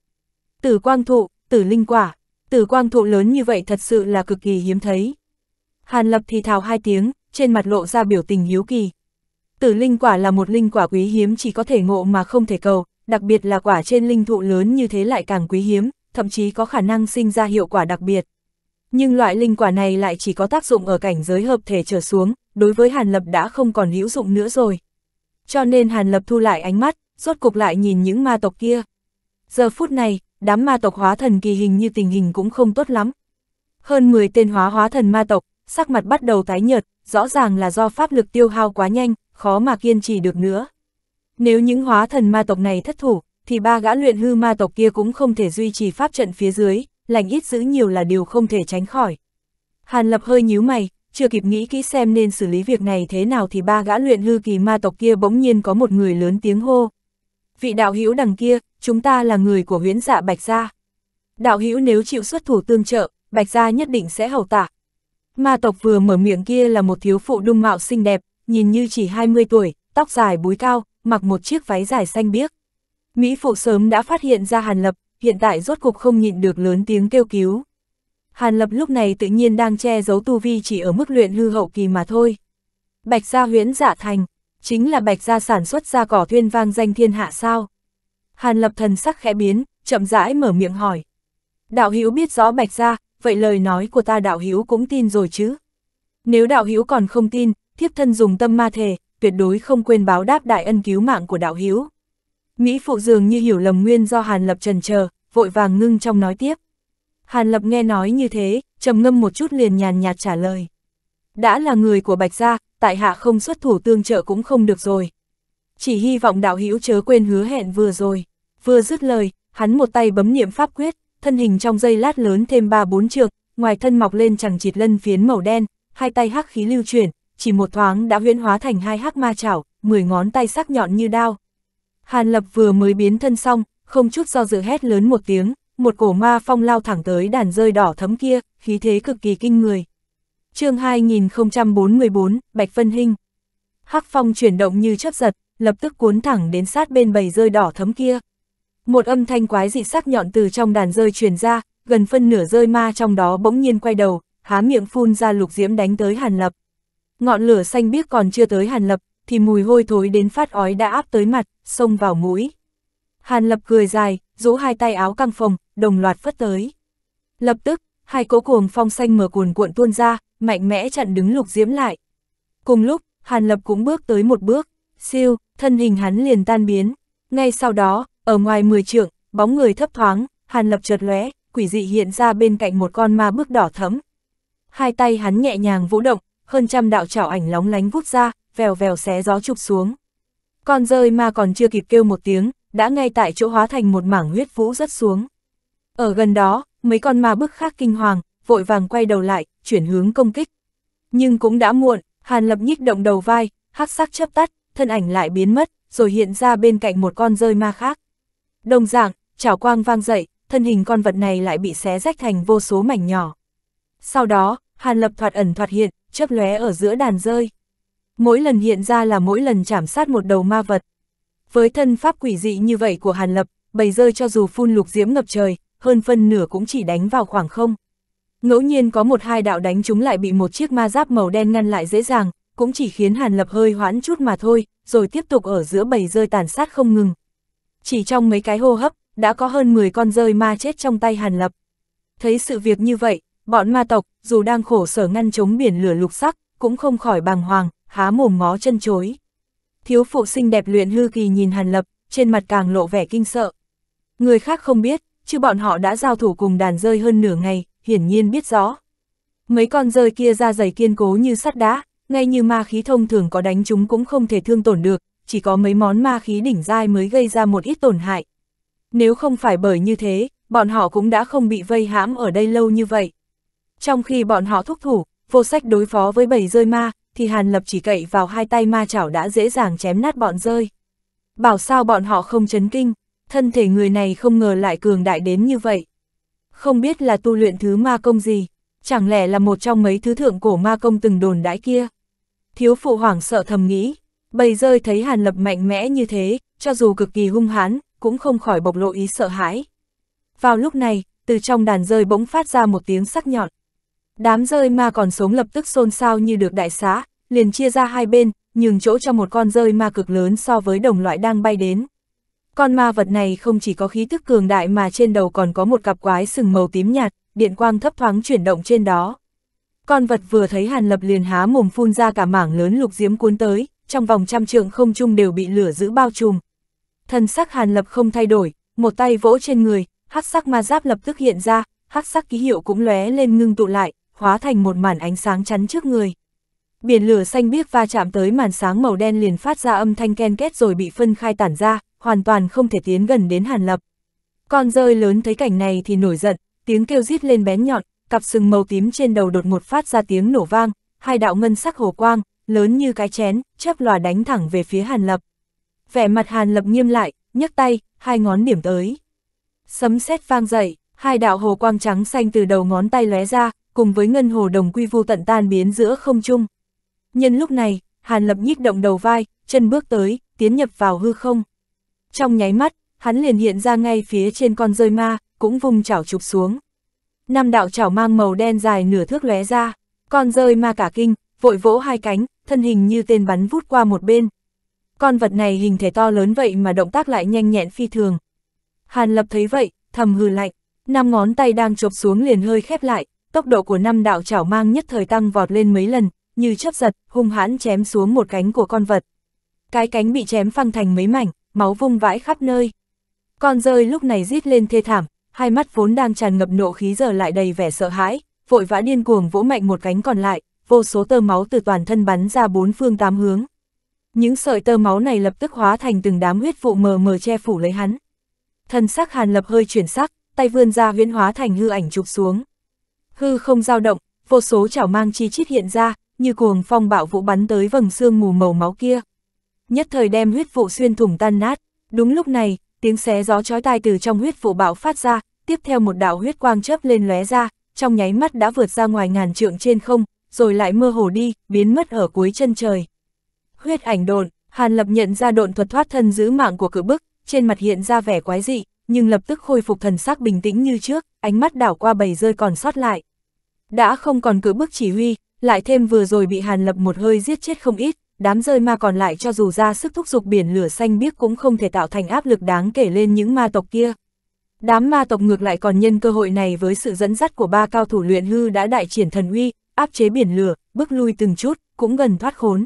Tử quang thụ, tử linh quả, từ quang thụ lớn như vậy thật sự là cực kỳ hiếm thấy. Hàn Lập thì thào hai tiếng, trên mặt lộ ra biểu tình hiếu kỳ. Tử linh quả là một linh quả quý hiếm chỉ có thể ngộ mà không thể cầu, đặc biệt là quả trên linh thụ lớn như thế lại càng quý hiếm, thậm chí có khả năng sinh ra hiệu quả đặc biệt. Nhưng loại linh quả này lại chỉ có tác dụng ở cảnh giới hợp thể trở xuống, đối với Hàn Lập đã không còn hữu dụng nữa rồi. Cho nên Hàn Lập thu lại ánh mắt, rốt cục lại nhìn những ma tộc kia. Giờ phút này, đám ma tộc hóa thần kỳ hình như tình hình cũng không tốt lắm. Hơn 10 tên hóa hóa thần ma tộc, sắc mặt bắt đầu tái nhợt, rõ ràng là do pháp lực tiêu hao quá nhanh, khó mà kiên trì được nữa. Nếu những hóa thần ma tộc này thất thủ, thì ba gã luyện hư ma tộc kia cũng không thể duy trì pháp trận phía dưới, lành ít giữ nhiều là điều không thể tránh khỏi. Hàn Lập hơi nhíu mày, chưa kịp nghĩ kỹ xem nên xử lý việc này thế nào thì ba gã luyện hư kỳ ma tộc kia bỗng nhiên có một người lớn tiếng hô, vị đạo hữu đằng kia, chúng ta là người của huyễn dạ Bạch Gia. Đạo hữu nếu chịu xuất thủ tương trợ, Bạch Gia nhất định sẽ hầu tạ. Ma tộc vừa mở miệng kia là một thiếu phụ đung mạo xinh đẹp, nhìn như chỉ 20 tuổi, tóc dài búi cao, mặc một chiếc váy dài xanh biếc. Mỹ phụ sớm đã phát hiện ra Hàn Lập, hiện tại rốt cục không nhịn được lớn tiếng kêu cứu. Hàn Lập lúc này tự nhiên đang che giấu tu vi chỉ ở mức luyện hư hậu kỳ mà thôi. Bạch Gia huyễn dạ thành, chính là bạch gia sản xuất ra cỏ thuyên vang danh thiên hạ sao? Hàn lập thần sắc khẽ biến, chậm rãi mở miệng hỏi. Đạo Hữu biết rõ bạch gia, vậy lời nói của ta đạo Hữu cũng tin rồi chứ? Nếu đạo Hữu còn không tin, thiếp thân dùng tâm ma thể, tuyệt đối không quên báo đáp đại ân cứu mạng của đạo Hữu. Mỹ phụ dường như hiểu lầm nguyên do Hàn lập trần chờ, vội vàng ngưng trong nói tiếp. Hàn lập nghe nói như thế, trầm ngâm một chút liền nhàn nhạt trả lời. Đã là người của bạch gia, tại hạ không xuất thủ tương trợ cũng không được rồi. Chỉ hy vọng đạo hữu chớ quên hứa hẹn vừa rồi. Vừa dứt lời, hắn một tay bấm niệm pháp quyết, thân hình trong dây lát lớn thêm ba bốn trượng, ngoài thân mọc lên chẳng chịt lân phiến màu đen, hai tay hắc khí lưu chuyển, chỉ một thoáng đã huyễn hóa thành hai hắc ma chảo, mười ngón tay sắc nhọn như đao. Hàn Lập vừa mới biến thân xong, không chút do dự hét lớn một tiếng, một cổ ma phong lao thẳng tới đàn rơi đỏ thấm kia, khí thế cực kỳ kinh người chương 2044, Bạch phân Hinh. Hắc phong chuyển động như chớp giật, lập tức cuốn thẳng đến sát bên bầy rơi đỏ thấm kia. Một âm thanh quái dị sắc nhọn từ trong đàn rơi truyền ra, gần phân nửa rơi ma trong đó bỗng nhiên quay đầu, há miệng phun ra lục diễm đánh tới Hàn Lập. Ngọn lửa xanh biếc còn chưa tới Hàn Lập, thì mùi hôi thối đến phát ói đã áp tới mặt, xông vào mũi. Hàn Lập cười dài, rũ hai tay áo căng phòng, đồng loạt phất tới. Lập tức, hai cỗ cuồng phong xanh mở cuồn cuộn tuôn ra, mạnh mẽ chặn đứng lục diễm lại. Cùng lúc, Hàn Lập cũng bước tới một bước, siêu, thân hình hắn liền tan biến. Ngay sau đó, ở ngoài mười trượng, bóng người thấp thoáng, Hàn Lập chợt lóe, quỷ dị hiện ra bên cạnh một con ma bước đỏ thẫm. Hai tay hắn nhẹ nhàng vũ động, hơn trăm đạo trảo ảnh lóng lánh vút ra, vèo vèo xé gió chụp xuống. Con rơi ma còn chưa kịp kêu một tiếng, đã ngay tại chỗ hóa thành một mảng huyết vũ rớt xuống. Ở gần đó, mấy con ma bước khác kinh hoàng, vội vàng quay đầu lại, chuyển hướng công kích. Nhưng cũng đã muộn, Hàn Lập nhích động đầu vai, hắc sắc chớp tắt, thân ảnh lại biến mất, rồi hiện ra bên cạnh một con rơi ma khác. Đồng dạng, chảo quang vang dậy, thân hình con vật này lại bị xé rách thành vô số mảnh nhỏ. Sau đó, Hàn Lập thoạt ẩn thoạt hiện, chớp lóe ở giữa đàn rơi. Mỗi lần hiện ra là mỗi lần chạm sát một đầu ma vật. Với thân pháp quỷ dị như vậy của Hàn Lập, bầy rơi cho dù phun lục diễm ngập trời, hơn phân nửa cũng chỉ đánh vào khoảng không. Ngẫu nhiên có một hai đạo đánh chúng lại bị một chiếc ma giáp màu đen ngăn lại dễ dàng, cũng chỉ khiến Hàn Lập hơi hoãn chút mà thôi, rồi tiếp tục ở giữa bầy rơi tàn sát không ngừng. Chỉ trong mấy cái hô hấp, đã có hơn 10 con rơi ma chết trong tay Hàn Lập. Thấy sự việc như vậy, bọn ma tộc, dù đang khổ sở ngăn chống biển lửa lục sắc, cũng không khỏi bàng hoàng, há mồm ngó chân chối. Thiếu phụ sinh đẹp luyện hư kỳ nhìn Hàn Lập, trên mặt càng lộ vẻ kinh sợ. Người khác không biết, chứ bọn họ đã giao thủ cùng đàn rơi hơn nửa ngày, hiển nhiên biết rõ. Mấy con rơi kia ra dày kiên cố như sắt đá, ngay như ma khí thông thường có đánh chúng cũng không thể thương tổn được, chỉ có mấy món ma khí đỉnh dai mới gây ra một ít tổn hại. Nếu không phải bởi như thế, bọn họ cũng đã không bị vây hãm ở đây lâu như vậy. Trong khi bọn họ thúc thủ, vô sách đối phó với bầy rơi ma, thì Hàn Lập chỉ cậy vào hai tay ma chảo đã dễ dàng chém nát bọn rơi. Bảo sao bọn họ không chấn kinh, thân thể người này không ngờ lại cường đại đến như vậy không biết là tu luyện thứ ma công gì, chẳng lẽ là một trong mấy thứ thượng cổ ma công từng đồn đãi kia. Thiếu phụ hoảng sợ thầm nghĩ, bầy rơi thấy Hàn Lập mạnh mẽ như thế, cho dù cực kỳ hung hãn, cũng không khỏi bộc lộ ý sợ hãi. Vào lúc này, từ trong đàn rơi bỗng phát ra một tiếng sắc nhọn. Đám rơi ma còn sống lập tức xôn xao như được đại xá, liền chia ra hai bên, nhường chỗ cho một con rơi ma cực lớn so với đồng loại đang bay đến. Con ma vật này không chỉ có khí tức cường đại mà trên đầu còn có một cặp quái sừng màu tím nhạt, điện quang thấp thoáng chuyển động trên đó. Con vật vừa thấy Hàn Lập liền há mồm phun ra cả mảng lớn lục diếm cuốn tới, trong vòng trăm trượng không trung đều bị lửa giữ bao trùm. Thân sắc Hàn Lập không thay đổi, một tay vỗ trên người, hắc sắc ma giáp lập tức hiện ra, hắc sắc ký hiệu cũng lóe lên ngưng tụ lại, hóa thành một màn ánh sáng chắn trước người. Biển lửa xanh biếc va chạm tới màn sáng màu đen liền phát ra âm thanh ken két rồi bị phân khai tản ra, hoàn toàn không thể tiến gần đến Hàn Lập. Con rơi lớn thấy cảnh này thì nổi giận, tiếng kêu rít lên bén nhọn, cặp sừng màu tím trên đầu đột ngột phát ra tiếng nổ vang, hai đạo ngân sắc hồ quang, lớn như cái chén, chớp lòa đánh thẳng về phía Hàn Lập. Vẻ mặt Hàn Lập nghiêm lại, nhấc tay, hai ngón điểm tới. Sấm sét vang dậy, hai đạo hồ quang trắng xanh từ đầu ngón tay lóe ra, cùng với ngân hồ đồng quy vu tận tan biến giữa không trung. Nhân lúc này, Hàn Lập nhích động đầu vai, chân bước tới, tiến nhập vào hư không. Trong nháy mắt, hắn liền hiện ra ngay phía trên con rơi ma, cũng vùng chảo chụp xuống. Năm đạo chảo mang màu đen dài nửa thước lóe ra, con rơi ma cả kinh, vội vỗ hai cánh, thân hình như tên bắn vút qua một bên. Con vật này hình thể to lớn vậy mà động tác lại nhanh nhẹn phi thường. Hàn lập thấy vậy, thầm hừ lạnh, năm ngón tay đang chụp xuống liền hơi khép lại, tốc độ của năm đạo chảo mang nhất thời tăng vọt lên mấy lần, như chấp giật, hung hãn chém xuống một cánh của con vật. Cái cánh bị chém phăng thành mấy mảnh, máu vung vãi khắp nơi. Con rơi lúc này rít lên thê thảm, hai mắt vốn đang tràn ngập nộ khí giờ lại đầy vẻ sợ hãi, vội vã điên cuồng vỗ mạnh một cánh còn lại, vô số tơ máu từ toàn thân bắn ra bốn phương tám hướng. Những sợi tơ máu này lập tức hóa thành từng đám huyết vụ mờ mờ che phủ lấy hắn. Thân sắc Hàn Lập hơi chuyển sắc, tay vươn ra huyễn hóa thành hư ảnh chụp xuống. Hư không dao động, vô số chảo mang chi chít hiện ra, như cuồng phong bạo vũ bắn tới vầng xương mù màu máu kia nhất thời đem huyết vụ xuyên thủng tan nát. Đúng lúc này, tiếng xé gió chói tai từ trong huyết vụ bạo phát ra, tiếp theo một đạo huyết quang chớp lên lóe ra, trong nháy mắt đã vượt ra ngoài ngàn trượng trên không, rồi lại mơ hồ đi, biến mất ở cuối chân trời. Huyết ảnh độn, Hàn Lập nhận ra độn thuật thoát thân giữ mạng của cự bức, trên mặt hiện ra vẻ quái dị, nhưng lập tức khôi phục thần sắc bình tĩnh như trước, ánh mắt đảo qua bầy rơi còn sót lại. Đã không còn cự bức chỉ huy, lại thêm vừa rồi bị Hàn Lập một hơi giết chết không ít, đám rơi ma còn lại cho dù ra sức thúc giục biển lửa xanh biếc cũng không thể tạo thành áp lực đáng kể lên những ma tộc kia. Đám ma tộc ngược lại còn nhân cơ hội này với sự dẫn dắt của ba cao thủ luyện hư đã đại triển thần uy, áp chế biển lửa, bước lui từng chút, cũng gần thoát khốn.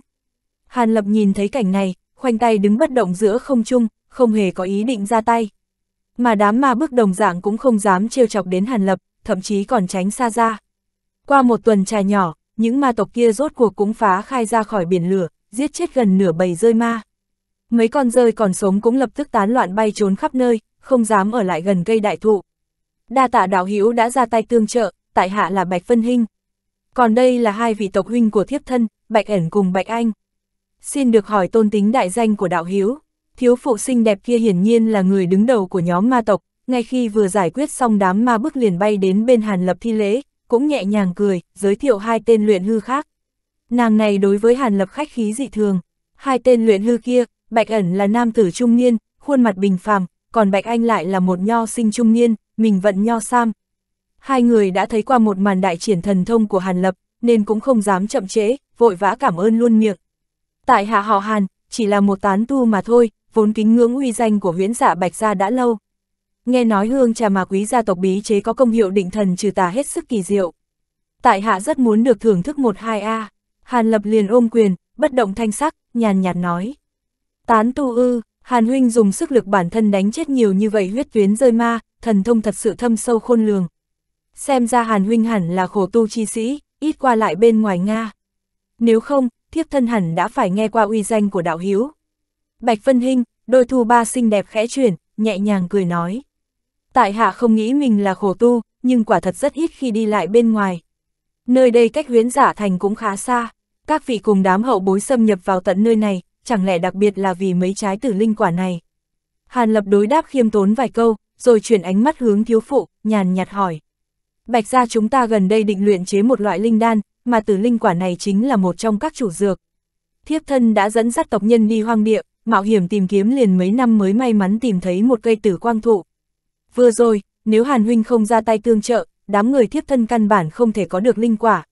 Hàn Lập nhìn thấy cảnh này, khoanh tay đứng bất động giữa không trung, không hề có ý định ra tay. Mà đám ma bước đồng dạng cũng không dám trêu chọc đến Hàn Lập, thậm chí còn tránh xa ra. Qua một tuần trà nhỏ, những ma tộc kia rốt cuộc cũng phá khai ra khỏi biển lửa, giết chết gần nửa bầy rơi ma. Mấy con rơi còn sống cũng lập tức tán loạn bay trốn khắp nơi, không dám ở lại gần cây đại thụ. Đa tạ đạo hữu đã ra tay tương trợ, tại hạ là Bạch phân Hinh. Còn đây là hai vị tộc huynh của thiếp thân, Bạch ẩn cùng Bạch Anh. Xin được hỏi tôn tính đại danh của đạo hữu. Thiếu phụ sinh đẹp kia hiển nhiên là người đứng đầu của nhóm ma tộc, ngay khi vừa giải quyết xong đám ma bước liền bay đến bên Hàn Lập thi lễ, cũng nhẹ nhàng cười, giới thiệu hai tên luyện hư khác. Nàng này đối với Hàn Lập khách khí dị thường. Hai tên luyện hư kia, Bạch ẩn là nam tử trung niên, khuôn mặt bình phàm, còn Bạch Anh lại là một nho sinh trung niên, mình vận nho sam. Hai người đã thấy qua một màn đại triển thần thông của Hàn Lập, nên cũng không dám chậm trễ, vội vã cảm ơn luôn miệng. Tại hạ họ Hàn, chỉ là một tán tu mà thôi, vốn kính ngưỡng uy danh của huyễn giả Bạch Gia đã lâu. Nghe nói hương trà mà quý gia tộc bí chế có công hiệu định thần trừ tà hết sức kỳ diệu. Tại hạ rất muốn được thưởng thức một hai a Hàn Lập liền ôm quyền, bất động thanh sắc, nhàn nhạt nói. Tán tu ư, Hàn Huynh dùng sức lực bản thân đánh chết nhiều như vậy huyết tuyến rơi ma, thần thông thật sự thâm sâu khôn lường. Xem ra Hàn Huynh hẳn là khổ tu chi sĩ, ít qua lại bên ngoài Nga. Nếu không, thiếp thân hẳn đã phải nghe qua uy danh của đạo hiếu. Bạch Vân Hinh, đôi thu ba xinh đẹp khẽ chuyển, nhẹ nhàng cười nói. Tại hạ không nghĩ mình là khổ tu, nhưng quả thật rất ít khi đi lại bên ngoài. Nơi đây cách huyến giả thành cũng khá xa các vị cùng đám hậu bối xâm nhập vào tận nơi này, chẳng lẽ đặc biệt là vì mấy trái tử linh quả này. Hàn lập đối đáp khiêm tốn vài câu, rồi chuyển ánh mắt hướng thiếu phụ, nhàn nhạt hỏi. Bạch ra chúng ta gần đây định luyện chế một loại linh đan, mà tử linh quả này chính là một trong các chủ dược. Thiếp thân đã dẫn dắt tộc nhân đi hoang địa, mạo hiểm tìm kiếm liền mấy năm mới may mắn tìm thấy một cây tử quang thụ. Vừa rồi, nếu Hàn Huynh không ra tay tương trợ, đám người thiếp thân căn bản không thể có được linh quả.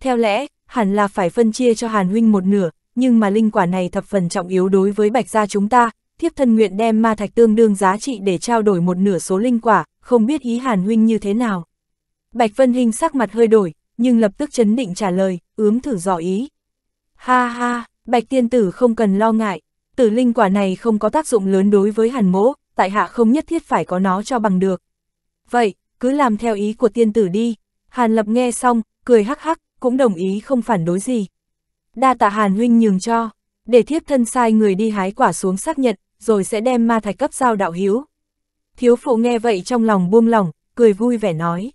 Theo lẽ, hẳn là phải phân chia cho Hàn Huynh một nửa, nhưng mà linh quả này thập phần trọng yếu đối với bạch gia chúng ta, thiếp thân nguyện đem ma thạch tương đương giá trị để trao đổi một nửa số linh quả, không biết ý Hàn Huynh như thế nào. Bạch Vân hình sắc mặt hơi đổi, nhưng lập tức chấn định trả lời, ướm thử dò ý. Ha ha, Bạch Tiên Tử không cần lo ngại, tử linh quả này không có tác dụng lớn đối với Hàn Mỗ, tại hạ không nhất thiết phải có nó cho bằng được. Vậy, cứ làm theo ý của tiên tử đi. Hàn Lập nghe xong, cười hắc hắc, cũng đồng ý không phản đối gì. Đa tạ Hàn Huynh nhường cho, để thiếp thân sai người đi hái quả xuống xác nhận, rồi sẽ đem ma thạch cấp giao đạo hiếu. Thiếu phụ nghe vậy trong lòng buông lòng, cười vui vẻ nói.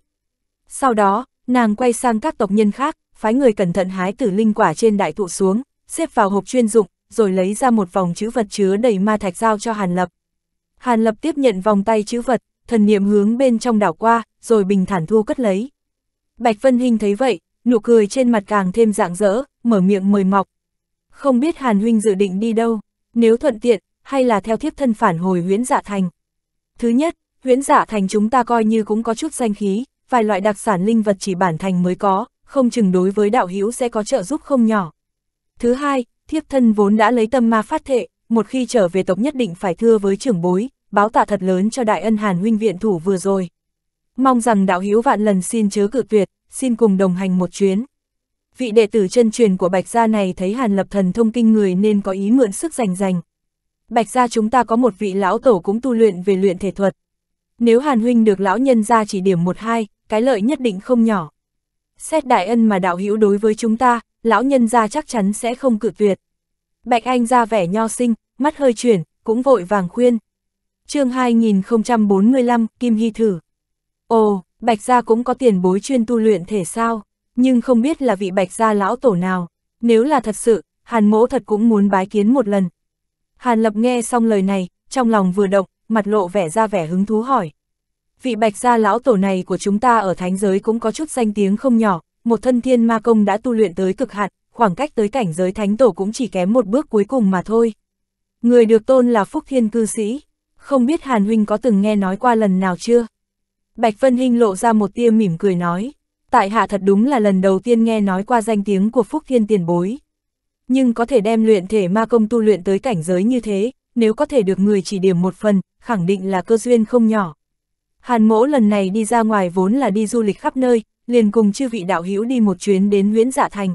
Sau đó, nàng quay sang các tộc nhân khác, phái người cẩn thận hái tử linh quả trên đại thụ xuống, xếp vào hộp chuyên dụng, rồi lấy ra một vòng chữ vật chứa đầy ma thạch giao cho Hàn Lập. Hàn Lập tiếp nhận vòng tay chữ vật, thần niệm hướng bên trong đảo qua, rồi bình thản thu cất lấy. Bạch Vân Hinh thấy vậy, nụ cười trên mặt càng thêm rạng rỡ, mở miệng mời mọc. Không biết Hàn Huynh dự định đi đâu, nếu thuận tiện, hay là theo thiếp thân phản hồi huyễn dạ thành. Thứ nhất, huyễn dạ thành chúng ta coi như cũng có chút danh khí, vài loại đặc sản linh vật chỉ bản thành mới có, không chừng đối với đạo hữu sẽ có trợ giúp không nhỏ. Thứ hai, thiếp thân vốn đã lấy tâm ma phát thệ, một khi trở về tộc nhất định phải thưa với trưởng bối, báo tạ thật lớn cho đại ân Hàn huynh viện thủ vừa rồi. Mong rằng đạo hữu vạn lần xin chớ cự tuyệt, xin cùng đồng hành một chuyến. Vị đệ tử chân truyền của Bạch Gia này thấy Hàn Lập Thần thông kinh người nên có ý mượn sức rành rành. Bạch Gia chúng ta có một vị lão tổ cũng tu luyện về luyện thể thuật. Nếu Hàn Huynh được lão nhân ra chỉ điểm một hai, cái lợi nhất định không nhỏ. Xét đại ân mà đạo hữu đối với chúng ta, lão nhân ra chắc chắn sẽ không cự tuyệt. Bạch Anh ra vẻ nho sinh, mắt hơi chuyển, cũng vội vàng khuyên. chương 2045, Kim Hy Thử. Ồ, Bạch gia cũng có tiền bối chuyên tu luyện thể sao, nhưng không biết là vị bạch gia lão tổ nào, nếu là thật sự, Hàn mỗ thật cũng muốn bái kiến một lần. Hàn lập nghe xong lời này, trong lòng vừa động, mặt lộ vẻ ra vẻ hứng thú hỏi. Vị bạch gia lão tổ này của chúng ta ở thánh giới cũng có chút danh tiếng không nhỏ, một thân thiên ma công đã tu luyện tới cực hạn, khoảng cách tới cảnh giới thánh tổ cũng chỉ kém một bước cuối cùng mà thôi. Người được tôn là Phúc Thiên Cư Sĩ, không biết Hàn Huynh có từng nghe nói qua lần nào chưa? Bạch Vân Hinh lộ ra một tia mỉm cười nói, tại hạ thật đúng là lần đầu tiên nghe nói qua danh tiếng của Phúc Thiên tiền bối. Nhưng có thể đem luyện thể ma công tu luyện tới cảnh giới như thế, nếu có thể được người chỉ điểm một phần, khẳng định là cơ duyên không nhỏ. Hàn mỗ lần này đi ra ngoài vốn là đi du lịch khắp nơi, liền cùng chư vị đạo hữu đi một chuyến đến Nguyễn Dạ Thành.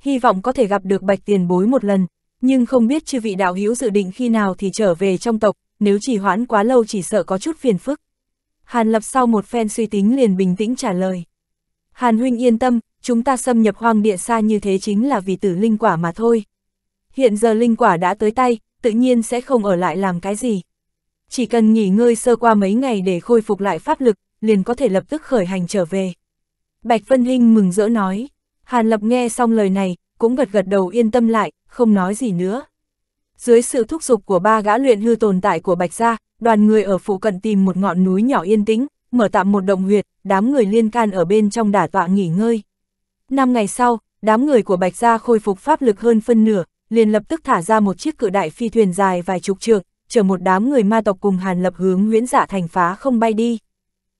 Hy vọng có thể gặp được bạch tiền bối một lần, nhưng không biết chư vị đạo hữu dự định khi nào thì trở về trong tộc, nếu chỉ hoãn quá lâu chỉ sợ có chút phiền phức. Hàn Lập sau một phen suy tính liền bình tĩnh trả lời. Hàn Huynh yên tâm, chúng ta xâm nhập hoang địa xa như thế chính là vì tử linh quả mà thôi. Hiện giờ linh quả đã tới tay, tự nhiên sẽ không ở lại làm cái gì. Chỉ cần nghỉ ngơi sơ qua mấy ngày để khôi phục lại pháp lực, liền có thể lập tức khởi hành trở về. Bạch Vân Hinh mừng rỡ nói. Hàn Lập nghe xong lời này, cũng gật gật đầu yên tâm lại, không nói gì nữa. Dưới sự thúc giục của ba gã luyện hư tồn tại của Bạch Gia, đoàn người ở phụ cận tìm một ngọn núi nhỏ yên tĩnh, mở tạm một động huyệt, đám người liên can ở bên trong đả tọa nghỉ ngơi. Năm ngày sau, đám người của Bạch Gia khôi phục pháp lực hơn phân nửa, liền lập tức thả ra một chiếc cự đại phi thuyền dài vài chục trượng, chở một đám người ma tộc cùng Hàn Lập hướng nguyễn Dạ thành phá không bay đi.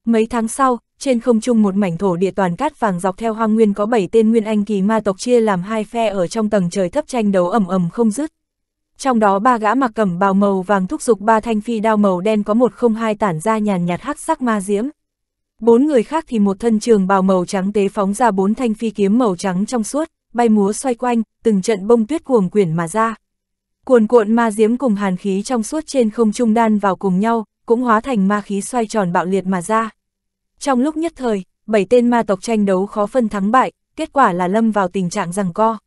Mấy tháng sau, trên không trung một mảnh thổ địa toàn cát vàng dọc theo hoang nguyên có 7 tên nguyên anh kỳ ma tộc chia làm hai phe ở trong tầng trời thấp tranh đấu ầm ầm không dứt trong đó ba gã mặc cẩm bào màu vàng thúc giục ba thanh phi đao màu đen có một không hai tản ra nhàn nhạt hắc sắc ma diễm. Bốn người khác thì một thân trường bào màu trắng tế phóng ra bốn thanh phi kiếm màu trắng trong suốt, bay múa xoay quanh, từng trận bông tuyết cuồng quyển mà ra. Cuồn cuộn ma diễm cùng hàn khí trong suốt trên không trung đan vào cùng nhau, cũng hóa thành ma khí xoay tròn bạo liệt mà ra. Trong lúc nhất thời, bảy tên ma tộc tranh đấu khó phân thắng bại, kết quả là lâm vào tình trạng rằng co.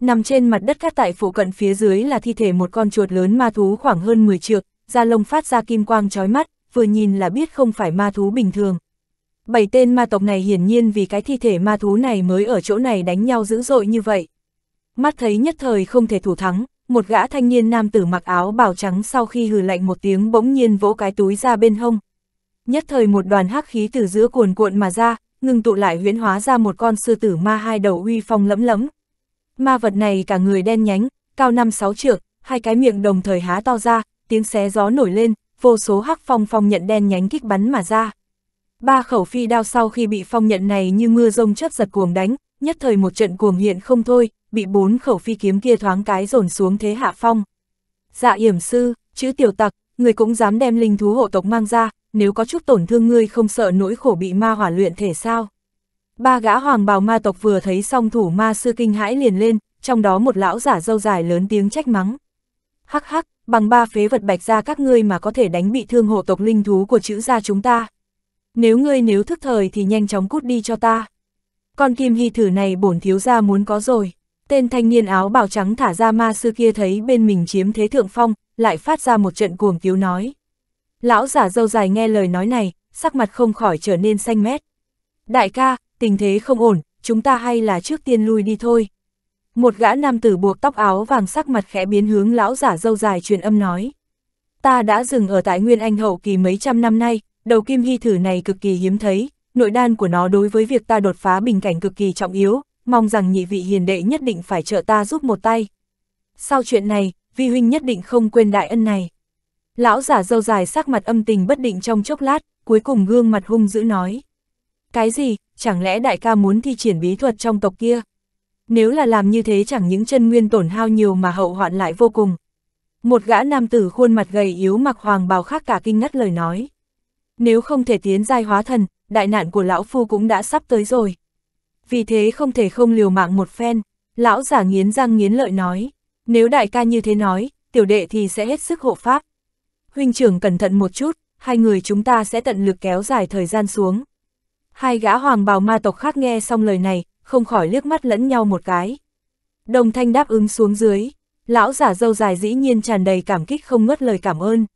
Nằm trên mặt đất cát tại phụ cận phía dưới là thi thể một con chuột lớn ma thú khoảng hơn 10 trượng, da lông phát ra kim quang chói mắt, vừa nhìn là biết không phải ma thú bình thường. Bảy tên ma tộc này hiển nhiên vì cái thi thể ma thú này mới ở chỗ này đánh nhau dữ dội như vậy. Mắt thấy nhất thời không thể thủ thắng, một gã thanh niên nam tử mặc áo bào trắng sau khi hừ lạnh một tiếng bỗng nhiên vỗ cái túi ra bên hông. Nhất thời một đoàn hắc khí từ giữa cuồn cuộn mà ra, ngừng tụ lại huyễn hóa ra một con sư tử ma hai đầu uy phong lẫm lẫm, Ma vật này cả người đen nhánh, cao năm sáu trượng, hai cái miệng đồng thời há to ra, tiếng xé gió nổi lên, vô số hắc phong phong nhận đen nhánh kích bắn mà ra. Ba khẩu phi đao sau khi bị phong nhận này như mưa rông chớp giật cuồng đánh, nhất thời một trận cuồng hiện không thôi, bị bốn khẩu phi kiếm kia thoáng cái dồn xuống thế hạ phong. Dạ yểm sư, chữ tiểu tặc, người cũng dám đem linh thú hộ tộc mang ra, nếu có chút tổn thương ngươi không sợ nỗi khổ bị ma hỏa luyện thể sao? Ba gã hoàng bào ma tộc vừa thấy song thủ ma sư kinh hãi liền lên, trong đó một lão giả dâu dài lớn tiếng trách mắng. Hắc hắc, bằng ba phế vật bạch ra các ngươi mà có thể đánh bị thương hộ tộc linh thú của chữ gia chúng ta. Nếu ngươi nếu thức thời thì nhanh chóng cút đi cho ta. Con kim hy thử này bổn thiếu gia muốn có rồi. Tên thanh niên áo bào trắng thả ra ma sư kia thấy bên mình chiếm thế thượng phong, lại phát ra một trận cuồng cứu nói. Lão giả dâu dài nghe lời nói này, sắc mặt không khỏi trở nên xanh mét. Đại ca, tình thế không ổn, chúng ta hay là trước tiên lui đi thôi. Một gã nam tử buộc tóc áo vàng sắc mặt khẽ biến hướng lão giả dâu dài truyền âm nói. Ta đã dừng ở tại Nguyên Anh hậu kỳ mấy trăm năm nay, đầu kim hy thử này cực kỳ hiếm thấy, nội đan của nó đối với việc ta đột phá bình cảnh cực kỳ trọng yếu, mong rằng nhị vị hiền đệ nhất định phải trợ ta giúp một tay. Sau chuyện này, vi huynh nhất định không quên đại ân này. Lão giả dâu dài sắc mặt âm tình bất định trong chốc lát, cuối cùng gương mặt hung dữ nói. Cái gì, chẳng lẽ đại ca muốn thi triển bí thuật trong tộc kia? Nếu là làm như thế chẳng những chân nguyên tổn hao nhiều mà hậu hoạn lại vô cùng. Một gã nam tử khuôn mặt gầy yếu mặc hoàng bào khác cả kinh ngắt lời nói. Nếu không thể tiến giai hóa thần, đại nạn của lão phu cũng đã sắp tới rồi. Vì thế không thể không liều mạng một phen, lão giả nghiến răng nghiến lợi nói. Nếu đại ca như thế nói, tiểu đệ thì sẽ hết sức hộ pháp. Huynh trưởng cẩn thận một chút, hai người chúng ta sẽ tận lực kéo dài thời gian xuống. Hai gã hoàng bào ma tộc khác nghe xong lời này, không khỏi liếc mắt lẫn nhau một cái. Đồng thanh đáp ứng xuống dưới, lão giả dâu dài dĩ nhiên tràn đầy cảm kích không ngớt lời cảm ơn.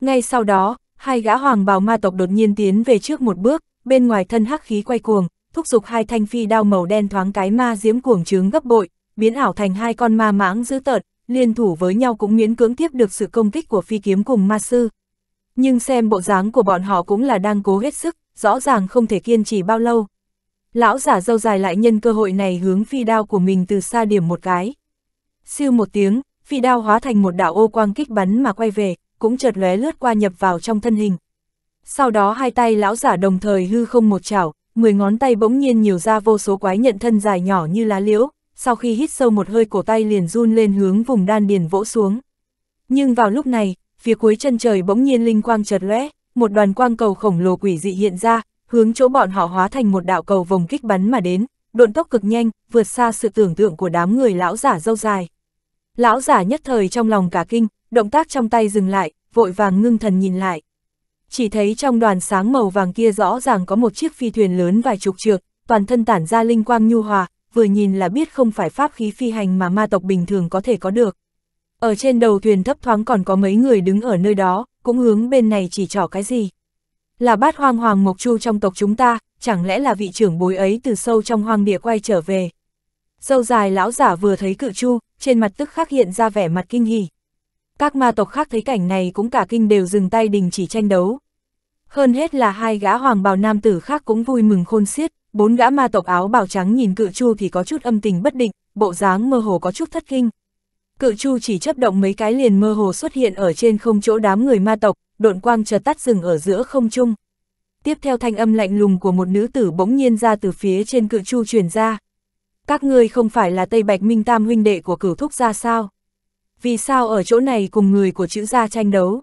Ngay sau đó, hai gã hoàng bào ma tộc đột nhiên tiến về trước một bước, bên ngoài thân hắc khí quay cuồng, thúc giục hai thanh phi đao màu đen thoáng cái ma diếm cuồng trướng gấp bội, biến ảo thành hai con ma mãng dữ tợn, liên thủ với nhau cũng miễn cưỡng tiếp được sự công kích của phi kiếm cùng ma sư. Nhưng xem bộ dáng của bọn họ cũng là đang cố hết sức, rõ ràng không thể kiên trì bao lâu. Lão giả dâu dài lại nhân cơ hội này hướng phi đao của mình từ xa điểm một cái. Siêu một tiếng, phi đao hóa thành một đạo ô quang kích bắn mà quay về, cũng chợt lóe lướt qua nhập vào trong thân hình. Sau đó hai tay lão giả đồng thời hư không một chảo, mười ngón tay bỗng nhiên nhiều ra vô số quái nhận thân dài nhỏ như lá liễu, sau khi hít sâu một hơi cổ tay liền run lên hướng vùng đan điền vỗ xuống. Nhưng vào lúc này, phía cuối chân trời bỗng nhiên linh quang chợt lóe, một đoàn quang cầu khổng lồ quỷ dị hiện ra, hướng chỗ bọn họ hóa thành một đạo cầu vòng kích bắn mà đến, độn tốc cực nhanh, vượt xa sự tưởng tượng của đám người lão giả dâu dài. Lão giả nhất thời trong lòng cả kinh, động tác trong tay dừng lại, vội vàng ngưng thần nhìn lại. Chỉ thấy trong đoàn sáng màu vàng kia rõ ràng có một chiếc phi thuyền lớn vài chục trượng, toàn thân tản ra linh quang nhu hòa, vừa nhìn là biết không phải pháp khí phi hành mà ma tộc bình thường có thể có được. Ở trên đầu thuyền thấp thoáng còn có mấy người đứng ở nơi đó, cũng hướng bên này chỉ trỏ cái gì. Là bát hoang hoàng mộc chu trong tộc chúng ta, chẳng lẽ là vị trưởng bối ấy từ sâu trong hoang địa quay trở về. Dâu dài lão giả vừa thấy cự chu, trên mặt tức khắc hiện ra vẻ mặt kinh hỉ. Các ma tộc khác thấy cảnh này cũng cả kinh đều dừng tay đình chỉ tranh đấu. Hơn hết là hai gã hoàng bào nam tử khác cũng vui mừng khôn xiết, bốn gã ma tộc áo bào trắng nhìn cự chu thì có chút âm tình bất định, bộ dáng mơ hồ có chút thất kinh, Cự chu chỉ chấp động mấy cái liền mơ hồ xuất hiện ở trên không chỗ đám người ma tộc, độn quang chợt tắt rừng ở giữa không trung. Tiếp theo thanh âm lạnh lùng của một nữ tử bỗng nhiên ra từ phía trên cự chu truyền ra. Các ngươi không phải là Tây Bạch Minh Tam huynh đệ của cửu thúc gia sao? Vì sao ở chỗ này cùng người của chữ gia tranh đấu?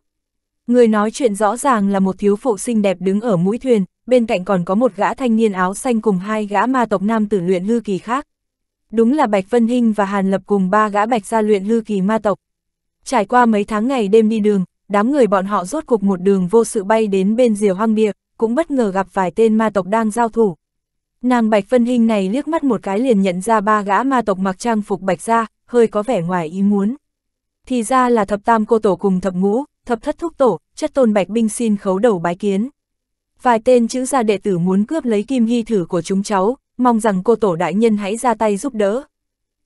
Người nói chuyện rõ ràng là một thiếu phụ xinh đẹp đứng ở mũi thuyền, bên cạnh còn có một gã thanh niên áo xanh cùng hai gã ma tộc nam tử luyện hư kỳ khác. Đúng là Bạch Vân Hinh và Hàn Lập cùng ba gã Bạch gia luyện hư kỳ ma tộc. Trải qua mấy tháng ngày đêm đi đường, đám người bọn họ rốt cục một đường vô sự bay đến bên rìa hoang địa, cũng bất ngờ gặp vài tên ma tộc đang giao thủ. Nàng Bạch Vân Hinh này liếc mắt một cái liền nhận ra ba gã ma tộc mặc trang phục bạch gia hơi có vẻ ngoài ý muốn. Thì ra là thập tam cô tổ cùng thập ngũ, thập thất thúc tổ, chất tôn bạch binh xin khấu đầu bái kiến. Vài tên chữ gia đệ tử muốn cướp lấy kim hy thử của chúng cháu, mong rằng cô tổ đại nhân hãy ra tay giúp đỡ.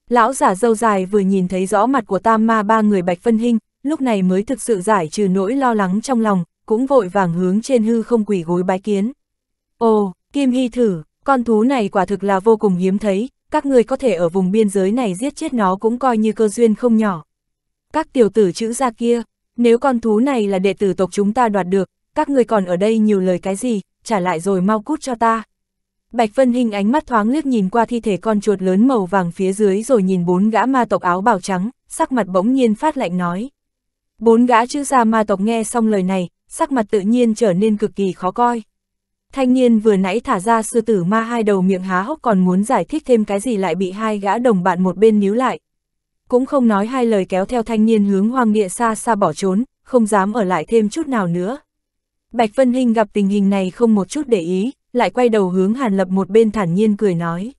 Lão giả dâu dài vừa nhìn thấy rõ mặt của tam ma ba người Bạch Phân hình lúc này mới thực sự giải trừ nỗi lo lắng trong lòng, cũng vội vàng hướng trên hư không quỷ gối bái kiến. Ồ, Kim Hy thử, con thú này quả thực là vô cùng hiếm thấy, các người có thể ở vùng biên giới này giết chết nó cũng coi như cơ duyên không nhỏ. Các tiểu tử chữ ra kia, nếu con thú này là đệ tử tộc chúng ta đoạt được, các người còn ở đây nhiều lời cái gì, trả lại rồi mau cút cho ta. Bạch Vân Hinh ánh mắt thoáng liếc nhìn qua thi thể con chuột lớn màu vàng phía dưới rồi nhìn bốn gã ma tộc áo bào trắng, sắc mặt bỗng nhiên phát lạnh nói. Bốn gã chữ gia ma tộc nghe xong lời này, sắc mặt tự nhiên trở nên cực kỳ khó coi. Thanh niên vừa nãy thả ra sư tử ma hai đầu miệng há hốc còn muốn giải thích thêm cái gì lại bị hai gã đồng bạn một bên níu lại. Cũng không nói hai lời kéo theo thanh niên hướng hoang địa xa xa bỏ trốn, không dám ở lại thêm chút nào nữa. Bạch Vân Hinh gặp tình hình này không một chút để ý, lại quay đầu hướng Hàn Lập một bên thản nhiên cười nói.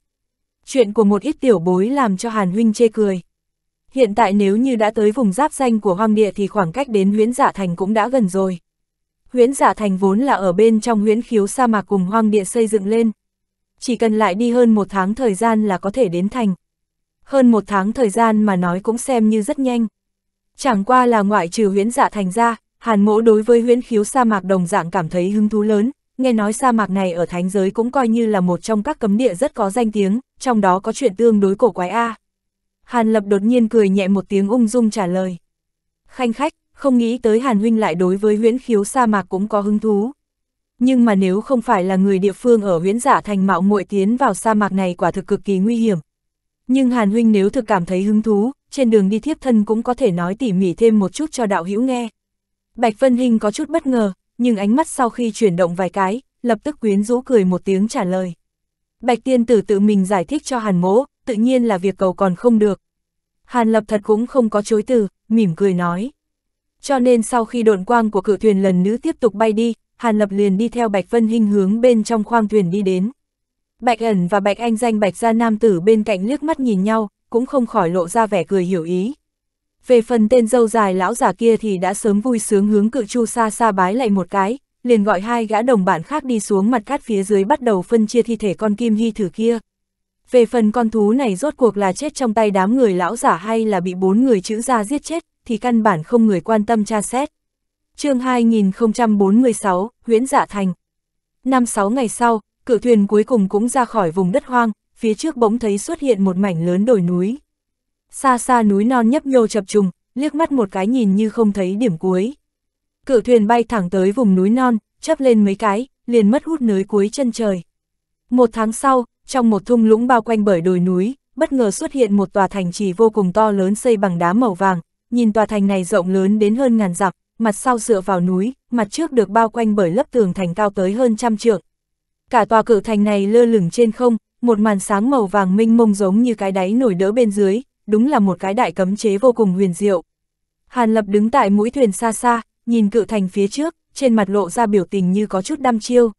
Chuyện của một ít tiểu bối làm cho Hàn Huynh chê cười. Hiện tại nếu như đã tới vùng giáp danh của hoang địa thì khoảng cách đến huyễn giả thành cũng đã gần rồi. Huyễn giả thành vốn là ở bên trong huyễn khiếu sa mạc cùng hoang địa xây dựng lên. Chỉ cần lại đi hơn một tháng thời gian là có thể đến thành. Hơn một tháng thời gian mà nói cũng xem như rất nhanh. Chẳng qua là ngoại trừ huyễn giả thành ra, Hàn mỗ đối với huyễn khiếu sa mạc đồng dạng cảm thấy hứng thú lớn, nghe nói sa mạc này ở thánh giới cũng coi như là một trong các cấm địa rất có danh tiếng, trong đó có chuyện tương đối cổ quái A. Hàn Lập đột nhiên cười nhẹ một tiếng ung dung trả lời. Khanh khách, không nghĩ tới Hàn Huynh lại đối với huyễn khiếu sa mạc cũng có hứng thú. Nhưng mà nếu không phải là người địa phương ở huyễn giả thành mạo muội tiến vào sa mạc này quả thực cực kỳ nguy hiểm. Nhưng Hàn Huynh nếu thực cảm thấy hứng thú, trên đường đi thiếp thân cũng có thể nói tỉ mỉ thêm một chút cho đạo hữu nghe. Bạch Vân hình có chút bất ngờ, nhưng ánh mắt sau khi chuyển động vài cái, lập tức quyến rũ cười một tiếng trả lời. Bạch tiên tử tự mình giải thích cho Hàn mỗ, tự nhiên là việc cầu còn không được. Hàn lập thật cũng không có chối từ, mỉm cười nói. Cho nên sau khi độn quang của cự thuyền lần nữ tiếp tục bay đi, Hàn lập liền đi theo Bạch Vân hình hướng bên trong khoang thuyền đi đến. Bạch ẩn và Bạch anh danh Bạch gia nam tử bên cạnh liếc mắt nhìn nhau, cũng không khỏi lộ ra vẻ cười hiểu ý. Về phần tên dâu dài lão giả kia thì đã sớm vui sướng hướng cự chu xa xa bái lại một cái, liền gọi hai gã đồng bạn khác đi xuống mặt cát phía dưới bắt đầu phân chia thi thể con kim hy thử kia. Về phần con thú này rốt cuộc là chết trong tay đám người lão giả hay là bị bốn người chữ ra giết chết, thì căn bản không người quan tâm tra xét. chương 2046, Huyễn Dạ Thành Năm sáu ngày sau, cự thuyền cuối cùng cũng ra khỏi vùng đất hoang, phía trước bỗng thấy xuất hiện một mảnh lớn đồi núi xa xa núi non nhấp nhô chập trùng, liếc mắt một cái nhìn như không thấy điểm cuối. Cự thuyền bay thẳng tới vùng núi non, chấp lên mấy cái, liền mất hút nới cuối chân trời. Một tháng sau, trong một thung lũng bao quanh bởi đồi núi, bất ngờ xuất hiện một tòa thành trì vô cùng to lớn xây bằng đá màu vàng, nhìn tòa thành này rộng lớn đến hơn ngàn dặm, mặt sau dựa vào núi, mặt trước được bao quanh bởi lớp tường thành cao tới hơn trăm trượng. Cả tòa cự thành này lơ lửng trên không, một màn sáng màu vàng minh mông giống như cái đáy nổi đỡ bên dưới, đúng là một cái đại cấm chế vô cùng huyền diệu. Hàn Lập đứng tại mũi thuyền xa xa, nhìn cự thành phía trước, trên mặt lộ ra biểu tình như có chút đăm chiêu.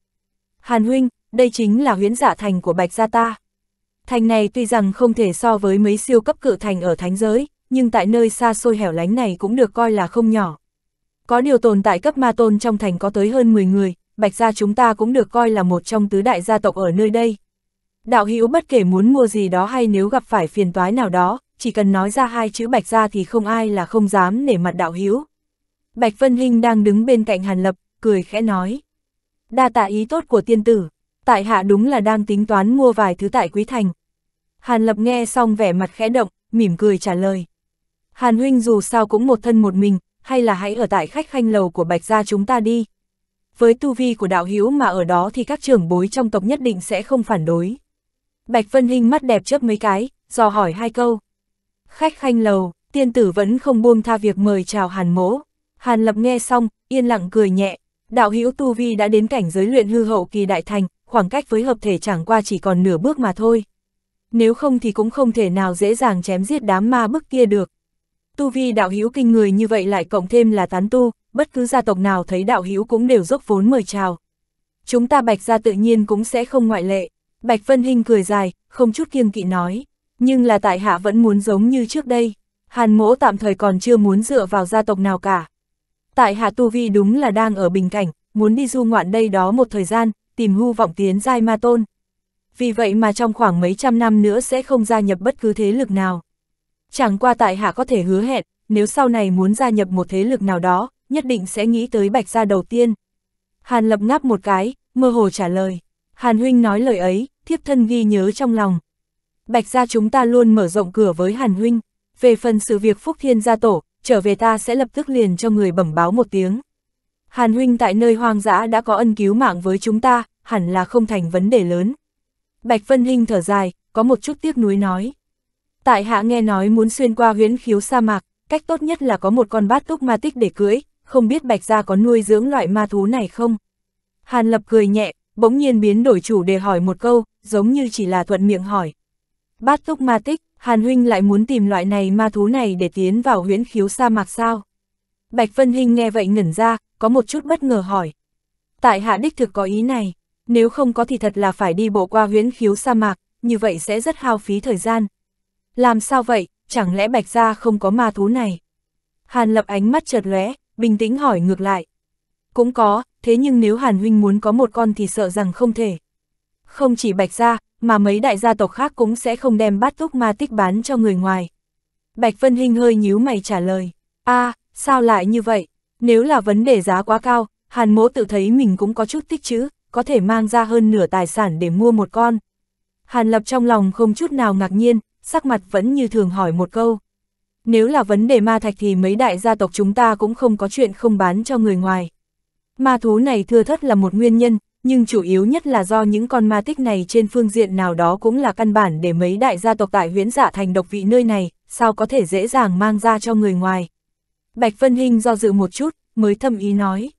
Hàn huynh, đây chính là huyễn giả thành của Bạch Gia ta. Thành này tuy rằng không thể so với mấy siêu cấp cự thành ở thánh giới, nhưng tại nơi xa xôi hẻo lánh này cũng được coi là không nhỏ. Có điều tồn tại cấp ma tôn trong thành có tới hơn 10 người, Bạch Gia chúng ta cũng được coi là một trong tứ đại gia tộc ở nơi đây. Đạo hữu bất kể muốn mua gì đó hay nếu gặp phải phiền toái nào đó, chỉ cần nói ra hai chữ Bạch gia thì không ai là không dám nể mặt đạo hiếu Bạch Vân Hinh đang đứng bên cạnh Hàn Lập, cười khẽ nói. Đa tạ ý tốt của tiên tử, tại hạ đúng là đang tính toán mua vài thứ tại Quý Thành. Hàn Lập nghe xong vẻ mặt khẽ động, mỉm cười trả lời. Hàn Huynh dù sao cũng một thân một mình, hay là hãy ở tại khách khanh lầu của Bạch gia chúng ta đi. Với tu vi của đạo hiếu mà ở đó thì các trưởng bối trong tộc nhất định sẽ không phản đối. Bạch Vân Hinh mắt đẹp chớp mấy cái, dò hỏi hai câu. Khách khanh lầu, tiên tử vẫn không buông tha việc mời chào hàn mố. Hàn lập nghe xong, yên lặng cười nhẹ. Đạo hữu Tu Vi đã đến cảnh giới luyện hư hậu kỳ đại thành, khoảng cách với hợp thể chẳng qua chỉ còn nửa bước mà thôi. Nếu không thì cũng không thể nào dễ dàng chém giết đám ma bức kia được. Tu Vi đạo hữu kinh người như vậy lại cộng thêm là tán tu, bất cứ gia tộc nào thấy đạo hữu cũng đều dốc vốn mời chào. Chúng ta bạch ra tự nhiên cũng sẽ không ngoại lệ. Bạch Vân Hinh cười dài, không chút kiêng kỵ nói nhưng là tại hạ vẫn muốn giống như trước đây, hàn mỗ tạm thời còn chưa muốn dựa vào gia tộc nào cả. Tại hạ tu vi đúng là đang ở bình cảnh, muốn đi du ngoạn đây đó một thời gian, tìm hưu vọng tiến giai ma tôn. Vì vậy mà trong khoảng mấy trăm năm nữa sẽ không gia nhập bất cứ thế lực nào. Chẳng qua tại hạ có thể hứa hẹn, nếu sau này muốn gia nhập một thế lực nào đó, nhất định sẽ nghĩ tới bạch gia đầu tiên. Hàn lập ngáp một cái, mơ hồ trả lời. Hàn huynh nói lời ấy, thiếp thân ghi nhớ trong lòng, Bạch gia chúng ta luôn mở rộng cửa với Hàn Huynh, về phần sự việc Phúc Thiên gia tổ, trở về ta sẽ lập tức liền cho người bẩm báo một tiếng. Hàn Huynh tại nơi hoang dã đã có ân cứu mạng với chúng ta, hẳn là không thành vấn đề lớn. Bạch Vân Hinh thở dài, có một chút tiếc nuối nói. Tại hạ nghe nói muốn xuyên qua huyễn khiếu sa mạc, cách tốt nhất là có một con bát túc ma tích để cưỡi, không biết Bạch Gia có nuôi dưỡng loại ma thú này không? Hàn Lập cười nhẹ, bỗng nhiên biến đổi chủ đề hỏi một câu, giống như chỉ là thuận miệng hỏi, Bát túc ma tích, Hàn Huynh lại muốn tìm loại này ma thú này để tiến vào huyễn khiếu sa mạc sao? Bạch Vân Hinh nghe vậy ngẩn ra, có một chút bất ngờ hỏi. Tại hạ đích thực có ý này, nếu không có thì thật là phải đi bộ qua huyễn khiếu sa mạc, như vậy sẽ rất hao phí thời gian. Làm sao vậy, chẳng lẽ Bạch Gia không có ma thú này? Hàn lập ánh mắt chợt lóe, bình tĩnh hỏi ngược lại. Cũng có, thế nhưng nếu Hàn Huynh muốn có một con thì sợ rằng không thể. Không chỉ Bạch Gia, mà mấy đại gia tộc khác cũng sẽ không đem bát túc ma tích bán cho người ngoài. Bạch Vân Hinh hơi nhíu mày trả lời, a à, sao lại như vậy, nếu là vấn đề giá quá cao, hàn mỗ tự thấy mình cũng có chút tích chữ, có thể mang ra hơn nửa tài sản để mua một con. Hàn lập trong lòng không chút nào ngạc nhiên, sắc mặt vẫn như thường hỏi một câu. Nếu là vấn đề ma thạch thì mấy đại gia tộc chúng ta cũng không có chuyện không bán cho người ngoài. Ma thú này thưa thất là một nguyên nhân, nhưng chủ yếu nhất là do những con ma tích này trên phương diện nào đó cũng là căn bản để mấy đại gia tộc tại huyễn giả dạ thành độc vị nơi này, sao có thể dễ dàng mang ra cho người ngoài. Bạch Vân Hinh do dự một chút, mới thầm ý nói.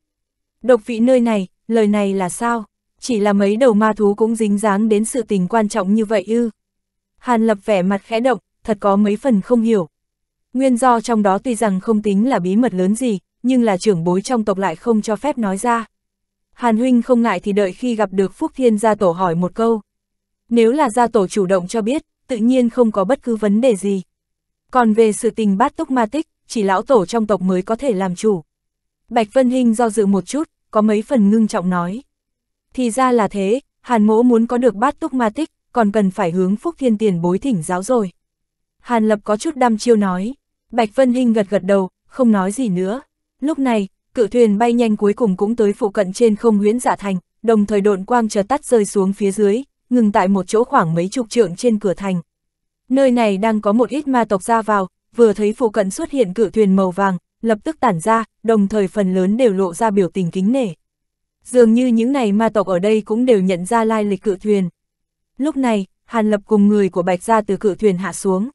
Độc vị nơi này, lời này là sao? Chỉ là mấy đầu ma thú cũng dính dáng đến sự tình quan trọng như vậy ư. Hàn lập vẻ mặt khẽ động, thật có mấy phần không hiểu. Nguyên do trong đó tuy rằng không tính là bí mật lớn gì, nhưng là trưởng bối trong tộc lại không cho phép nói ra. Hàn huynh không ngại thì đợi khi gặp được Phúc Thiên gia tổ hỏi một câu. Nếu là gia tổ chủ động cho biết, tự nhiên không có bất cứ vấn đề gì. Còn về sự tình bát túc ma tích, chỉ lão tổ trong tộc mới có thể làm chủ. Bạch Vân Hinh do dự một chút, có mấy phần ngưng trọng nói. Thì ra là thế, Hàn mỗ muốn có được bát túc ma tích, còn cần phải hướng Phúc Thiên tiền bối thỉnh giáo rồi. Hàn Lập có chút đăm chiêu nói. Bạch Vân Hinh gật gật đầu, không nói gì nữa. Lúc này, cự thuyền bay nhanh cuối cùng cũng tới phụ cận trên không huyễn giả dạ thành, đồng thời độn quang chợt tắt rơi xuống phía dưới, ngừng tại một chỗ khoảng mấy chục trượng trên cửa thành. Nơi này đang có một ít ma tộc ra vào, vừa thấy phụ cận xuất hiện cự thuyền màu vàng, lập tức tản ra, đồng thời phần lớn đều lộ ra biểu tình kính nể. Dường như những này ma tộc ở đây cũng đều nhận ra lai lịch cự thuyền. Lúc này, Hàn Lập cùng người của Bạch ra từ cự thuyền hạ xuống.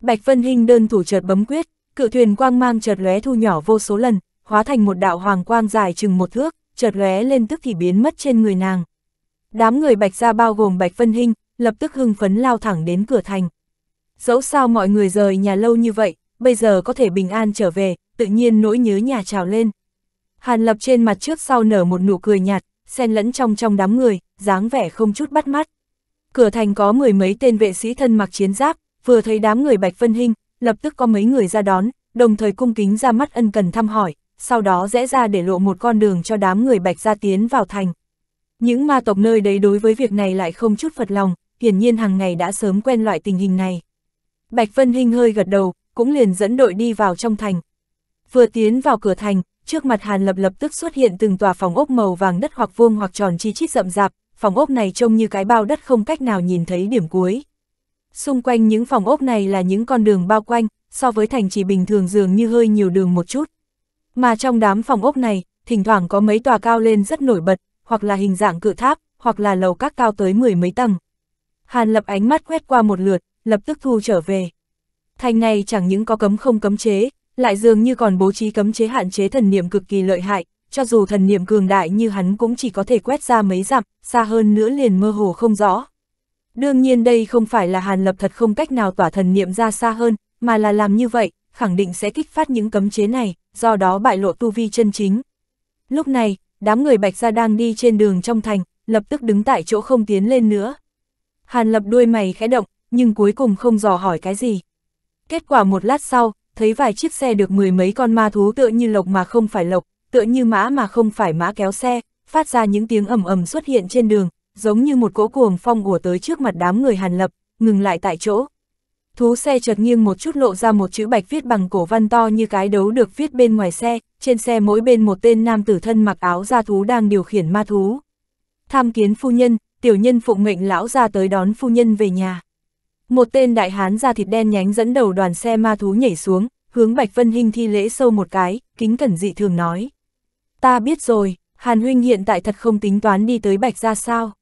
Bạch Vân Hinh đơn thủ chợt bấm quyết, cự thuyền quang mang chợt lóe thu nhỏ vô số lần, hóa thành một đạo hoàng quang dài chừng một thước, chợt lóe lên tức thì biến mất trên người nàng. Đám người Bạch Gia bao gồm Bạch phân hình lập tức hưng phấn lao thẳng đến cửa thành. Dẫu sao mọi người rời nhà lâu như vậy, bây giờ có thể bình an trở về, tự nhiên nỗi nhớ nhà trào lên. Hàn Lập trên mặt trước sau nở một nụ cười nhạt, xen lẫn trong trong đám người, dáng vẻ không chút bắt mắt. Cửa thành có mười mấy tên vệ sĩ thân mặc chiến giáp, vừa thấy đám người Bạch phân hình, lập tức có mấy người ra đón, đồng thời cung kính ra mắt ân cần thăm hỏi, sau đó rẽ ra để lộ một con đường cho đám người bạch gia tiến vào thành. Những ma tộc nơi đấy đối với việc này lại không chút phật lòng, hiển nhiên hàng ngày đã sớm quen loại tình hình này. Bạch Vân Hinh hơi gật đầu, cũng liền dẫn đội đi vào trong thành. Vừa tiến vào cửa thành, trước mặt Hàn Lập lập tức xuất hiện từng tòa phòng ốc màu vàng đất hoặc vuông hoặc tròn chi chít rậm rạp, phòng ốc này trông như cái bao đất không cách nào nhìn thấy điểm cuối. Xung quanh những phòng ốc này là những con đường bao quanh, so với thành chỉ bình thường dường như hơi nhiều đường một chút. Mà trong đám phòng ốc này, thỉnh thoảng có mấy tòa cao lên rất nổi bật, hoặc là hình dạng cự tháp, hoặc là lầu các cao tới mười mấy tầng. Hàn lập ánh mắt quét qua một lượt, lập tức thu trở về. Thành này chẳng những có cấm không cấm chế, lại dường như còn bố trí cấm chế hạn chế thần niệm cực kỳ lợi hại, cho dù thần niệm cường đại như hắn cũng chỉ có thể quét ra mấy dặm, xa hơn nữa liền mơ hồ không rõ. Đương nhiên đây không phải là Hàn Lập thật không cách nào tỏa thần niệm ra xa hơn, mà là làm như vậy, khẳng định sẽ kích phát những cấm chế này do đó bại lộ tu vi chân chính. Lúc này, đám người Bạch Gia đang đi trên đường trong thành, lập tức đứng tại chỗ không tiến lên nữa. Hàn lập đuôi mày khẽ động, nhưng cuối cùng không dò hỏi cái gì. Kết quả một lát sau, thấy vài chiếc xe được mười mấy con ma thú tựa như lộc mà không phải lộc, tựa như mã mà không phải mã kéo xe, phát ra những tiếng ầm ầm xuất hiện trên đường, giống như một cỗ cuồng phong ùa tới trước mặt đám người Hàn Lập, ngừng lại tại chỗ. Thú xe chợt nghiêng một chút lộ ra một chữ bạch viết bằng cổ văn to như cái đấu được viết bên ngoài xe, trên xe mỗi bên một tên nam tử thân mặc áo da thú đang điều khiển ma thú. Tham kiến phu nhân, tiểu nhân phụng mệnh lão ra tới đón phu nhân về nhà. Một tên đại hán da thịt đen nhánh dẫn đầu đoàn xe ma thú nhảy xuống, hướng Bạch Vân Hinh thi lễ sâu một cái, kính cẩn dị thường nói. Ta biết rồi, Hàn Huynh hiện tại thật không tính toán đi tới Bạch ra sao.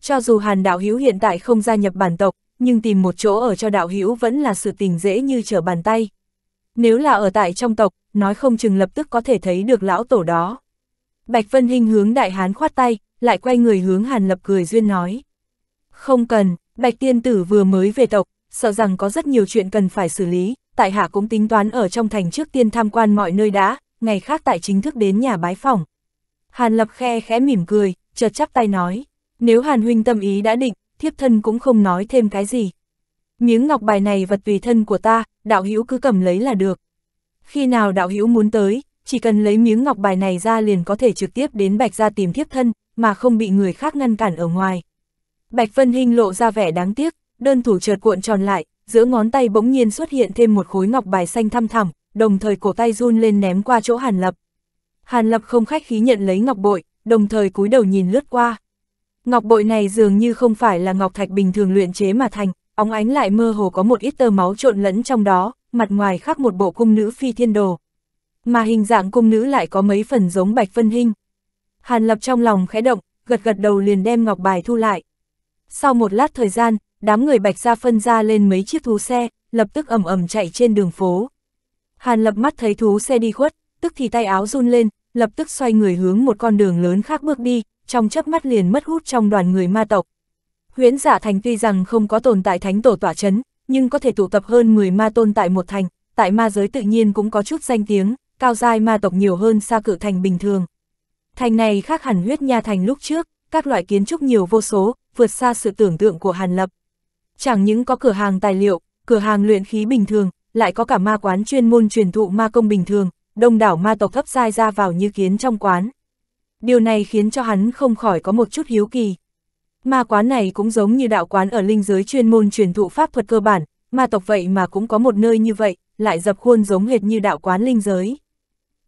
Cho dù Hàn Đạo Hiếu hiện tại không gia nhập bản tộc, nhưng tìm một chỗ ở cho đạo hữu vẫn là sự tình dễ như trở bàn tay. Nếu là ở tại trong tộc, nói không chừng lập tức có thể thấy được lão tổ đó. Bạch Vân Hinh hướng đại hán khoát tay, lại quay người hướng Hàn Lập cười duyên nói. Không cần, Bạch Tiên Tử vừa mới về tộc, sợ rằng có rất nhiều chuyện cần phải xử lý, tại hạ cũng tính toán ở trong thành trước tiên tham quan mọi nơi đã, ngày khác tại chính thức đến nhà bái phòng. Hàn Lập khe khẽ mỉm cười, chợt chắp tay nói, nếu Hàn Huynh tâm ý đã định, thiếp thân cũng không nói thêm cái gì. Miếng ngọc bài này vật tùy thân của ta, đạo hữu cứ cầm lấy là được. Khi nào đạo hữu muốn tới, chỉ cần lấy miếng ngọc bài này ra liền có thể trực tiếp đến Bạch ra tìm thiếp thân, mà không bị người khác ngăn cản ở ngoài. Bạch Vân Hinh lộ ra vẻ đáng tiếc, đơn thủ chợt cuộn tròn lại, giữa ngón tay bỗng nhiên xuất hiện thêm một khối ngọc bài xanh thăm thẳm, đồng thời cổ tay run lên ném qua chỗ Hàn Lập. Hàn Lập không khách khí nhận lấy ngọc bội, đồng thời cúi đầu nhìn lướt qua. Ngọc bội này dường như không phải là ngọc thạch bình thường luyện chế mà thành, óng ánh lại mơ hồ có một ít tơ máu trộn lẫn trong đó, mặt ngoài khác một bộ cung nữ phi thiên đồ. Mà hình dạng cung nữ lại có mấy phần giống Bạch phân hình. Hàn Lập trong lòng khẽ động, gật gật đầu liền đem ngọc bài thu lại. Sau một lát thời gian, đám người Bạch ra phân ra lên mấy chiếc thú xe, lập tức ầm ầm chạy trên đường phố. Hàn Lập mắt thấy thú xe đi khuất, tức thì tay áo run lên, lập tức xoay người hướng một con đường lớn khác bước đi, trong chớp mắt liền mất hút trong đoàn người ma tộc. Huyễn giả dạ thành tuy rằng không có tồn tại thánh tổ tỏa chấn, nhưng có thể tụ tập hơn 10 ma tôn tại một thành, tại ma giới tự nhiên cũng có chút danh tiếng, cao giai ma tộc nhiều hơn xa cự thành bình thường. Thành này khác hẳn huyết nha thành lúc trước, các loại kiến trúc nhiều vô số, vượt xa sự tưởng tượng của Hàn Lập. Chẳng những có cửa hàng tài liệu, cửa hàng luyện khí bình thường, lại có cả ma quán chuyên môn truyền thụ ma công bình thường, đông đảo ma tộc thấp giai ra vào như kiến trong quán điều này khiến cho hắn không khỏi có một chút hiếu kỳ. Ma quán này cũng giống như đạo quán ở linh giới chuyên môn truyền thụ pháp thuật cơ bản, ma tộc vậy mà cũng có một nơi như vậy, lại dập khuôn giống hệt như đạo quán linh giới.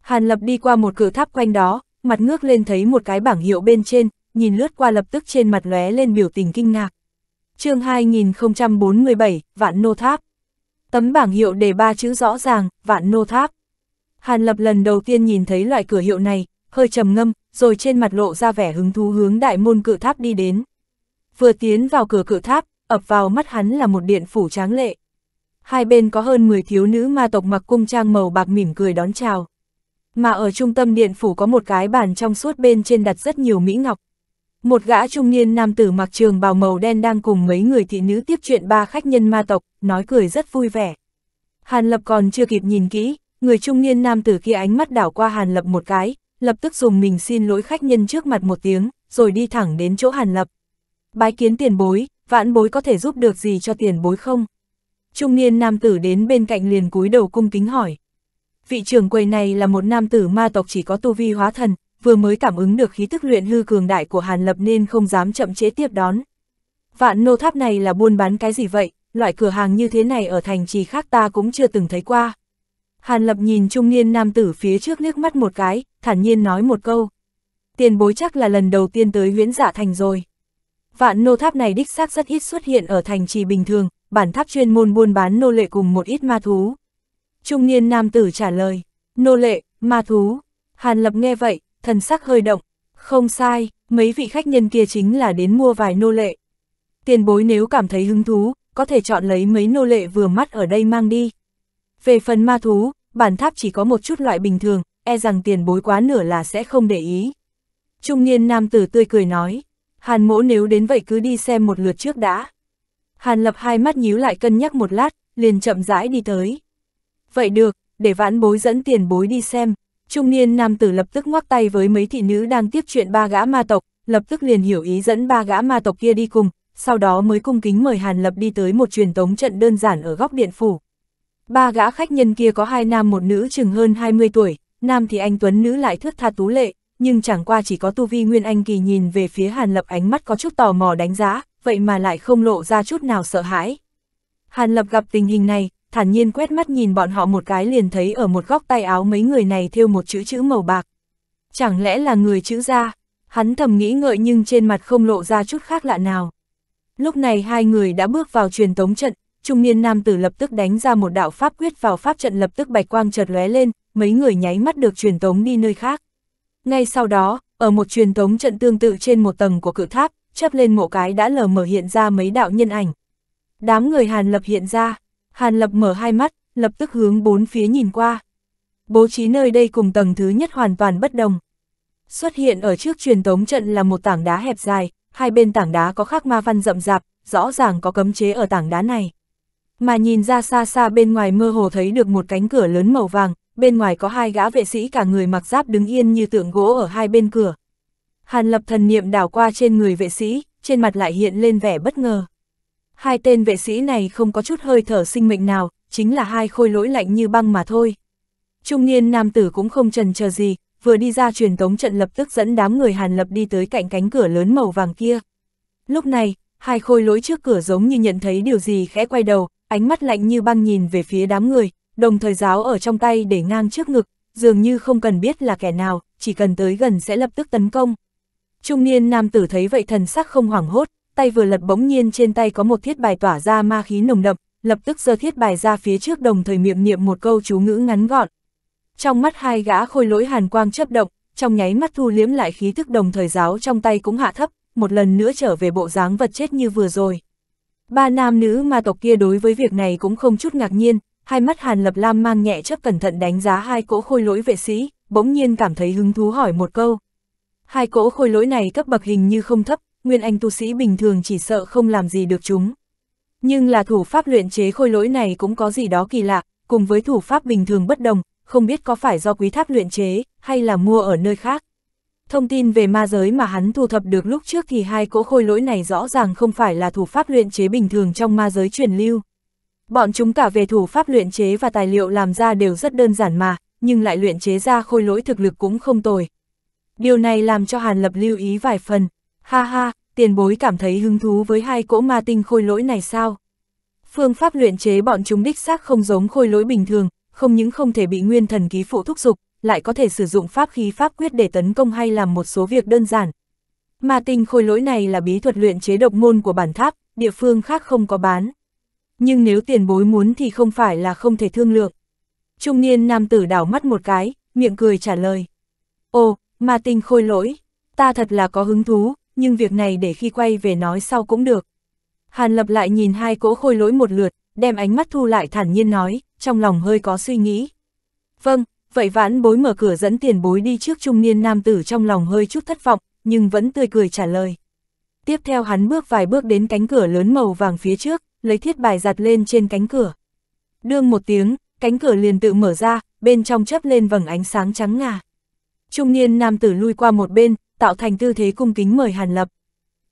Hàn Lập đi qua một cửa tháp quanh đó, mặt ngước lên thấy một cái bảng hiệu bên trên, nhìn lướt qua lập tức trên mặt lóe lên biểu tình kinh ngạc. chương 2047, Vạn Nô Tháp. Tấm bảng hiệu đề ba chữ rõ ràng, Vạn Nô Tháp. Hàn Lập lần đầu tiên nhìn thấy loại cửa hiệu này, hơi trầm ngâm, rồi trên mặt lộ ra vẻ hứng thú hướng đại môn cự tháp đi đến. Vừa tiến vào cửa cự tháp, ập vào mắt hắn là một điện phủ tráng lệ. Hai bên có hơn 10 thiếu nữ ma tộc mặc cung trang màu bạc mỉm cười đón chào. Mà ở trung tâm điện phủ có một cái bàn trong suốt bên trên đặt rất nhiều mỹ ngọc. Một gã trung niên nam tử mặc trường bào màu đen đang cùng mấy người thị nữ tiếp chuyện ba khách nhân ma tộc, nói cười rất vui vẻ. Hàn Lập còn chưa kịp nhìn kỹ, người trung niên nam tử kia ánh mắt đảo qua Hàn Lập một cái, lập tức dùng mình xin lỗi khách nhân trước mặt một tiếng, rồi đi thẳng đến chỗ Hàn Lập. Bái kiến tiền bối, vãn bối có thể giúp được gì cho tiền bối không? Trung niên nam tử đến bên cạnh liền cúi đầu cung kính hỏi. Vị trưởng quầy này là một nam tử ma tộc chỉ có tu vi hóa thần, vừa mới cảm ứng được khí tức luyện hư cường đại của Hàn Lập nên không dám chậm chế tiếp đón. Vạn nô tháp này là buôn bán cái gì vậy, loại cửa hàng như thế này ở thành trì khác ta cũng chưa từng thấy qua. Hàn Lập nhìn trung niên nam tử phía trước liếc mắt một cái, thản nhiên nói một câu. Tiền bối chắc là lần đầu tiên tới huyễn Dạ thành rồi. Vạn nô tháp này đích xác rất ít xuất hiện ở thành trì bình thường, bản tháp chuyên môn buôn bán nô lệ cùng một ít ma thú. Trung niên nam tử trả lời, nô lệ, ma thú. Hàn Lập nghe vậy, thần sắc hơi động. Không sai, mấy vị khách nhân kia chính là đến mua vài nô lệ. Tiền bối nếu cảm thấy hứng thú, có thể chọn lấy mấy nô lệ vừa mắt ở đây mang đi. Về phần ma thú, bản tháp chỉ có một chút loại bình thường, e rằng tiền bối quá nửa là sẽ không để ý. Trung niên nam tử tươi cười nói, Hàn mỗ nếu đến vậy cứ đi xem một lượt trước đã. Hàn lập hai mắt nhíu lại cân nhắc một lát, liền chậm rãi đi tới. Vậy được, để vãn bối dẫn tiền bối đi xem. Trung niên nam tử lập tức ngoắc tay với mấy thị nữ đang tiếp chuyện ba gã ma tộc, lập tức liền hiểu ý dẫn ba gã ma tộc kia đi cùng, sau đó mới cung kính mời Hàn lập đi tới một truyền tống trận đơn giản ở góc điện phủ. Ba gã khách nhân kia có hai nam một nữ chừng hơn 20 tuổi, nam thì anh Tuấn nữ lại thước tha tú lệ, nhưng chẳng qua chỉ có tu vi Nguyên Anh Kỳ nhìn về phía Hàn Lập ánh mắt có chút tò mò đánh giá, vậy mà lại không lộ ra chút nào sợ hãi. Hàn Lập gặp tình hình này, thản nhiên quét mắt nhìn bọn họ một cái liền thấy ở một góc tay áo mấy người này thêu một chữ chữ màu bạc. Chẳng lẽ là người chữ ra, hắn thầm nghĩ ngợi nhưng trên mặt không lộ ra chút khác lạ nào. Lúc này hai người đã bước vào truyền tống trận, trung niên nam tử lập tức đánh ra một đạo pháp quyết vào pháp trận lập tức bạch quang chợt lóe lên, mấy người nháy mắt được truyền tống đi nơi khác. Ngay sau đó, ở một truyền tống trận tương tự trên một tầng của cự tháp, chắp lên mộ cái đã lờ mở hiện ra mấy đạo nhân ảnh. Đám người Hàn Lập hiện ra, Hàn Lập mở hai mắt, lập tức hướng bốn phía nhìn qua. Bố trí nơi đây cùng tầng thứ nhất hoàn toàn bất đồng. Xuất hiện ở trước truyền tống trận là một tảng đá hẹp dài, hai bên tảng đá có khắc ma văn rậm rạp, rõ ràng có cấm chế ở tảng đá này mà nhìn ra xa xa bên ngoài mơ hồ thấy được một cánh cửa lớn màu vàng, bên ngoài có hai gã vệ sĩ cả người mặc giáp đứng yên như tượng gỗ ở hai bên cửa. Hàn lập thần niệm đảo qua trên người vệ sĩ, trên mặt lại hiện lên vẻ bất ngờ. Hai tên vệ sĩ này không có chút hơi thở sinh mệnh nào, chính là hai khôi lỗi lạnh như băng mà thôi. Trung niên nam tử cũng không trần chờ gì, vừa đi ra truyền tống trận lập tức dẫn đám người Hàn Lập đi tới cạnh cánh cửa lớn màu vàng kia. Lúc này, hai khôi lỗi trước cửa giống như nhận thấy điều gì khẽ quay đầu, ánh mắt lạnh như băng nhìn về phía đám người, đồng thời giáo ở trong tay để ngang trước ngực, dường như không cần biết là kẻ nào, chỉ cần tới gần sẽ lập tức tấn công. Trung niên nam tử thấy vậy thần sắc không hoảng hốt, tay vừa lật bỗng nhiên trên tay có một thiết bài tỏa ra ma khí nồng đậm, lập tức giơ thiết bài ra phía trước đồng thời miệng niệm một câu chú ngữ ngắn gọn. Trong mắt hai gã khôi lỗi hàn quang chấp động, trong nháy mắt thu liếm lại khí thức đồng thời giáo trong tay cũng hạ thấp, một lần nữa trở về bộ dáng vật chết như vừa rồi. Ba nam nữ ma tộc kia đối với việc này cũng không chút ngạc nhiên, hai mắt Hàn Lập Lam mang nhẹ chấp cẩn thận đánh giá hai cỗ khôi lỗi vệ sĩ, bỗng nhiên cảm thấy hứng thú hỏi một câu. Hai cỗ khôi lỗi này cấp bậc hình như không thấp, nguyên anh tu sĩ bình thường chỉ sợ không làm gì được chúng. Nhưng là thủ pháp luyện chế khôi lỗi này cũng có gì đó kỳ lạ, cùng với thủ pháp bình thường bất đồng, không biết có phải do quý tháp luyện chế, hay là mua ở nơi khác. Thông tin về ma giới mà hắn thu thập được lúc trước thì hai cỗ khôi lỗi này rõ ràng không phải là thủ pháp luyện chế bình thường trong ma giới truyền lưu. Bọn chúng cả về thủ pháp luyện chế và tài liệu làm ra đều rất đơn giản mà, nhưng lại luyện chế ra khôi lỗi thực lực cũng không tồi. Điều này làm cho Hàn Lập lưu ý vài phần. Ha ha, tiền bối cảm thấy hứng thú với hai cỗ ma tinh khôi lỗi này sao? Phương pháp luyện chế bọn chúng đích xác không giống khôi lỗi bình thường, không những không thể bị nguyên thần ký phụ thúc dục, lại có thể sử dụng pháp khí pháp quyết để tấn công hay làm một số việc đơn giản. Mà tinh khôi lỗi này là bí thuật luyện chế độc môn của bản tháp, địa phương khác không có bán. Nhưng nếu tiền bối muốn thì không phải là không thể thương lượng. Trung niên nam tử đảo mắt một cái, miệng cười trả lời. Ồ, mà tinh khôi lỗi, ta thật là có hứng thú, nhưng việc này để khi quay về nói sau cũng được. Hàn lập lại nhìn hai cỗ khôi lỗi một lượt, đem ánh mắt thu lại thản nhiên nói, trong lòng hơi có suy nghĩ. Vâng, vậy vãn bối mở cửa dẫn tiền bối đi trước trung niên nam tử trong lòng hơi chút thất vọng, nhưng vẫn tươi cười trả lời. Tiếp theo hắn bước vài bước đến cánh cửa lớn màu vàng phía trước, lấy thiết bài giặt lên trên cánh cửa. Đương một tiếng, cánh cửa liền tự mở ra, bên trong chấp lên vầng ánh sáng trắng ngà. Trung niên nam tử lui qua một bên, tạo thành tư thế cung kính mời Hàn Lập.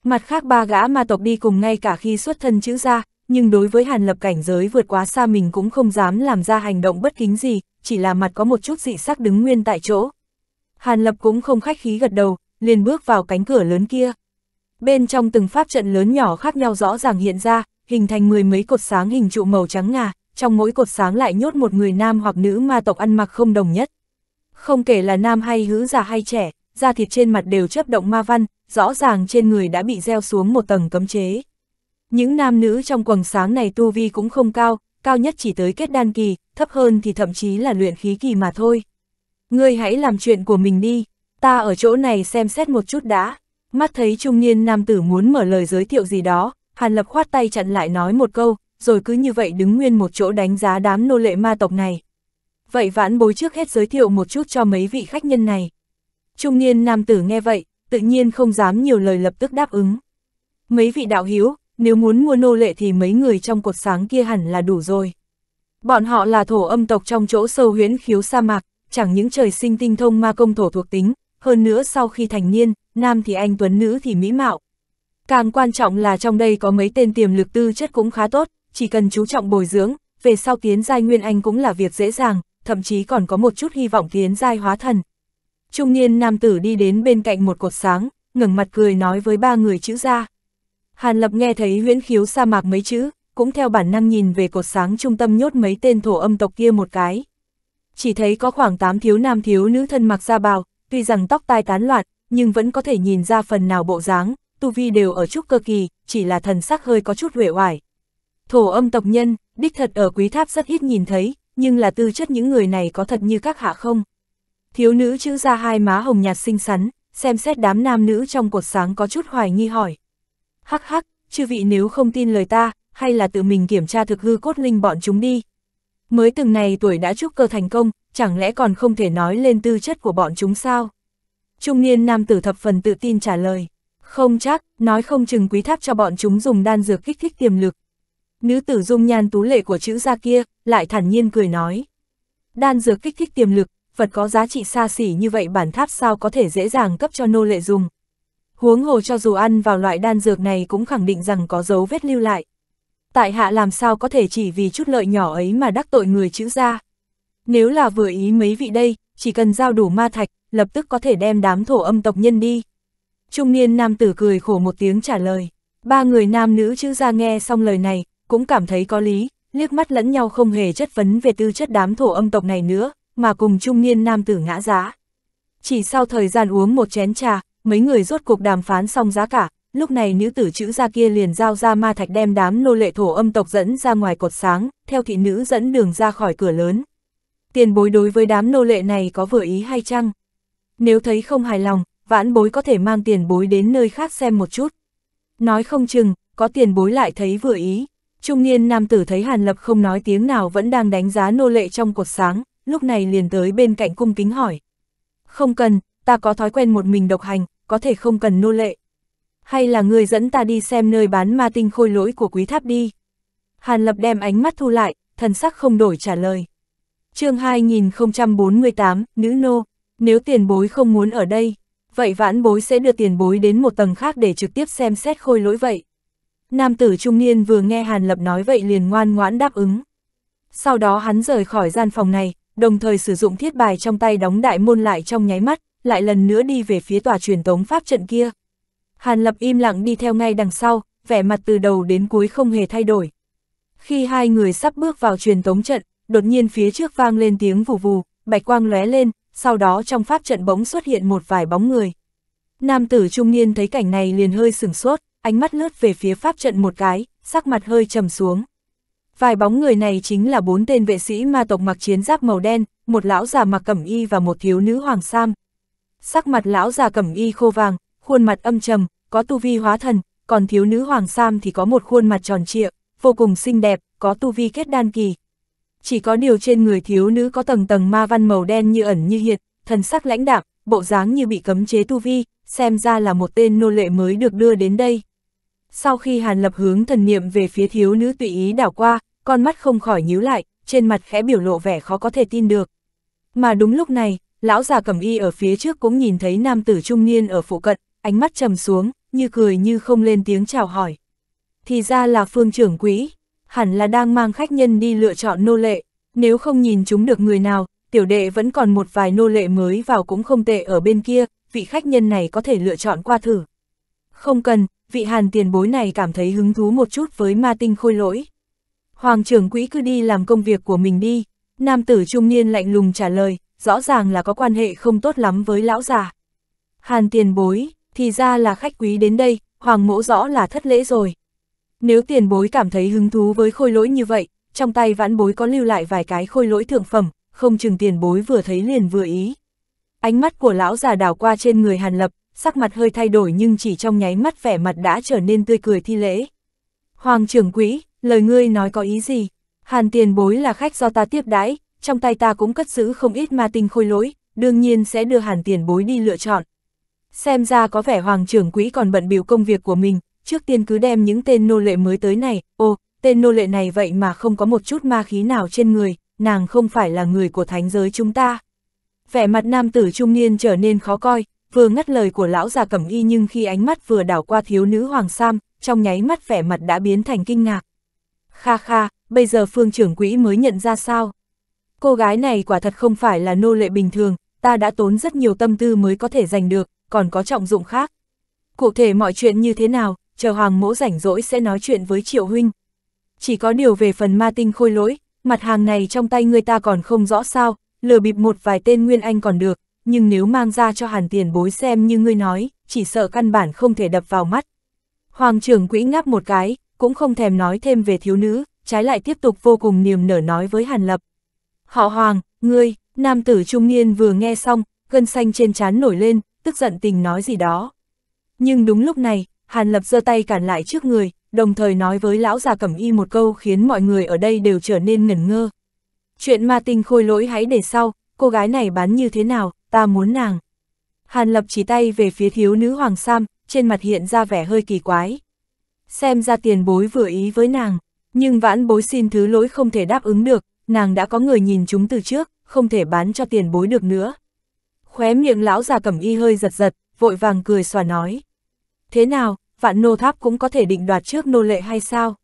Mặt khác ba gã ma tộc đi cùng ngay cả khi xuất thân chữ ra, nhưng đối với hàn lập cảnh giới vượt quá xa mình cũng không dám làm ra hành động bất kính gì, chỉ là mặt có một chút dị sắc đứng nguyên tại chỗ. Hàn lập cũng không khách khí gật đầu, liền bước vào cánh cửa lớn kia. Bên trong từng pháp trận lớn nhỏ khác nhau rõ ràng hiện ra, hình thành mười mấy cột sáng hình trụ màu trắng ngà, trong mỗi cột sáng lại nhốt một người nam hoặc nữ ma tộc ăn mặc không đồng nhất. Không kể là nam hay hữu già hay trẻ, da thịt trên mặt đều chấp động ma văn, rõ ràng trên người đã bị gieo xuống một tầng cấm chế. Những nam nữ trong quầng sáng này tu vi cũng không cao, cao nhất chỉ tới kết đan kỳ, thấp hơn thì thậm chí là luyện khí kỳ mà thôi. Ngươi hãy làm chuyện của mình đi, ta ở chỗ này xem xét một chút đã. Mắt thấy trung niên nam tử muốn mở lời giới thiệu gì đó, Hàn Lập khoát tay chặn lại nói một câu, rồi cứ như vậy đứng nguyên một chỗ đánh giá đám nô lệ ma tộc này. Vậy vãn bối trước hết giới thiệu một chút cho mấy vị khách nhân này. Trung niên nam tử nghe vậy, tự nhiên không dám nhiều lời lập tức đáp ứng. Mấy vị đạo hiếu, nếu muốn mua nô lệ thì mấy người trong cột sáng kia hẳn là đủ rồi. Bọn họ là thổ âm tộc trong chỗ sâu huyễn khiếu sa mạc, chẳng những trời sinh tinh thông ma công thổ thuộc tính, hơn nữa sau khi thành niên, nam thì anh tuấn nữ thì mỹ mạo. Càng quan trọng là trong đây có mấy tên tiềm lực tư chất cũng khá tốt, chỉ cần chú trọng bồi dưỡng, về sau tiến giai nguyên anh cũng là việc dễ dàng, thậm chí còn có một chút hy vọng tiến giai hóa thần. Trung niên nam tử đi đến bên cạnh một cột sáng, ngẩng mặt cười nói với ba người chữ gia. Hàn Lập nghe thấy huyễn khiếu sa mạc mấy chữ, cũng theo bản năng nhìn về cột sáng trung tâm nhốt mấy tên thổ âm tộc kia một cái. Chỉ thấy có khoảng 8 thiếu nam thiếu nữ thân mặc da bào, tuy rằng tóc tai tán loạn, nhưng vẫn có thể nhìn ra phần nào bộ dáng, tu vi đều ở chút cơ kỳ, chỉ là thần sắc hơi có chút huệ hoài. Thổ âm tộc nhân, đích thật ở quý tháp rất ít nhìn thấy, nhưng là tư chất những người này có thật như các hạ không? Thiếu nữ chữ ra hai má hồng nhạt xinh xắn, xem xét đám nam nữ trong cột sáng có chút hoài nghi hỏi hắc hắc, chư vị nếu không tin lời ta, hay là tự mình kiểm tra thực hư cốt linh bọn chúng đi. Mới từng này tuổi đã trúc cơ thành công, chẳng lẽ còn không thể nói lên tư chất của bọn chúng sao? Trung niên nam tử thập phần tự tin trả lời. Không chắc, nói không chừng quý tháp cho bọn chúng dùng đan dược kích thích tiềm lực. Nữ tử dung nhan tú lệ của chữ gia kia, lại thản nhiên cười nói. Đan dược kích thích tiềm lực, vật có giá trị xa xỉ như vậy bản tháp sao có thể dễ dàng cấp cho nô lệ dùng, huống hồ cho dù ăn vào loại đan dược này cũng khẳng định rằng có dấu vết lưu lại. Tại hạ làm sao có thể chỉ vì chút lợi nhỏ ấy mà đắc tội người chữ ra. Nếu là vừa ý mấy vị đây, chỉ cần giao đủ ma thạch, lập tức có thể đem đám thổ âm tộc nhân đi. Trung niên nam tử cười khổ một tiếng trả lời. Ba người nam nữ chữ ra nghe xong lời này, cũng cảm thấy có lý, liếc mắt lẫn nhau không hề chất vấn về tư chất đám thổ âm tộc này nữa, mà cùng trung niên nam tử ngã giá. Chỉ sau thời gian uống một chén trà, mấy người rốt cuộc đàm phán xong giá cả, lúc này nữ tử chữ gia kia liền giao ra ma thạch đem đám nô lệ thổ âm tộc dẫn ra ngoài cột sáng, theo thị nữ dẫn đường ra khỏi cửa lớn. Tiền bối đối với đám nô lệ này có vừa ý hay chăng? Nếu thấy không hài lòng, vãn bối có thể mang tiền bối đến nơi khác xem một chút. Nói không chừng, có tiền bối lại thấy vừa ý. Trung niên nam tử thấy Hàn Lập không nói tiếng nào vẫn đang đánh giá nô lệ trong cột sáng, lúc này liền tới bên cạnh cung kính hỏi. Không cần, ta có thói quen một mình độc hành, có thể không cần nô lệ. Hay là người dẫn ta đi xem nơi bán ma tinh khôi lỗi của quý tháp đi. Hàn Lập đem ánh mắt thu lại, thần sắc không đổi trả lời. chương 2048, Nữ Nô, nếu tiền bối không muốn ở đây, vậy vãn bối sẽ đưa tiền bối đến một tầng khác để trực tiếp xem xét khôi lỗi vậy. Nam tử trung niên vừa nghe Hàn Lập nói vậy liền ngoan ngoãn đáp ứng. Sau đó hắn rời khỏi gian phòng này, đồng thời sử dụng thiết bài trong tay đóng đại môn lại trong nháy mắt, lại lần nữa đi về phía tòa truyền tống pháp trận kia. Hàn Lập im lặng đi theo ngay đằng sau, vẻ mặt từ đầu đến cuối không hề thay đổi. Khi hai người sắp bước vào truyền tống trận, đột nhiên phía trước vang lên tiếng vù vù, bạch quang lóe lên, sau đó trong pháp trận bỗng xuất hiện một vài bóng người. Nam tử trung niên thấy cảnh này liền hơi sửng sốt, ánh mắt lướt về phía pháp trận một cái, sắc mặt hơi trầm xuống. Vài bóng người này chính là bốn tên vệ sĩ ma tộc mặc chiến giáp màu đen, một lão già mặc cẩm y và một thiếu nữ hoàng sam, sắc mặt lão già cẩm y khô vàng, khuôn mặt âm trầm, có tu vi hóa thần, còn thiếu nữ Hoàng Sam thì có một khuôn mặt tròn trịa, vô cùng xinh đẹp, có tu vi kết đan kỳ. Chỉ có điều trên người thiếu nữ có tầng tầng ma văn màu đen như ẩn như hiện, thần sắc lãnh đạm, bộ dáng như bị cấm chế tu vi, xem ra là một tên nô lệ mới được đưa đến đây. Sau khi Hàn Lập hướng thần niệm về phía thiếu nữ tùy ý đảo qua, con mắt không khỏi nhíu lại, trên mặt khẽ biểu lộ vẻ khó có thể tin được. Mà đúng lúc này, lão già cầm y ở phía trước cũng nhìn thấy nam tử trung niên ở phụ cận, ánh mắt trầm xuống, như cười như không lên tiếng chào hỏi. Thì ra là phương trưởng quỹ, hẳn là đang mang khách nhân đi lựa chọn nô lệ, nếu không nhìn chúng được người nào, tiểu đệ vẫn còn một vài nô lệ mới vào cũng không tệ ở bên kia, vị khách nhân này có thể lựa chọn qua thử. Không cần, vị hàn tiền bối này cảm thấy hứng thú một chút với ma tinh khôi lỗi. Hoàng trưởng quỹ cứ đi làm công việc của mình đi, nam tử trung niên lạnh lùng trả lời, rõ ràng là có quan hệ không tốt lắm với lão già. Hàn tiền bối, thì ra là khách quý đến đây, hoàng mỗ rõ là thất lễ rồi. Nếu tiền bối cảm thấy hứng thú với khôi lỗi như vậy, trong tay vãn bối có lưu lại vài cái khôi lỗi thượng phẩm, không chừng tiền bối vừa thấy liền vừa ý. Ánh mắt của lão già đảo qua trên người Hàn Lập, sắc mặt hơi thay đổi nhưng chỉ trong nháy mắt vẻ mặt đã trở nên tươi cười thi lễ. Hoàng trưởng quỹ, lời ngươi nói có ý gì? Hàn tiền bối là khách do ta tiếp đãi, trong tay ta cũng cất giữ không ít ma tinh khôi lỗi, đương nhiên sẽ đưa hàn tiền bối đi lựa chọn. Xem ra có vẻ hoàng trưởng quỹ còn bận biểu công việc của mình, trước tiên cứ đem những tên nô lệ mới tới này, ô, tên nô lệ này vậy mà không có một chút ma khí nào trên người, nàng không phải là người của thánh giới chúng ta. Vẻ mặt nam tử trung niên trở nên khó coi, vừa ngắt lời của lão già cẩm y nhưng khi ánh mắt vừa đảo qua thiếu nữ hoàng sam, trong nháy mắt vẻ mặt đã biến thành kinh ngạc. Kha kha, bây giờ phương trưởng quỹ mới nhận ra sao? Cô gái này quả thật không phải là nô lệ bình thường, ta đã tốn rất nhiều tâm tư mới có thể giành được, còn có trọng dụng khác. Cụ thể mọi chuyện như thế nào, chờ hoàng mỗ rảnh rỗi sẽ nói chuyện với triệu huynh. Chỉ có điều về phần ma tinh khôi lỗi, mặt hàng này trong tay người ta còn không rõ sao, lừa bịp một vài tên nguyên anh còn được, nhưng nếu mang ra cho hàn tiền bối xem như ngươi nói, chỉ sợ căn bản không thể đập vào mắt. Hoàng trưởng quỹ ngáp một cái, cũng không thèm nói thêm về thiếu nữ, trái lại tiếp tục vô cùng niềm nở nói với hàn lập. Họ Hoàng, ngươi, nam tử trung niên vừa nghe xong, gân xanh trên trán nổi lên, tức giận tình nói gì đó. Nhưng đúng lúc này, Hàn Lập giơ tay cản lại trước người, đồng thời nói với lão già cẩm y một câu khiến mọi người ở đây đều trở nên ngẩn ngơ. Chuyện ma tinh khôi lỗi hãy để sau, cô gái này bán như thế nào, ta muốn nàng. Hàn Lập chỉ tay về phía thiếu nữ Hoàng Sam, trên mặt hiện ra vẻ hơi kỳ quái. Xem ra tiền bối vừa ý với nàng, nhưng vãn bối xin thứ lỗi không thể đáp ứng được, nàng đã có người nhìn chúng từ trước, không thể bán cho tiền bối được nữa. Khóe miệng lão già cẩm y hơi giật giật, vội vàng cười xòa nói. Thế nào, vạn nô tháp cũng có thể định đoạt trước nô lệ hay sao?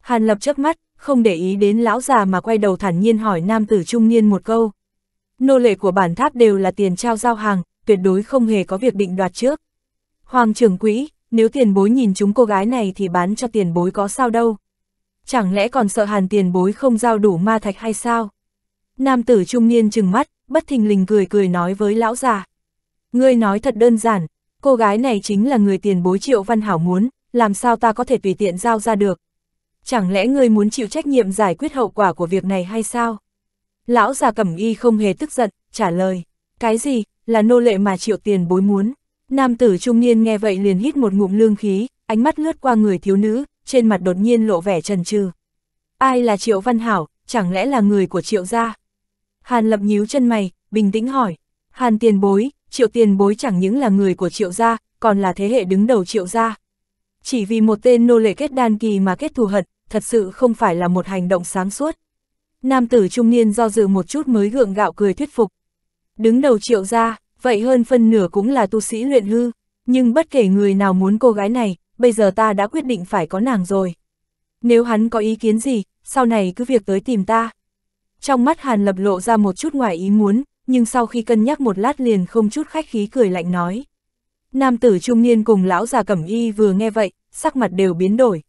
Hàn lập chớp mắt, không để ý đến lão già mà quay đầu thản nhiên hỏi nam tử trung niên một câu. Nô lệ của bản tháp đều là tiền trao giao hàng, tuyệt đối không hề có việc định đoạt trước. Hoàng trưởng quỹ, nếu tiền bối nhìn chúng cô gái này thì bán cho tiền bối có sao đâu chẳng lẽ còn sợ hàn tiền bối không giao đủ ma thạch hay sao? Nam tử trung niên trừng mắt, bất thình lình cười cười nói với lão già. Ngươi nói thật đơn giản, cô gái này chính là người tiền bối triệu văn hảo muốn, làm sao ta có thể tùy tiện giao ra được? Chẳng lẽ ngươi muốn chịu trách nhiệm giải quyết hậu quả của việc này hay sao? Lão già cẩm y không hề tức giận, trả lời, cái gì, là nô lệ mà triệu tiền bối muốn. Nam tử trung niên nghe vậy liền hít một ngụm lương khí, ánh mắt lướt qua người thiếu nữ, trên mặt đột nhiên lộ vẻ trần trừ. Ai là Triệu Văn Hảo, chẳng lẽ là người của Triệu gia? Hàn lập nhíu chân mày, bình tĩnh hỏi. Hàn tiền bối, Triệu tiền bối chẳng những là người của Triệu gia, còn là thế hệ đứng đầu Triệu gia. Chỉ vì một tên nô lệ kết đan kỳ mà kết thù hận, thật sự không phải là một hành động sáng suốt. Nam tử trung niên do dự một chút mới gượng gạo cười thuyết phục. Đứng đầu Triệu gia, vậy hơn phân nửa cũng là tu sĩ luyện hư, nhưng bất kể người nào muốn cô gái này, bây giờ ta đã quyết định phải có nàng rồi. Nếu hắn có ý kiến gì, sau này cứ việc tới tìm ta. Trong mắt Hàn Lập lộ ra một chút ngoài ý muốn, nhưng sau khi cân nhắc một lát liền không chút khách khí cười lạnh nói. Nam tử trung niên cùng lão già cẩm y vừa nghe vậy, sắc mặt đều biến đổi.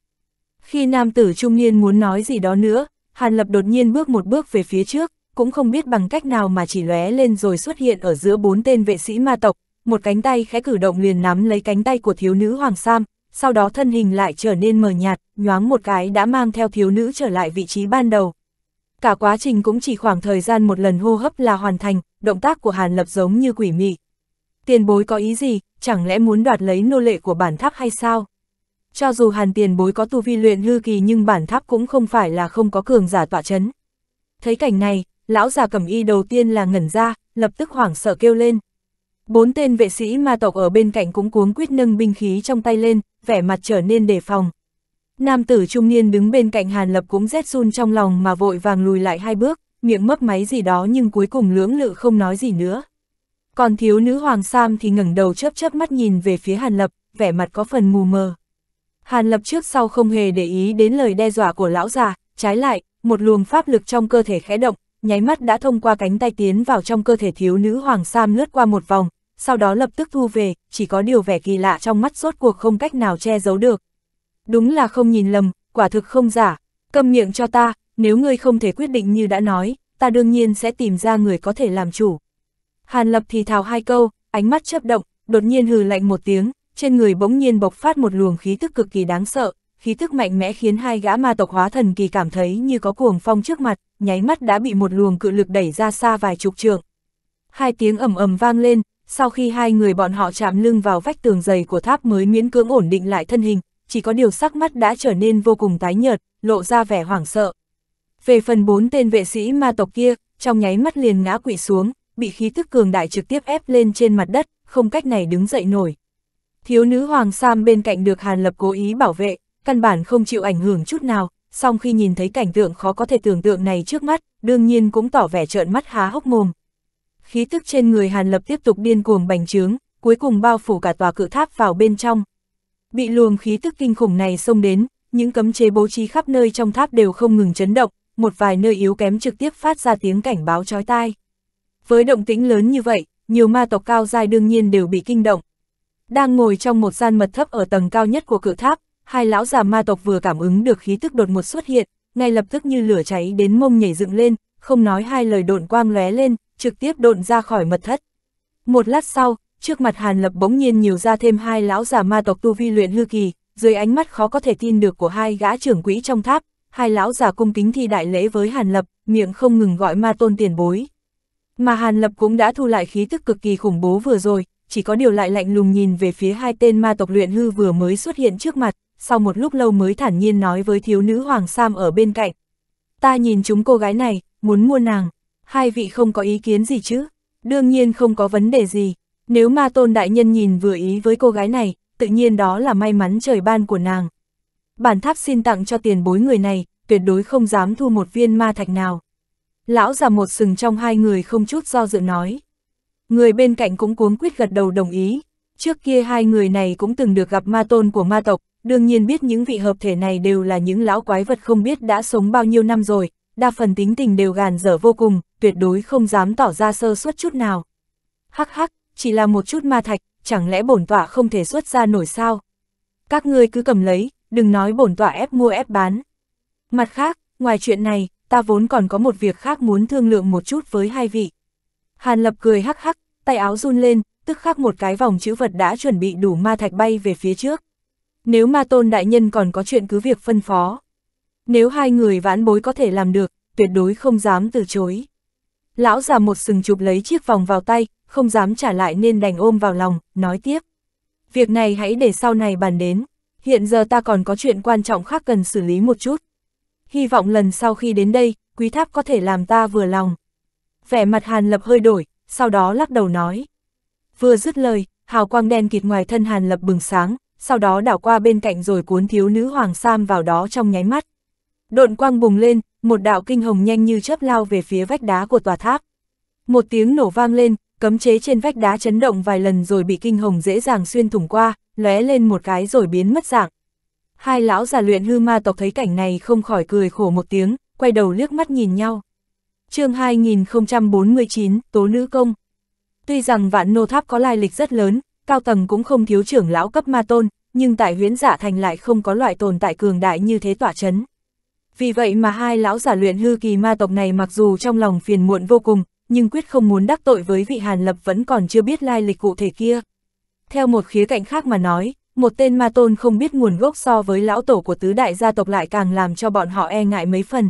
Khi nam tử trung niên muốn nói gì đó nữa, Hàn Lập đột nhiên bước một bước về phía trước, cũng không biết bằng cách nào mà chỉ lóe lên rồi xuất hiện ở giữa bốn tên vệ sĩ ma tộc, một cánh tay khẽ cử động liền nắm lấy cánh tay của thiếu nữ Hoàng Sam, sau đó thân hình lại trở nên mờ nhạt, nhoáng một cái đã mang theo thiếu nữ trở lại vị trí ban đầu. Cả quá trình cũng chỉ khoảng thời gian một lần hô hấp là hoàn thành, động tác của Hàn Lập giống như quỷ mị. Tiền bối có ý gì, chẳng lẽ muốn đoạt lấy nô lệ của bản tháp hay sao? Cho dù Hàn tiền bối có tu vi luyện hư kỳ nhưng bản tháp cũng không phải là không có cường giả tọa chấn. Thấy cảnh này, lão già cẩm y đầu tiên là ngẩn ra, lập tức hoảng sợ kêu lên, Bốn tên vệ sĩ ma tộc ở bên cạnh cũng cuống quyết nâng binh khí trong tay lên, vẻ mặt trở nên đề phòng. Nam tử trung niên đứng bên cạnh Hàn Lập cũng rét run trong lòng mà vội vàng lùi lại hai bước, miệng mấp máy gì đó nhưng cuối cùng lưỡng lự không nói gì nữa. Còn thiếu nữ Hoàng Sam thì ngẩng đầu chớp chớp mắt nhìn về phía Hàn Lập, vẻ mặt có phần mù mờ. Hàn Lập trước sau không hề để ý đến lời đe dọa của lão già, trái lại, một luồng pháp lực trong cơ thể khẽ động, nháy mắt đã thông qua cánh tay tiến vào trong cơ thể thiếu nữ Hoàng Sam lướt qua một vòng, sau đó lập tức thu về, chỉ có điều vẻ kỳ lạ trong mắt rốt cuộc không cách nào che giấu được. Đúng là không nhìn lầm, quả thực không giả, câm miệng cho ta, nếu ngươi không thể quyết định như đã nói, ta đương nhiên sẽ tìm ra người có thể làm chủ. Hàn Lập thì thào hai câu, ánh mắt chớp động, đột nhiên hừ lạnh một tiếng, trên người bỗng nhiên bộc phát một luồng khí tức cực kỳ đáng sợ, khí thức mạnh mẽ khiến hai gã ma tộc hóa thần kỳ cảm thấy như có cuồng phong trước mặt, nháy mắt đã bị một luồng cự lực đẩy ra xa vài chục trượng. Hai tiếng ầm ầm vang lên, sau khi hai người bọn họ chạm lưng vào vách tường dày của tháp mới miễn cưỡng ổn định lại thân hình, chỉ có điều sắc mắt đã trở nên vô cùng tái nhợt, lộ ra vẻ hoảng sợ. Về phần bốn tên vệ sĩ ma tộc kia, trong nháy mắt liền ngã quỵ xuống, bị khí tức cường đại trực tiếp ép lên trên mặt đất, không cách này đứng dậy nổi. Thiếu nữ Hoàng Sam bên cạnh được Hàn Lập cố ý bảo vệ, căn bản không chịu ảnh hưởng chút nào, song khi nhìn thấy cảnh tượng khó có thể tưởng tượng này trước mắt, đương nhiên cũng tỏ vẻ trợn mắt há hốc mồm. Khí tức trên người Hàn Lập tiếp tục điên cuồng bành trướng, cuối cùng bao phủ cả tòa cự tháp vào bên trong. Bị luồng khí tức kinh khủng này xông đến, những cấm chế bố trí khắp nơi trong tháp đều không ngừng chấn động, một vài nơi yếu kém trực tiếp phát ra tiếng cảnh báo chói tai. Với động tĩnh lớn như vậy, nhiều ma tộc cao dài đương nhiên đều bị kinh động. Đang ngồi trong một gian mật thấp ở tầng cao nhất của cự tháp, hai lão già ma tộc vừa cảm ứng được khí tức đột một xuất hiện, ngay lập tức như lửa cháy đến mông nhảy dựng lên, không nói hai lời độn quang lóe lên, trực tiếp độn ra khỏi mật thất. Một lát sau, trước mặt Hàn Lập bỗng nhiên nhiều ra thêm hai lão già ma tộc tu vi luyện hư kỳ, dưới ánh mắt khó có thể tin được của hai gã trưởng quỹ trong tháp, hai lão già cung kính thi đại lễ với Hàn Lập, miệng không ngừng gọi ma tôn tiền bối. Mà Hàn Lập cũng đã thu lại khí tức cực kỳ khủng bố vừa rồi, chỉ có điều lại lạnh lùng nhìn về phía hai tên ma tộc luyện hư vừa mới xuất hiện trước mặt, sau một lúc lâu mới thản nhiên nói với thiếu nữ Hoàng Sam ở bên cạnh. Ta nhìn chúng cô gái này, muốn mua nàng, hai vị không có ý kiến gì chứ, đương nhiên không có vấn đề gì, nếu ma tôn đại nhân nhìn vừa ý với cô gái này, tự nhiên đó là may mắn trời ban của nàng. Bản tháp xin tặng cho tiền bối người này, tuyệt đối không dám thu một viên ma thạch nào. Lão già một sừng trong hai người không chút do dự nói. Người bên cạnh cũng cuống quyết gật đầu đồng ý. Trước kia hai người này cũng từng được gặp ma tôn của ma tộc, đương nhiên biết những vị hợp thể này đều là những lão quái vật không biết đã sống bao nhiêu năm rồi, đa phần tính tình đều gàn dở vô cùng, tuyệt đối không dám tỏ ra sơ suất chút nào. Hắc hắc, chỉ là một chút ma thạch, chẳng lẽ bổn tọa không thể xuất ra nổi sao? Các ngươi cứ cầm lấy, đừng nói bổn tọa ép mua ép bán. Mặt khác, ngoài chuyện này, ta vốn còn có một việc khác muốn thương lượng một chút với hai vị. Hàn Lập cười hắc hắc, tay áo run lên, tức khắc một cái vòng chữ vật đã chuẩn bị đủ ma thạch bay về phía trước. Nếu ma tôn đại nhân còn có chuyện cứ việc phân phó. Nếu hai người vãn bối có thể làm được, tuyệt đối không dám từ chối. Lão già một sừng chụp lấy chiếc vòng vào tay, không dám trả lại nên đành ôm vào lòng, nói tiếp. Việc này hãy để sau này bàn đến, hiện giờ ta còn có chuyện quan trọng khác cần xử lý một chút. Hy vọng lần sau khi đến đây, quý tháp có thể làm ta vừa lòng vẻ mặt Hàn Lập hơi đổi, sau đó lắc đầu nói. Vừa dứt lời, hào quang đen kịt ngoài thân Hàn Lập bừng sáng, sau đó đảo qua bên cạnh rồi cuốn thiếu nữ Hoàng Sam vào đó trong nháy mắt. Độn quang bùng lên, một đạo kinh hồng nhanh như chớp lao về phía vách đá của tòa tháp. Một tiếng nổ vang lên, cấm chế trên vách đá chấn động vài lần rồi bị kinh hồng dễ dàng xuyên thủng qua, lóe lên một cái rồi biến mất dạng. Hai lão già luyện hư ma tộc thấy cảnh này không khỏi cười khổ một tiếng, quay đầu liếc mắt nhìn nhau chương 2049, Tố Nữ Công Tuy rằng vạn nô tháp có lai lịch rất lớn, cao tầng cũng không thiếu trưởng lão cấp ma tôn, nhưng tại huyễn giả thành lại không có loại tồn tại cường đại như thế tỏa chấn. Vì vậy mà hai lão giả luyện hư kỳ ma tộc này mặc dù trong lòng phiền muộn vô cùng, nhưng quyết không muốn đắc tội với vị Hàn Lập vẫn còn chưa biết lai lịch cụ thể kia. Theo một khía cạnh khác mà nói, một tên ma tôn không biết nguồn gốc so với lão tổ của tứ đại gia tộc lại càng làm cho bọn họ e ngại mấy phần.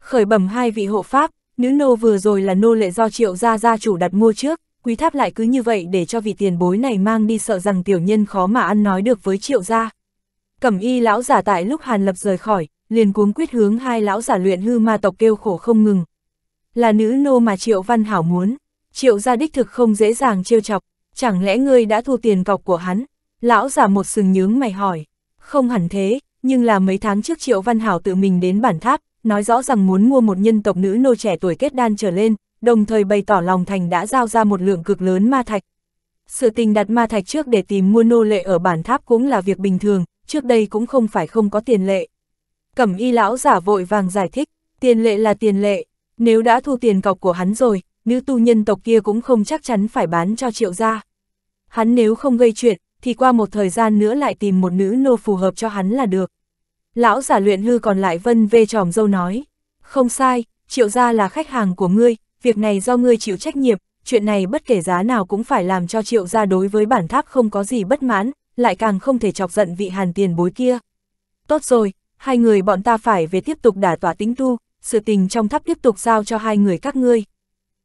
Khởi bẩm hai vị hộ pháp, nữ nô vừa rồi là nô lệ do triệu gia gia chủ đặt mua trước, quý tháp lại cứ như vậy để cho vị tiền bối này mang đi sợ rằng tiểu nhân khó mà ăn nói được với triệu gia. Cẩm y lão giả tại lúc Hàn Lập rời khỏi, liền cuống quyết hướng hai lão giả luyện hư ma tộc kêu khổ không ngừng. Là nữ nô mà triệu văn hảo muốn, triệu gia đích thực không dễ dàng trêu chọc, chẳng lẽ ngươi đã thu tiền cọc của hắn? Lão giả một sừng nhướng mày hỏi, không hẳn thế, nhưng là mấy tháng trước triệu văn hảo tự mình đến bản tháp, nói rõ rằng muốn mua một nhân tộc nữ nô trẻ tuổi kết đan trở lên, đồng thời bày tỏ lòng thành đã giao ra một lượng cực lớn ma thạch. Sự tình đặt ma thạch trước để tìm mua nô lệ ở bản tháp cũng là việc bình thường, trước đây cũng không phải không có tiền lệ. Cẩm y lão giả vội vàng giải thích, tiền lệ là tiền lệ, nếu đã thu tiền cọc của hắn rồi, nữ tu nhân tộc kia cũng không chắc chắn phải bán cho triệu gia. Hắn nếu không gây chuyện, thì qua một thời gian nữa lại tìm một nữ nô phù hợp cho hắn là được. Lão giả luyện hư còn lại vân về tròm dâu nói, không sai, triệu gia là khách hàng của ngươi, việc này do ngươi chịu trách nhiệm, chuyện này bất kể giá nào cũng phải làm cho triệu gia đối với bản tháp không có gì bất mãn, lại càng không thể chọc giận vị hàn tiền bối kia. Tốt rồi, hai người bọn ta phải về tiếp tục đả tỏa tính tu, sự tình trong tháp tiếp tục giao cho hai người các ngươi.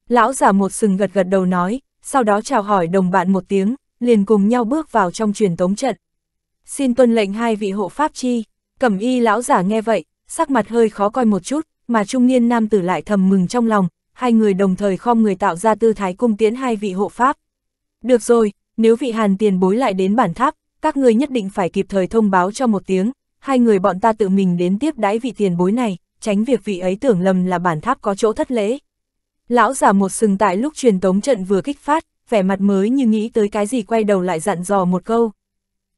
Lão giả một sừng gật gật đầu nói, sau đó chào hỏi đồng bạn một tiếng, liền cùng nhau bước vào trong truyền tống trận. Xin tuân lệnh hai vị hộ pháp chi. Cẩm y lão giả nghe vậy, sắc mặt hơi khó coi một chút, mà trung niên nam tử lại thầm mừng trong lòng, hai người đồng thời khom người tạo ra tư thái cung tiến hai vị hộ pháp. Được rồi, nếu vị hàn tiền bối lại đến bản tháp, các người nhất định phải kịp thời thông báo cho một tiếng, hai người bọn ta tự mình đến tiếp đái vị tiền bối này, tránh việc vị ấy tưởng lầm là bản tháp có chỗ thất lễ. Lão giả một sừng tại lúc truyền tống trận vừa kích phát, vẻ mặt mới như nghĩ tới cái gì quay đầu lại dặn dò một câu.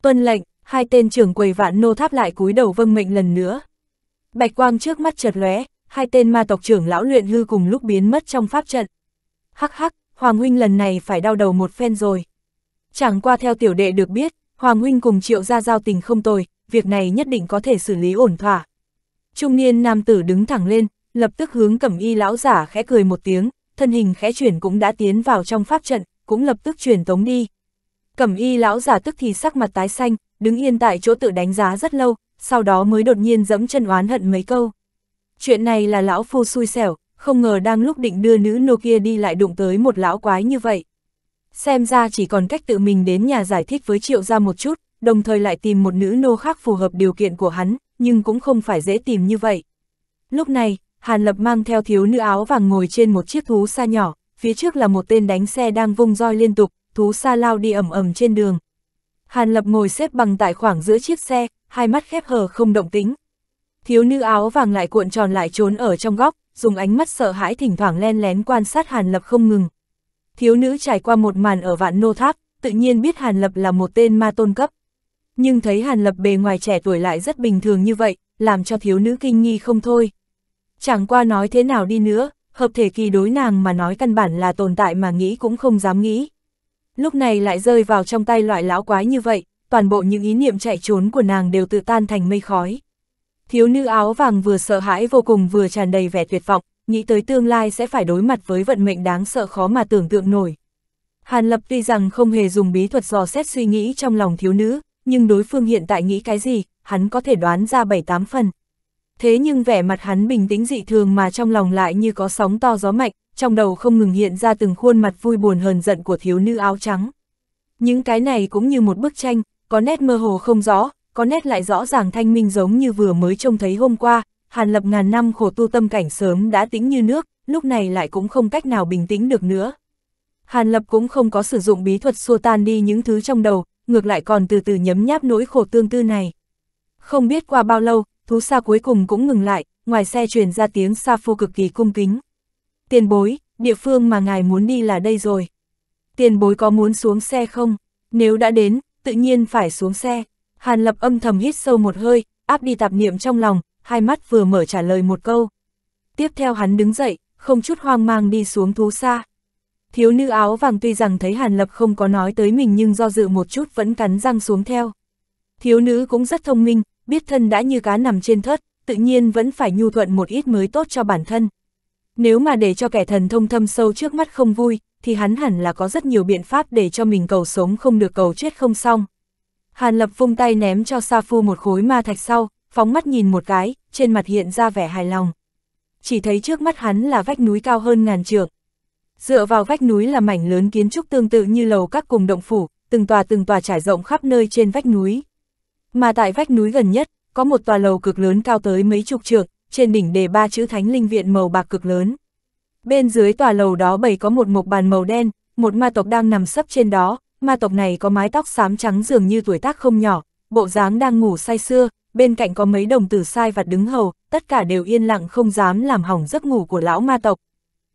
Tuân lệnh, hai tên trưởng quầy vạn nô tháp lại cúi đầu vâng mệnh lần nữa. Bạch quang trước mắt chợt lóe, hai tên ma tộc trưởng lão luyện hư cùng lúc biến mất trong pháp trận. Hắc hắc, Hoàng huynh lần này phải đau đầu một phen rồi. Chẳng qua theo tiểu đệ được biết, Hoàng huynh cùng Triệu gia giao tình không tồi, việc này nhất định có thể xử lý ổn thỏa. Trung niên nam tử đứng thẳng lên, lập tức hướng Cẩm Y lão giả khẽ cười một tiếng, thân hình khẽ chuyển cũng đã tiến vào trong pháp trận, cũng lập tức chuyển tống đi. Cẩm y lão giả tức thì sắc mặt tái xanh, đứng yên tại chỗ tự đánh giá rất lâu, sau đó mới đột nhiên dẫm chân oán hận mấy câu. Chuyện này là lão phu xui xẻo, không ngờ đang lúc định đưa nữ nô kia đi lại đụng tới một lão quái như vậy. Xem ra chỉ còn cách tự mình đến nhà giải thích với triệu ra một chút, đồng thời lại tìm một nữ nô khác phù hợp điều kiện của hắn, nhưng cũng không phải dễ tìm như vậy. Lúc này, Hàn Lập mang theo thiếu nữ áo vàng ngồi trên một chiếc thú xa nhỏ, phía trước là một tên đánh xe đang vung roi liên tục, thú xa lao đi ầm ầm trên đường. Hàn Lập ngồi xếp bằng tại khoảng giữa chiếc xe, hai mắt khép hờ không động tính. Thiếu nữ áo vàng lại cuộn tròn lại trốn ở trong góc, dùng ánh mắt sợ hãi thỉnh thoảng len lén quan sát Hàn Lập không ngừng. Thiếu nữ trải qua một màn ở vạn nô tháp, tự nhiên biết Hàn Lập là một tên ma tôn cấp. Nhưng thấy Hàn Lập bề ngoài trẻ tuổi lại rất bình thường như vậy, làm cho thiếu nữ kinh nghi không thôi. Chẳng qua nói thế nào đi nữa, hợp thể kỳ đối nàng mà nói căn bản là tồn tại mà nghĩ cũng không dám nghĩ lúc này lại rơi vào trong tay loại lão quái như vậy, toàn bộ những ý niệm chạy trốn của nàng đều tự tan thành mây khói. Thiếu nữ áo vàng vừa sợ hãi vô cùng vừa tràn đầy vẻ tuyệt vọng, nghĩ tới tương lai sẽ phải đối mặt với vận mệnh đáng sợ khó mà tưởng tượng nổi. Hàn Lập tuy rằng không hề dùng bí thuật dò xét suy nghĩ trong lòng thiếu nữ, nhưng đối phương hiện tại nghĩ cái gì, hắn có thể đoán ra bảy tám phần. Thế nhưng vẻ mặt hắn bình tĩnh dị thường mà trong lòng lại như có sóng to gió mạnh, trong đầu không ngừng hiện ra từng khuôn mặt vui buồn hờn giận của thiếu nữ áo trắng. Những cái này cũng như một bức tranh, có nét mơ hồ không rõ, có nét lại rõ ràng thanh minh giống như vừa mới trông thấy hôm qua, hàn lập ngàn năm khổ tu tâm cảnh sớm đã tĩnh như nước, lúc này lại cũng không cách nào bình tĩnh được nữa. Hàn lập cũng không có sử dụng bí thuật xua tan đi những thứ trong đầu, ngược lại còn từ từ nhấm nháp nỗi khổ tương tư này. Không biết qua bao lâu, thú xa cuối cùng cũng ngừng lại, ngoài xe truyền ra tiếng xa phô cực kỳ cung kính tiền bối, địa phương mà ngài muốn đi là đây rồi. Tiền bối có muốn xuống xe không? Nếu đã đến, tự nhiên phải xuống xe. Hàn lập âm thầm hít sâu một hơi, áp đi tạp niệm trong lòng, hai mắt vừa mở trả lời một câu. Tiếp theo hắn đứng dậy, không chút hoang mang đi xuống thú xa. Thiếu nữ áo vàng tuy rằng thấy Hàn Lập không có nói tới mình nhưng do dự một chút vẫn cắn răng xuống theo. Thiếu nữ cũng rất thông minh, biết thân đã như cá nằm trên thớt, tự nhiên vẫn phải nhu thuận một ít mới tốt cho bản thân. Nếu mà để cho kẻ thần thông thâm sâu trước mắt không vui, thì hắn hẳn là có rất nhiều biện pháp để cho mình cầu sống không được cầu chết không xong. Hàn Lập vung tay ném cho Sa Phu một khối ma thạch sau, phóng mắt nhìn một cái, trên mặt hiện ra vẻ hài lòng. Chỉ thấy trước mắt hắn là vách núi cao hơn ngàn trượng. Dựa vào vách núi là mảnh lớn kiến trúc tương tự như lầu các cùng động phủ, từng tòa từng tòa trải rộng khắp nơi trên vách núi. Mà tại vách núi gần nhất, có một tòa lầu cực lớn cao tới mấy chục trượng, trên đỉnh đề ba chữ Thánh Linh Viện màu bạc cực lớn. Bên dưới tòa lầu đó bày có một mộc bàn màu đen, một ma tộc đang nằm sấp trên đó, ma tộc này có mái tóc xám trắng dường như tuổi tác không nhỏ, bộ dáng đang ngủ say sưa, bên cạnh có mấy đồng tử sai vặt đứng hầu, tất cả đều yên lặng không dám làm hỏng giấc ngủ của lão ma tộc.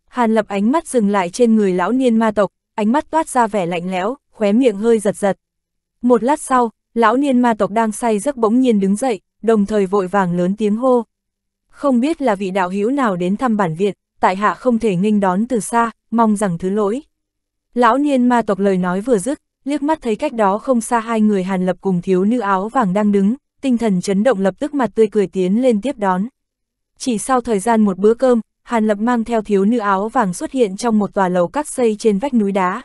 Hàn lập ánh mắt dừng lại trên người lão niên ma tộc, ánh mắt toát ra vẻ lạnh lẽo, khóe miệng hơi giật giật. Một lát sau, lão niên ma tộc đang say giấc bỗng nhiên đứng dậy, đồng thời vội vàng lớn tiếng hô. Không biết là vị đạo hữu nào đến thăm bản viện, tại hạ không thể nghênh đón từ xa, mong rằng thứ lỗi. Lão niên ma tộc lời nói vừa dứt, liếc mắt thấy cách đó không xa hai người hàn lập cùng thiếu nữ áo vàng đang đứng, tinh thần chấn động lập tức mặt tươi cười tiến lên tiếp đón. Chỉ sau thời gian một bữa cơm, hàn lập mang theo thiếu nữ áo vàng xuất hiện trong một tòa lầu các xây trên vách núi đá.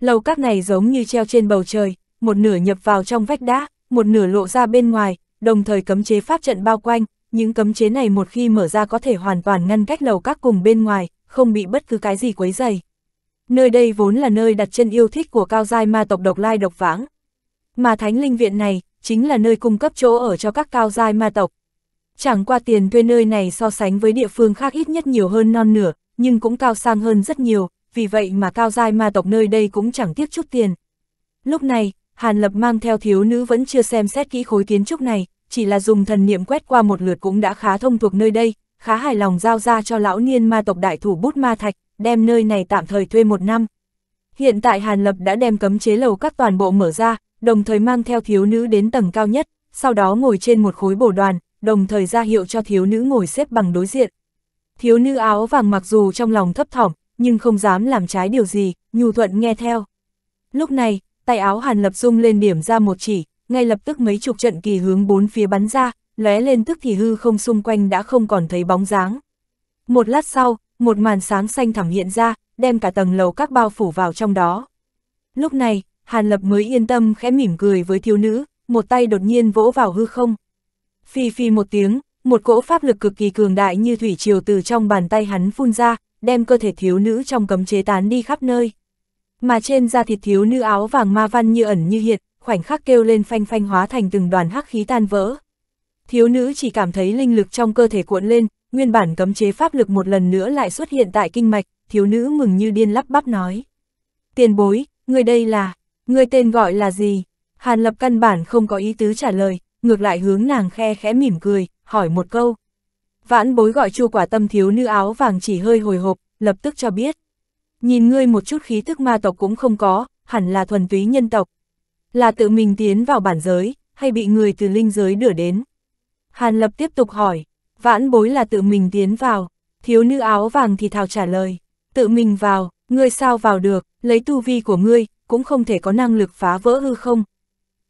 Lầu các này giống như treo trên bầu trời, một nửa nhập vào trong vách đá, một nửa lộ ra bên ngoài, đồng thời cấm chế pháp trận bao quanh, những cấm chế này một khi mở ra có thể hoàn toàn ngăn cách lầu các cùng bên ngoài, không bị bất cứ cái gì quấy dày. Nơi đây vốn là nơi đặt chân yêu thích của cao giai ma tộc độc lai độc vãng. Mà thánh linh viện này, chính là nơi cung cấp chỗ ở cho các cao giai ma tộc. Chẳng qua tiền thuê nơi này so sánh với địa phương khác ít nhất nhiều hơn non nửa, nhưng cũng cao sang hơn rất nhiều, vì vậy mà cao giai ma tộc nơi đây cũng chẳng tiếc chút tiền. Lúc này, Hàn Lập mang theo thiếu nữ vẫn chưa xem xét kỹ khối kiến trúc này, chỉ là dùng thần niệm quét qua một lượt cũng đã khá thông thuộc nơi đây, khá hài lòng giao ra cho lão niên ma tộc đại thủ bút ma thạch, đem nơi này tạm thời thuê một năm. Hiện tại Hàn Lập đã đem cấm chế lầu các toàn bộ mở ra, đồng thời mang theo thiếu nữ đến tầng cao nhất, sau đó ngồi trên một khối bổ đoàn, đồng thời ra hiệu cho thiếu nữ ngồi xếp bằng đối diện. Thiếu nữ áo vàng mặc dù trong lòng thấp thỏm, nhưng không dám làm trái điều gì, nhu thuận nghe theo. Lúc này, tay áo Hàn Lập Dung lên điểm ra một chỉ, ngay lập tức mấy chục trận kỳ hướng bốn phía bắn ra, lóe lên tức thì hư không xung quanh đã không còn thấy bóng dáng. Một lát sau, một màn sáng xanh thẳm hiện ra, đem cả tầng lầu các bao phủ vào trong đó. Lúc này, Hàn Lập mới yên tâm khẽ mỉm cười với thiếu nữ, một tay đột nhiên vỗ vào hư không. Phi phi một tiếng, một cỗ pháp lực cực kỳ cường đại như thủy triều từ trong bàn tay hắn phun ra, đem cơ thể thiếu nữ trong cấm chế tán đi khắp nơi. Mà trên da thịt thiếu nữ áo vàng ma văn như ẩn như hiện, khoảnh khắc kêu lên phanh phanh hóa thành từng đoàn hắc khí tan vỡ. Thiếu nữ chỉ cảm thấy linh lực trong cơ thể cuộn lên, nguyên bản cấm chế pháp lực một lần nữa lại xuất hiện tại kinh mạch, thiếu nữ mừng như điên lắp bắp nói. Tiền bối, người đây là, người tên gọi là gì? Hàn lập căn bản không có ý tứ trả lời, ngược lại hướng nàng khe khẽ mỉm cười, hỏi một câu. Vãn bối gọi chu quả tâm thiếu nữ áo vàng chỉ hơi hồi hộp, lập tức cho biết. Nhìn ngươi một chút khí thức ma tộc cũng không có, hẳn là thuần túy nhân tộc, là tự mình tiến vào bản giới, hay bị người từ linh giới đưa đến? Hàn Lập tiếp tục hỏi, vãn bối là tự mình tiến vào, thiếu nữ áo vàng thì thào trả lời, tự mình vào, ngươi sao vào được, lấy tu vi của ngươi, cũng không thể có năng lực phá vỡ hư không?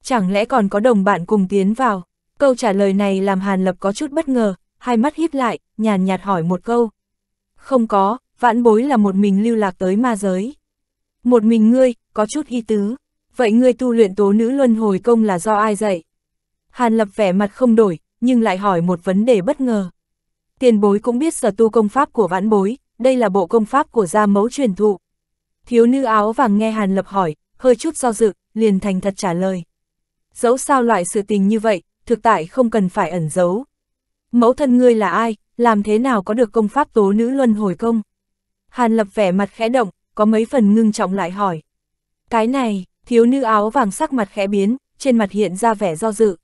Chẳng lẽ còn có đồng bạn cùng tiến vào? Câu trả lời này làm Hàn Lập có chút bất ngờ, hai mắt híp lại, nhàn nhạt hỏi một câu. Không có, vãn bối là một mình lưu lạc tới ma giới. Một mình ngươi, có chút y tứ, vậy ngươi tu luyện tố nữ luân hồi công là do ai dạy? Hàn lập vẻ mặt không đổi, nhưng lại hỏi một vấn đề bất ngờ. Tiền bối cũng biết sở tu công pháp của vãn bối, đây là bộ công pháp của gia mẫu truyền thụ. Thiếu nữ áo vàng nghe Hàn lập hỏi, hơi chút do dự, liền thành thật trả lời. Dẫu sao loại sự tình như vậy, thực tại không cần phải ẩn giấu. Mẫu thân ngươi là ai, làm thế nào có được công pháp tố nữ luân hồi công? Hàn lập vẻ mặt khẽ động, có mấy phần ngưng trọng lại hỏi. Cái này, Thiếu nữ áo vàng sắc mặt khẽ biến, trên mặt hiện ra vẻ do dự.